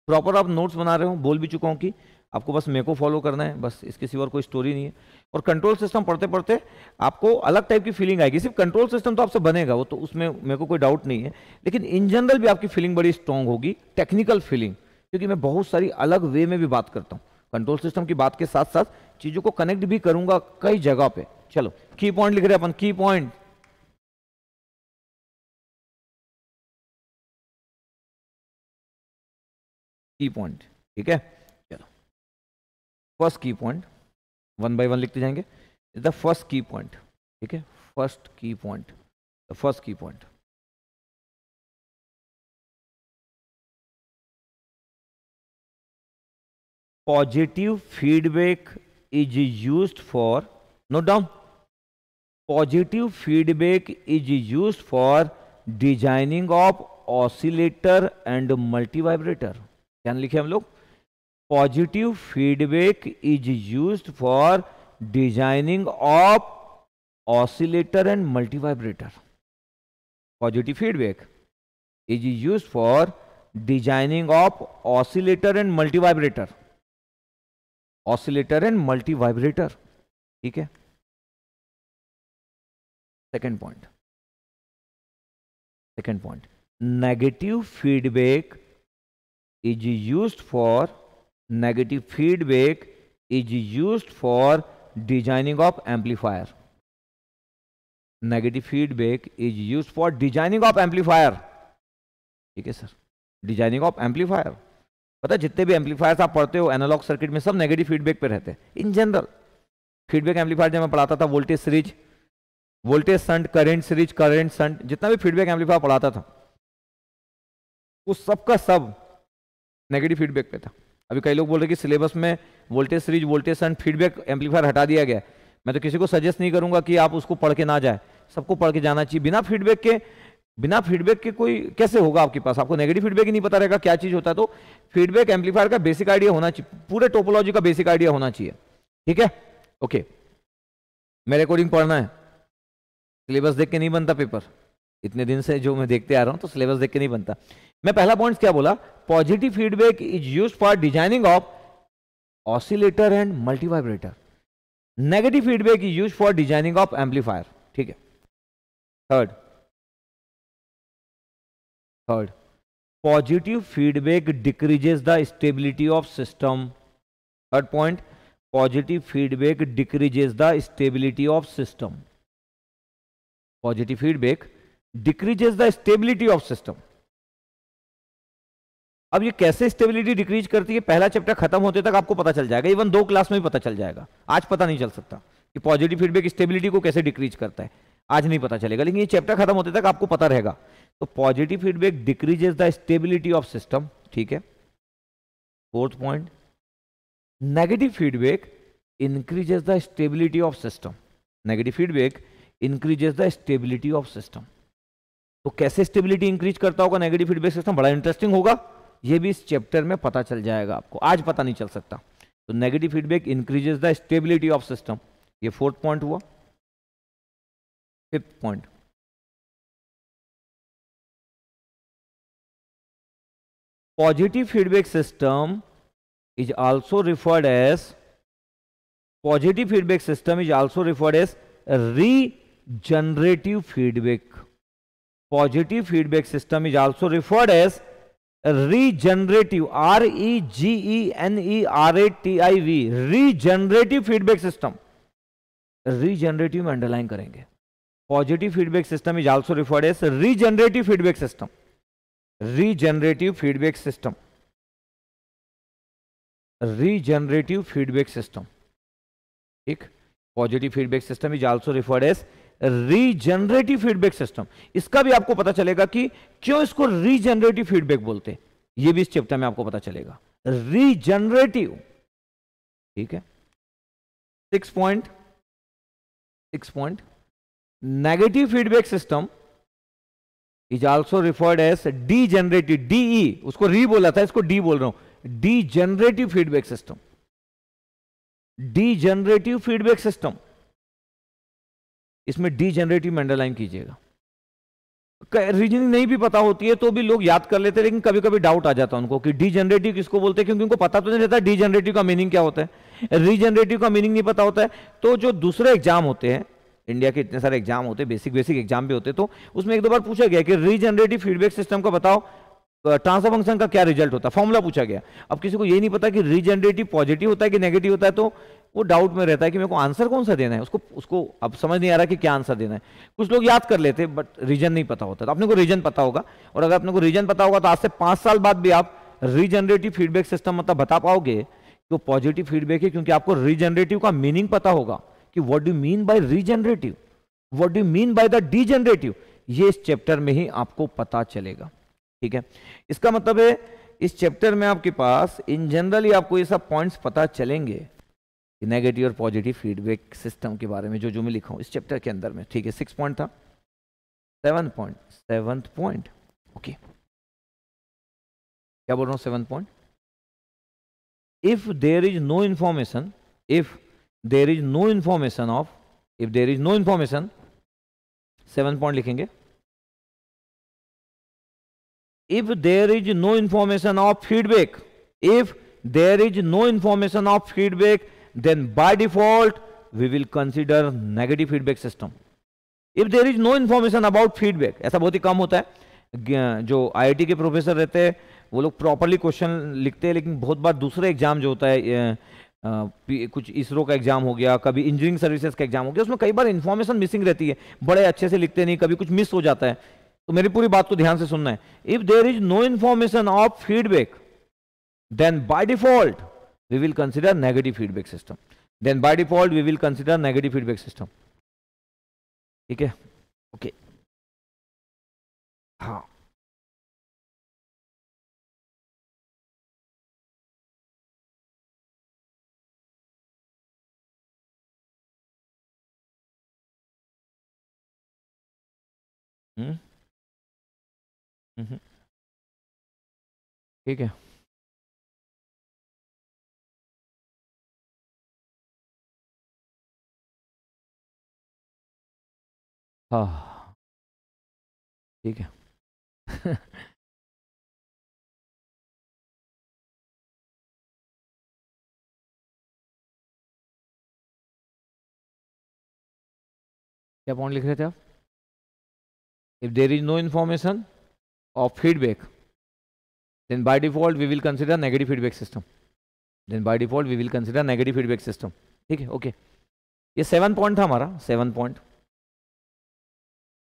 प्रॉपर आप नोट्स बना रहे हो बोल भी चुका हूँ कि आपको बस मेरे को फॉलो करना है बस इसके सिवा कोई स्टोरी नहीं है और कंट्रोल सिस्टम पढ़ते पढ़ते आपको अलग टाइप की फीलिंग आएगी सिर्फ कंट्रोल सिस्टम तो आपसे बनेगा वो तो उसमें मेरे को कोई डाउट नहीं है लेकिन इन जनरल भी आपकी फीलिंग बड़ी स्ट्रांग होगी टेक्निकल फीलिंग क्योंकि मैं बहुत सारी अलग वे में भी बात करता हूँ कंट्रोल सिस्टम की बात के साथ साथ चीज़ों को कनेक्ट भी करूँगा कई जगह पर चलो की पॉइंट लिख रहे अपन की पॉइंट की पॉइंट ठीक है चलो first key point one by one लिखते जाएंगे द फर्स्ट की पॉइंट ठीक है first key point the first key point positive feedback is used for note down feedback is use for designing of oscillator and multivibrator क्या लिखे हम लोग positive feedback is use for designing of oscillator and multivibrator positive feedback is use for designing of oscillator and multivibrator oscillator and multivibrator ठीक है second point second point negative feedback is use for negative feedback is use for designing of amplifier negative feedback is use for designing of amplifier ठीक है sir designing of amplifier पता जितने भी amplifier आप पढ़ते हो एनालॉग सर्किट में सब नेगेटिव फीडबैक पे रहते हैं इन जनरल फीडबैक एम्पलीफायर जब मैं पढ़ाता था voltage series voltage shunt current series current shunt जितना भी फीडबैक एम्पलीफायर पढ़ाता था उस सब का सब नेगेटिव फीडबैक पे था अभी कई लोग बोल रहे कि सिलेबस में voltage series voltage shunt feedback amplifier हटा दिया गया मैं तो किसी को सजेस्ट नहीं करूंगा कि आप उसको पढ़ के ना जाए सबको पढ़ के जाना चाहिए बिना फीडबैक के बिना फीडबैक के कोई कैसे होगा आपके पास आपको नेगेटिव फीडबैक ही नहीं पता रहेगा क्या चीज़ होता है तो फीडबैक एम्पलीफायर का बेसिक आइडिया होना चाहिए पूरे टोपोलॉजी का बेसिक आइडिया होना चाहिए ठीक है ओके मैं रिकॉर्डिंग पढ़ना है सिलेबस देख के नहीं बनता पेपर इतने दिन से जो मैं देखते आ रहा हूं तो सिलेबस देख के नहीं बनता मैं पहला पॉइंट क्या बोला positive feedback is use for designing of oscillator and multivibrator negative feedback is use for designing of amplifier ठीक है third third positive feedback decreases the stability of system third point positive feedback decreases the stability of system positive feedback decreases the stability of system अब ये कैसे stability decrease करती है पहला chapter खत्म होते तक आपको पता चल जाएगा इवन दो क्लास में भी पता चल जाएगा आज पता नहीं चल सकता कि पॉजिटिव फीडबैक स्टेबिलिटी को कैसे डिक्रीज करता है आज नहीं पता चलेगा लेकिन ये चैप्टर खत्म होते तक आपको पता रहेगा तो positive feedback decreases the stability of system ठीक है fourth point negative feedback increases the stability of system negative feedback increases the stability of system तो कैसे स्टेबिलिटी इंक्रीज करता होगा नेगेटिव फीडबैक सिस्टम बड़ा इंटरेस्टिंग होगा ये भी इस चैप्टर में पता चल जाएगा आपको आज पता नहीं चल सकता तो negative feedback increases the stability of system ये फोर्थ पॉइंट हुआ fifth point positive feedback system is also referred as positive feedback system is also referred as regenerative feedback positive feedback system is also referred as regenerative R E G E N E R A T I V regenerative feedback system regenerative underline करेंगे positive feedback system is also referred as regenerative feedback system regenerative feedback system regenerative feedback system एक positive feedback system is also referred as regenerative feedback system इसका भी आपको पता चलेगा कि क्यों इसको रीजनरेटिव फीडबैक बोलते हैं ये भी इस चैप्टर में आपको पता चलेगा रीजनरेटिव ठीक है six point six point negative feedback system is also referred as degenerative de उसको री बोला था इसको डी बोल रहा हूं degenerative feedback system degenerative feedback system इसमें डी जनरेटिव अंडरलाइन कीजिएगा रीजनिंग नहीं भी पता होती है तो भी लोग याद कर लेते हैं लेकिन कभी कभी डाउट आ जाता है उनको कि डी जनरेटिव किसको बोलते हैं क्योंकि उनको पता तो नहीं रहता डी जनरेटिव का मीनिंग क्या होता है रीजनरेटिव का मीनिंग नहीं पता होता है तो जो दूसरे एग्जाम होते हैं इंडिया के इतने सारे एग्जाम होते हैं बेसिक बेसिक एग्जाम भी होते तो उसमें एक दो बार पूछा गया कि रीजनरेटिव फीडबैक सिस्टम का बताओ ट्रांसफर फंक्शन का क्या रिजल्ट होता है फॉर्मुला पूछा गया अब किसी को ये नहीं पता कि रीजनरेटिव पॉजिटिव होता है कि नेगेटिव होता है तो वो डाउट में रहता है कि मेरे को आंसर कौन सा देना है उसको उसको अब समझ नहीं आ रहा कि क्या आंसर देना है कुछ लोग याद कर लेते बट रीजन नहीं पता होता तो अपने को रीजन पता होगा और अगर अपने को रीजन पता होगा तो आज से पांच साल बाद भी आप रीजनरेटिव फीडबैक सिस्टम मतलब बता पाओगे कि वो पॉजिटिव फीडबैक है क्योंकि आपको रीजनरेटिव का मीनिंग पता होगा कि what do mean by regenerative what do mean by the degenerative ये इस चैप्टर में ही आपको पता चलेगा ठीक है इसका मतलब है इस चैप्टर में आपके पास इन जनरली आपको ये सब पॉइंट्स पता चलेंगे नेगेटिव और पॉजिटिव फीडबैक सिस्टम के बारे में जो जो मैं लिखा हूँ इस चैप्टर के अंदर में ठीक है सिक्स पॉइंट था seven point seventh point okay क्या बोल रहा हूँ seven point if there is no information if there is no information of if there is no information seven point लिखेंगे if there is no information of feedback if there is no information of feedback then by default we will consider negative feedback system. If there is no information about feedback, ऐसा बहुत ही कम होता है जो IIT के professor रहते हैं वो लोग प्रॉपरली क्वेश्चन लिखते हैं लेकिन बहुत बार दूसरे एग्जाम जो होता है Uh, कुछ इसरो का एग्जाम हो गया कभी इंजीनियरिंग सर्विसेज का एग्जाम हो गया उसमें कई बार इन्फॉर्मेशन मिसिंग रहती है बड़े अच्छे से लिखते नहीं कभी कुछ मिस हो जाता है तो मेरी पूरी बात को ध्यान से सुनना है if there is no information of feedback then by default we will consider negative feedback system then by default we will consider negative feedback system ठीक है ओके हाँ हम्म ठीक है हाँ ठीक है [laughs] क्या पॉइंट लिख रहे थे आप if there is no information of feedback then by default we will consider negative feedback system then by default we will consider negative feedback system ठीक है ओके ये सेवन पॉइंट था हमारा सेवन पॉइंट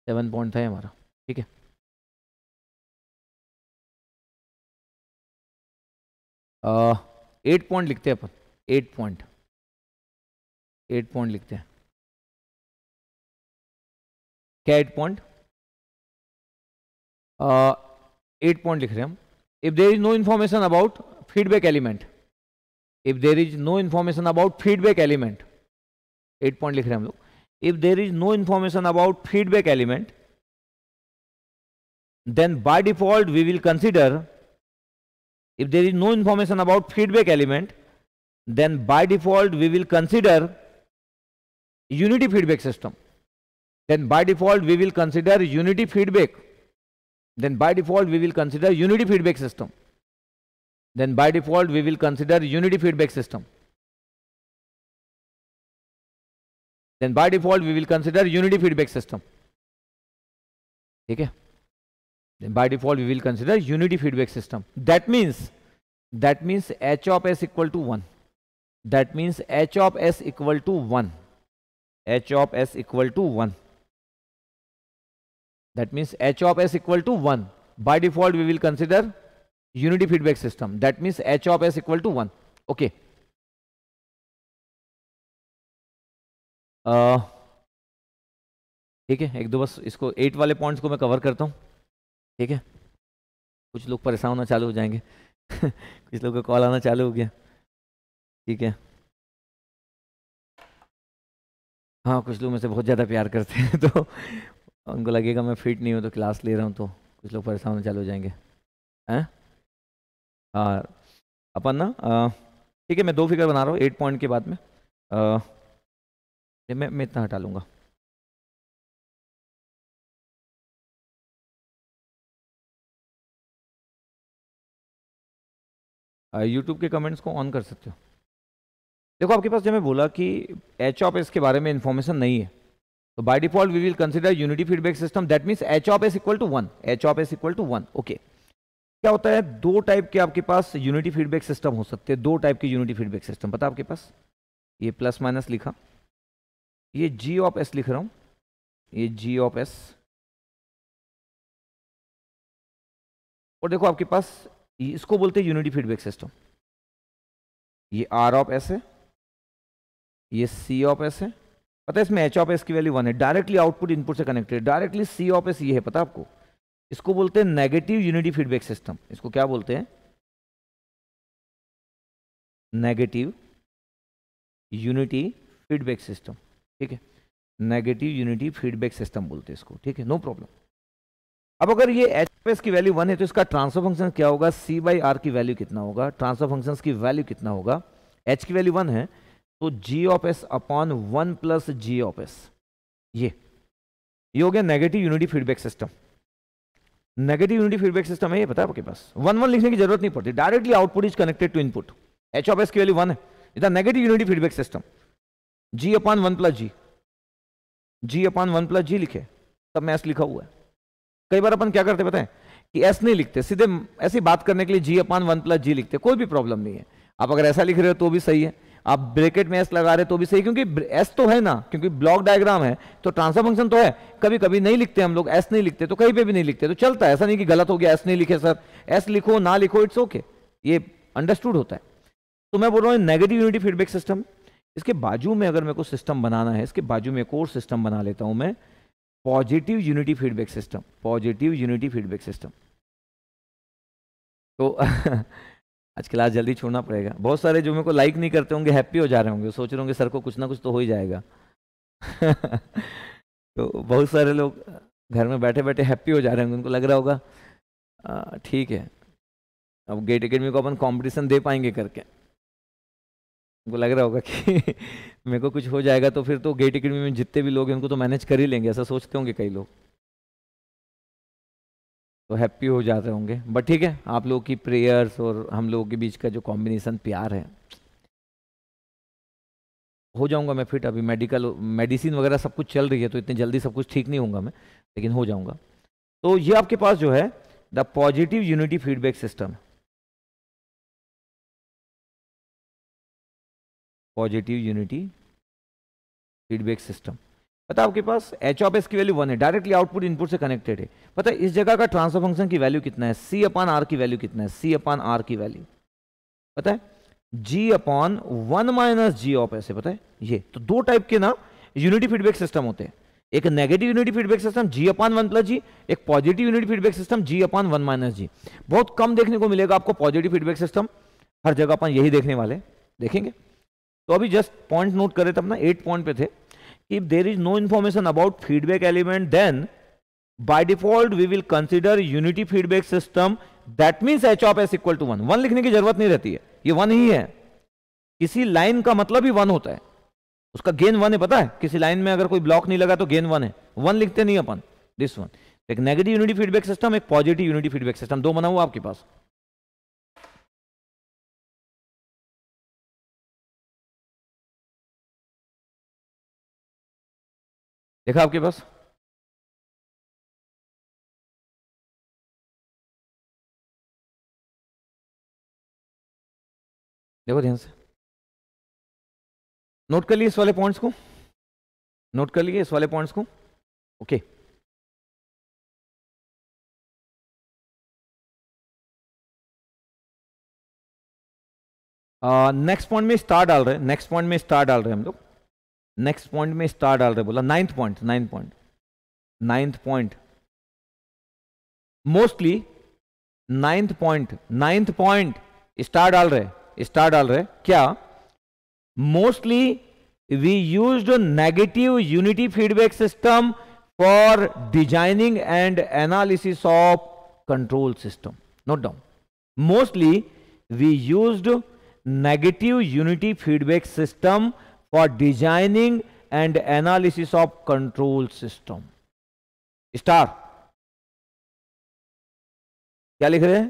सेवन पॉइंट था हमारा ठीक है eight point लिखते हैं अपन एट पॉइंट एट पॉइंट लिखते हैं क्या एट पॉइंट एट पॉइंट लिख रहे हैं हम if there is no information about feedback element if there is no information about feedback element eight point लिख रहे हैं हम लोग if there is no information about feedback element then by default we will consider if there is no information about feedback element then by default we will consider unity feedback system then by default we will consider unity feedback then by default we will consider unity feedback system then by default we will consider unity feedback system then by default we will consider unity feedback system ठीक है then by default we will consider unity feedback system that means that means h of s equal to 1 that means h of s equal to 1 h of s equal to 1 that means h of s equal to 1 by default we will consider unity feedback system that means h of s equal to 1 okay ठीक है एक दो बस इसको eight वाले points को मैं cover करता हूँ ठीक है कुछ लोग परेशान होना चालू हो जाएंगे [laughs] कुछ लोग का कॉल आना चालू हो गया ठीक है हाँ कुछ लोग मुझसे बहुत ज़्यादा प्यार करते हैं [laughs] तो उनको लगेगा मैं फिट नहीं हूँ तो क्लास ले रहा हूँ तो कुछ लोग परेशान होना चालू हो जाएंगे हैं हाँ अपन ना ठीक है मैं दो फिगर बना रहा हूँ एट पॉइंट के बाद में आ, मैं मैं इतना हटा लूँगा यूट्यूब के कमेंट्स को ऑन कर सकते हो देखो आपके पास जब मैं बोला कि एच ऑफ एस के बारे में इन्फॉर्मेशन नहीं है तो by default we will consider unity feedback system that means H of s equal to one H of s equal to one okay क्या होता है दो टाइप के आपके पास यूनिटी फीडबैक सिस्टम हो सकते हैं दो टाइप के यूनिटी फीडबैक सिस्टम पता आपके पास ये प्लस माइनस लिखा ये जी ऑफ एस लिख रहा हूं ये जी ऑफ एस और देखो आपके पास इसको बोलते हैं यूनिटी फीडबैक सिस्टम ये आर ऑफ एस है ये सी ऑफ एस है पता है इसमें एच ऑफ एस की वैल्यू वन है डायरेक्टली आउटपुट इनपुट से connected directly C of s ये है पता आपको इसको बोलते हैं नेगेटिव यूनिटी फीडबैक सिस्टम इसको क्या बोलते हैं नेगेटिव यूनिटी फीडबैक सिस्टम ठीक है नेगेटिव यूनिटी फीडबैक सिस्टम बोलते हैं इसको ठीक है नो प्रॉब्लम अब अगर ये एच की वैल्यू वन है तो इसका ट्रांसफर फंक्शन क्या होगा सी बाई आर की वैल्यू कितना होगा ट्रांसफर फंक्शन की वैल्यू कितना होगा एच की वैल्यू वन है तो G of s upon one plus G of s ये ये हो गया negative unity feedback system negative unity feedback system है ये पता है आपके पास वन वन लिखने की जरूरत नहीं पड़ती directly output is connected to input H of s की वैल्यू वन है इधर negative unity feedback system G upon one plus G G upon one plus G लिखे तब मैं एस लिखा हुआ है कई बार अपन क्या करते बताएं कि एस नहीं लिखते सीधे ऐसी बात करने के लिए जी अपान वन प्लस जी लिखते कोई भी प्रॉब्लम नहीं है आप अगर ऐसा लिख रहे हो तो भी सही है आप ब्रेकेट में एस लगा रहे तो भी सही क्योंकि एस तो है ना क्योंकि ब्लॉक डायग्राम है तो ट्रांसफर फंक्शन तो है कभी कभी नहीं लिखते हम लोग एस नहीं लिखते तो कहीं पे भी नहीं लिखते तो चलता है ऐसा नहीं कि गलत हो गया एस नहीं लिखे सर एस लिखो ना लिखो इट्स ओके ये अंडरस्टूड होता है तो मैं बोल रहा हूँ नेगेटिव यूनिटी फीडबैक सिस्टम इसके बाजू में अगर मेरे को सिस्टम बनाना है इसके बाजू में एक और सिस्टम बना लेता हूँ मैं positive unity feedback system positive unity feedback system तो [laughs] आज क्लास जल्दी छोड़ना पड़ेगा बहुत सारे जो मेरे को लाइक नहीं करते होंगे हैप्पी हो जा रहे होंगे सोच रहे होंगे सर को कुछ ना कुछ तो हो ही जाएगा [laughs] तो बहुत सारे लोग घर में बैठे बैठे हैप्पी हो जा रहे होंगे उनको लग रहा होगा ठीक है अब गेट अकेडमी को अपन कंपटीशन दे पाएंगे करके वो लग रहा होगा कि [laughs] मेरे को कुछ हो जाएगा तो फिर तो गेट अकेडमी में जितने भी लोग हैं उनको तो मैनेज कर ही लेंगे ऐसा सोचते होंगे कई लोग तो हैप्पी हो जाते होंगे बट ठीक है आप लोगों की प्रेयर्स और हम लोगों के बीच का जो कॉम्बिनेशन प्यार है हो जाऊंगा मैं फिट अभी मेडिकल मेडिसिन वगैरह सब कुछ चल रही है तो इतनी जल्दी सब कुछ ठीक नहीं होगा मैं लेकिन हो जाऊंगा तो ये आपके पास जो है the positive unity feedback system है पॉजिटिव यूनिटी फीडबैक सिस्टम पता आपके पास एच ऑफ एस की वैल्यू वन है डायरेक्टली आउटपुट इनपुट से कनेक्टेड है पता इस जगह का ट्रांसफर फंक्शन की वैल्यू कितना है सी अपॉन आर की वैल्यू कितना है सी अपॉन आर की वैल्यू पता है G upon one minus G of s है पता है ये तो दो टाइप के ना यूनिटी फीडबैक सिस्टम होते हैं एक negative unity feedback system G upon one plus G एक positive unity feedback system G upon one minus G बहुत कम देखने को मिलेगा आपको पॉजिटिव फीडबैक सिस्टम हर जगह अपन यही देखने वाले देखेंगे तो अभी जस्ट पॉइंट नोट करे थे अपना एट पॉइंट पे थे if there is no information about feedback element then by default we will consider unity feedback system that means H of s equal to one one लिखने की जरूरत नहीं रहती है ये वन ही है किसी लाइन का मतलब ही वन होता है उसका गेन वन है पता है किसी लाइन में अगर कोई ब्लॉक नहीं लगा तो गेन वन है वन लिखते नहीं अपन दिस वन एक नेगेटिव यूनिटी फीडबैक सिस्टम एक पॉजिटिव यूनिटी फीडबैक सिस्टम दो बना हुआ आपके पास देखा आपके पास देखो ध्यान से नोट कर लिए इस वाले पॉइंट्स को नोट कर लिए इस वाले पॉइंट्स को ओके नेक्स्ट पॉइंट में स्टार डाल रहे हैं नेक्स्ट पॉइंट में स्टार डाल रहे हैं हम लोग नेक्स्ट पॉइंट में स्टार डाल रहे बोला ninth point ninth point ninth point mostly ninth point ninth point star डाल रहे स्टार डाल रहे क्या mostly we use negative unity feedback system for designing and analysis of control system note down mostly we use negative unity feedback system for designing and analysis of control system star क्या लिख रहे हैं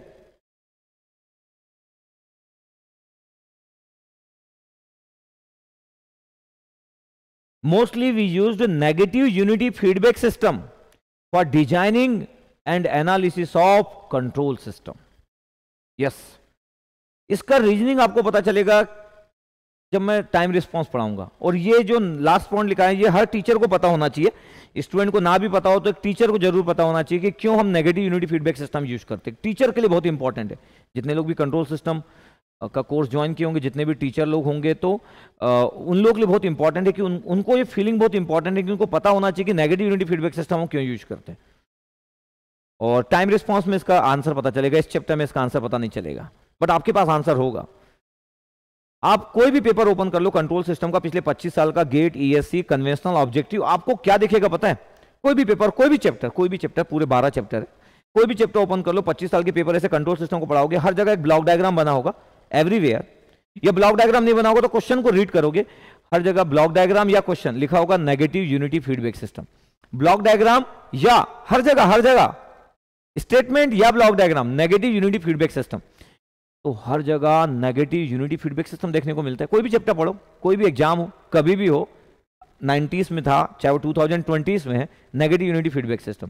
mostly we use negative unity feedback system for designing and analysis of control system yes इसका reasoning आपको पता चलेगा जब मैं टाइम रिस्पॉन्स पढ़ाऊंगा और ये जो लास्ट पॉइंट लिखा है ये हर टीचर को पता होना चाहिए स्टूडेंट को ना भी पता हो तो एक टीचर को जरूर पता होना चाहिए कि क्यों हम negative unity feedback system use करते हैं टीचर के लिए बहुत इंपॉर्टेंट है जितने लोग भी कंट्रोल सिस्टम का कोर्स ज्वाइन किए होंगे जितने भी टीचर लोग होंगे तो आ, उन लोगों के लिए बहुत इंपॉर्टेंट है कि उन, उनको ये फीलिंग बहुत इंपॉर्टेंट है कि उनको पता होना चाहिए कि नेगेटिव यूनिटी फीडबैक सिस्टम हम क्यों यूज करते हैं और टाइम रिस्पॉन्स में इसका आंसर पता चलेगा इस चैप्टर में इसका आंसर पता नहीं चलेगा बट आपके पास आंसर होगा आप कोई भी पेपर ओपन कर लो कंट्रोल सिस्टम का पिछले 25 साल का गेट ईएससी कन्वेंशनल ऑब्जेक्टिव आपको क्या दिखेगा पता है कोई भी पेपर कोई भी चैप्टर कोई भी चैप्टर पूरे 12 चैप्टर है कोई भी चैप्टर ओपन कर लो 25 साल के पेपर ऐसे कंट्रोल सिस्टम को पढ़ाओगे हर जगह एक ब्लॉक डायग्राम बना होगा एवरीवेयर या ब्लॉक डायग्राम नहीं बना होगा तो क्वेश्चन को रीड करोगे हर जगह ब्लॉक डायग्राम या क्वेश्चन लिखा होगा negative unity feedback system block diagram या हर जगह हर जगह स्टेटमेंट या block diagram negative unity feedback system तो हर जगह नेगेटिव यूनिटी फीडबैक सिस्टम देखने को मिलता है कोई भी चैप्टर पढ़ो कोई भी एग्जाम हो कभी भी हो नाइनटीज में था चाहे वो टू में है negative unity feedback system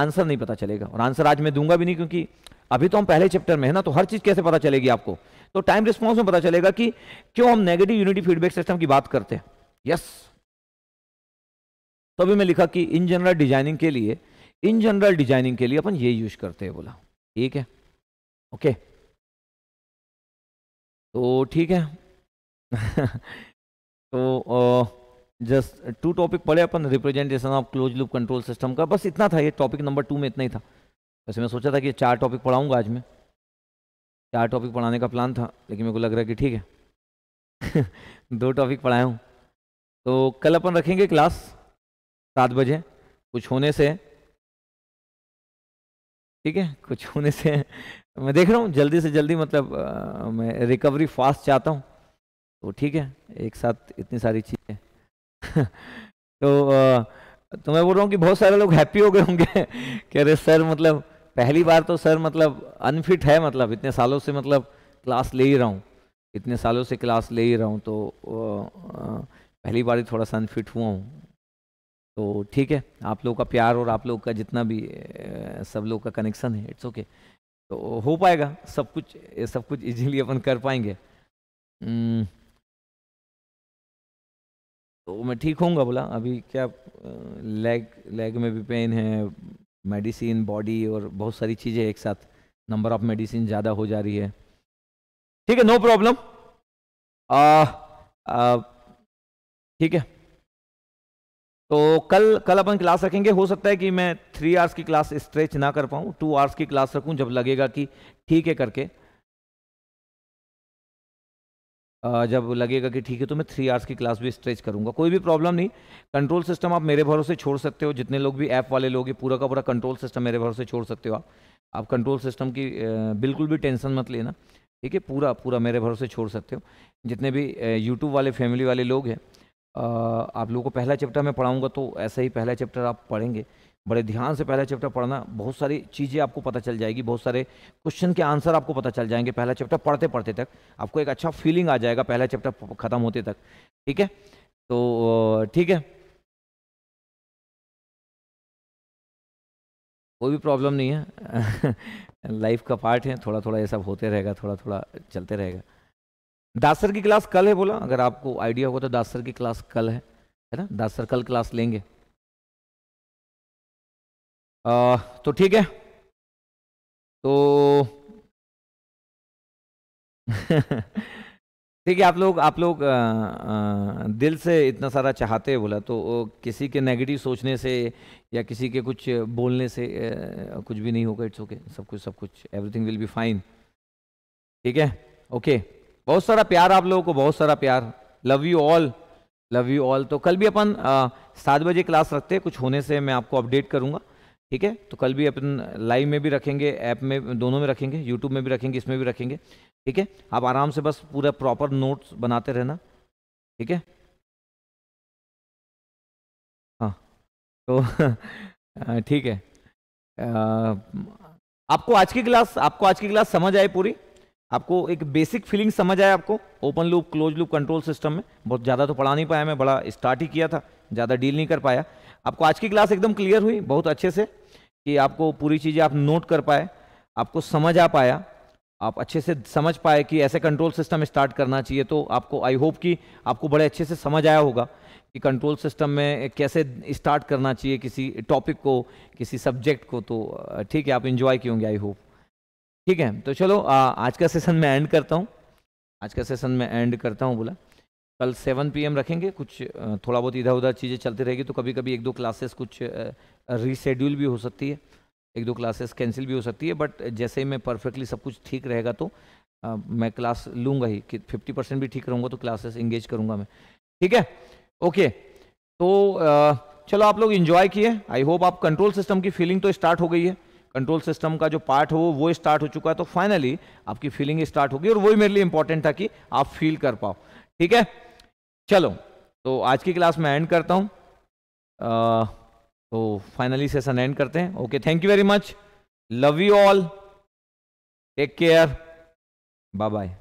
answer नहीं पता चलेगा और आंसर आज मैं दूंगा भी नहीं क्योंकि अभी तो हम पहले चैप्टर में है ना तो हर चीज़ कैसे पता चलेगी आपको तो टाइम रिस्पॉन्स में पता चलेगा कि क्यों हम नेगेटिव यूनिटी फीडबैक सिस्टम की बात करते हैं यस तो अभी मैं लिखा कि इन जनरल डिजाइनिंग के लिए इन जनरल डिजाइनिंग के लिए अपन ये यूज करते हैं बोला ठीक है ओके okay. तो ठीक है [laughs] तो जस्ट टू टॉपिक पढ़े अपन representation of close loop control system का बस इतना था ये टॉपिक नंबर टू में इतना ही था वैसे मैं सोचा था कि चार टॉपिक पढ़ाऊंगा आज मैं चार टॉपिक पढ़ाने का प्लान था लेकिन मेरे को लग रहा है कि ठीक है [laughs] दो टॉपिक पढ़ाया हूँ तो कल अपन रखेंगे क्लास सात बजे कुछ होने से ठीक है कुछ होने से मैं देख रहा हूँ जल्दी से जल्दी मतलब आ, मैं रिकवरी फास्ट चाहता हूँ तो ठीक है एक साथ इतनी सारी चीज़ें [laughs] तो आ, तो मैं बोल रहा हूँ कि बहुत सारे लोग हैप्पी हो गए होंगे [laughs] कि अरे सर मतलब पहली बार तो सर मतलब अनफिट है मतलब इतने सालों से मतलब क्लास ले ही रहा हूँ इतने सालों से क्लास ले ही रहा हूँ तो आ, पहली बार ही थोड़ा सा अनफिट हुआ हूँ तो ठीक है आप लोगों का प्यार और आप लोगों का जितना भी सब लोग का कनेक्शन है इट्स ओके okay. तो हो पाएगा सब कुछ ये सब कुछ इजीली अपन कर पाएंगे हम्म, तो मैं ठीक होऊंगा बोला अभी क्या लेग लेग में भी पेन है मेडिसिन बॉडी और बहुत सारी चीज़ें एक साथ नंबर ऑफ मेडिसिन ज़्यादा हो जा रही है ठीक है नो प्रॉब्लम ठीक है तो कल कल अपन क्लास रखेंगे हो सकता है कि मैं थ्री आवर्स की क्लास स्ट्रेच ना कर पाऊँ टू आवर्स की क्लास रखूँ जब लगेगा कि ठीक है करके जब लगेगा कि ठीक है तो मैं थ्री आवर्स की क्लास भी स्ट्रेच करूँगा कोई भी प्रॉब्लम नहीं कंट्रोल सिस्टम आप मेरे भरोसे छोड़ सकते हो जितने लोग भी ऐप वाले लोग पूरा का पूरा कंट्रोल सिस्टम मेरे भरोसे छोड़ सकते हो आप आप कंट्रोल सिस्टम की बिल्कुल भी टेंशन मत लेना ठीक है पूरा पूरा मेरे भरोसे छोड़ सकते हो जितने भी यूट्यूब वाले फैमिली वाले लोग हैं आप लोगों को पहला चैप्टर मैं पढ़ाऊँगा तो ऐसा ही पहला चैप्टर आप पढ़ेंगे बड़े ध्यान से पहला चैप्टर पढ़ना बहुत सारी चीज़ें आपको पता चल जाएगी बहुत सारे क्वेश्चन के आंसर आपको पता चल जाएंगे पहला चैप्टर पढ़ते पढ़ते तक आपको एक अच्छा फीलिंग आ जाएगा पहला चैप्टर ख़त्म होते तक ठीक है तो ठीक है कोई भी प्रॉब्लम नहीं है [laughs] लाइफ का पार्ट है थोड़ा थोड़ा ये सब होते रहेगा थोड़ा थोड़ा चलते रहेगा दासर की क्लास कल है बोला अगर आपको आइडिया होगा तो दासर की क्लास कल है है ना दासर कल क्लास लेंगे आ, तो ठीक है तो [laughs] ठीक है आप लोग आप लोग आ, आ, दिल से इतना सारा चाहते हैं बोला तो किसी के नेगेटिव सोचने से या किसी के कुछ बोलने से आ, कुछ भी नहीं होगा इट्स ओके सब कुछ सब कुछ एवरीथिंग विल बी फाइन ठीक है ओके okay. बहुत सारा प्यार आप लोगों को बहुत सारा प्यार love you all love you all तो कल भी अपन सात बजे क्लास रखते हैं कुछ होने से मैं आपको अपडेट करूँगा ठीक है तो कल भी अपन लाइव में भी रखेंगे ऐप में दोनों में रखेंगे यूट्यूब में भी रखेंगे इसमें भी रखेंगे ठीक है आप आराम से बस पूरा प्रॉपर नोट्स बनाते रहना ठीक है हाँ तो [laughs] ठीक है आपको आज की क्लास आपको आज की क्लास समझ आए पूरी आपको एक बेसिक फीलिंग समझ आया आपको open loop close loop control system में बहुत ज़्यादा तो पढ़ा नहीं पाया मैं बड़ा स्टार्ट ही किया था ज़्यादा डील नहीं कर पाया आपको आज की क्लास एकदम क्लियर हुई बहुत अच्छे से कि आपको पूरी चीज़ें आप नोट कर पाए आपको समझ आ पाया आप अच्छे से समझ पाए कि ऐसे कंट्रोल सिस्टम स्टार्ट करना चाहिए तो आपको आई होप कि आपको बड़े अच्छे से समझ आया होगा कि कंट्रोल सिस्टम में कैसे स्टार्ट करना चाहिए किसी टॉपिक को किसी सब्जेक्ट को तो ठीक है आप इन्जॉय किए होंगे आई होप ठीक है तो चलो आ, आज का सेशन मैं एंड करता हूँ आज का सेशन मैं एंड करता हूँ बोला कल सेवन पीएम रखेंगे कुछ थोड़ा बहुत इधर उधर चीज़ें चलती रहेगी तो कभी कभी एक दो क्लासेस कुछ रीशेड्यूल भी हो सकती है एक दो क्लासेस कैंसिल भी हो सकती है बट जैसे ही मैं परफेक्टली सब कुछ ठीक रहेगा तो आ, मैं क्लास लूँगा ही कि फिफ्टी परसेंट भी ठीक रहूँगा तो क्लासेस इंगेज करूँगा मैं ठीक है ओके तो आ, चलो आप लोग इन्जॉय किए आई होप आप कंट्रोल सिस्टम की फीलिंग तो स्टार्ट हो गई है कंट्रोल सिस्टम का जो पार्ट हो वो स्टार्ट हो चुका है तो फाइनली आपकी फीलिंग स्टार्ट होगी और वही मेरे लिए इंपॉर्टेंट था कि आप फील कर पाओ ठीक है चलो तो आज की क्लास में एंड करता हूँ तो फाइनली सेशन एंड करते हैं okay thank you very much love you all take care bye bye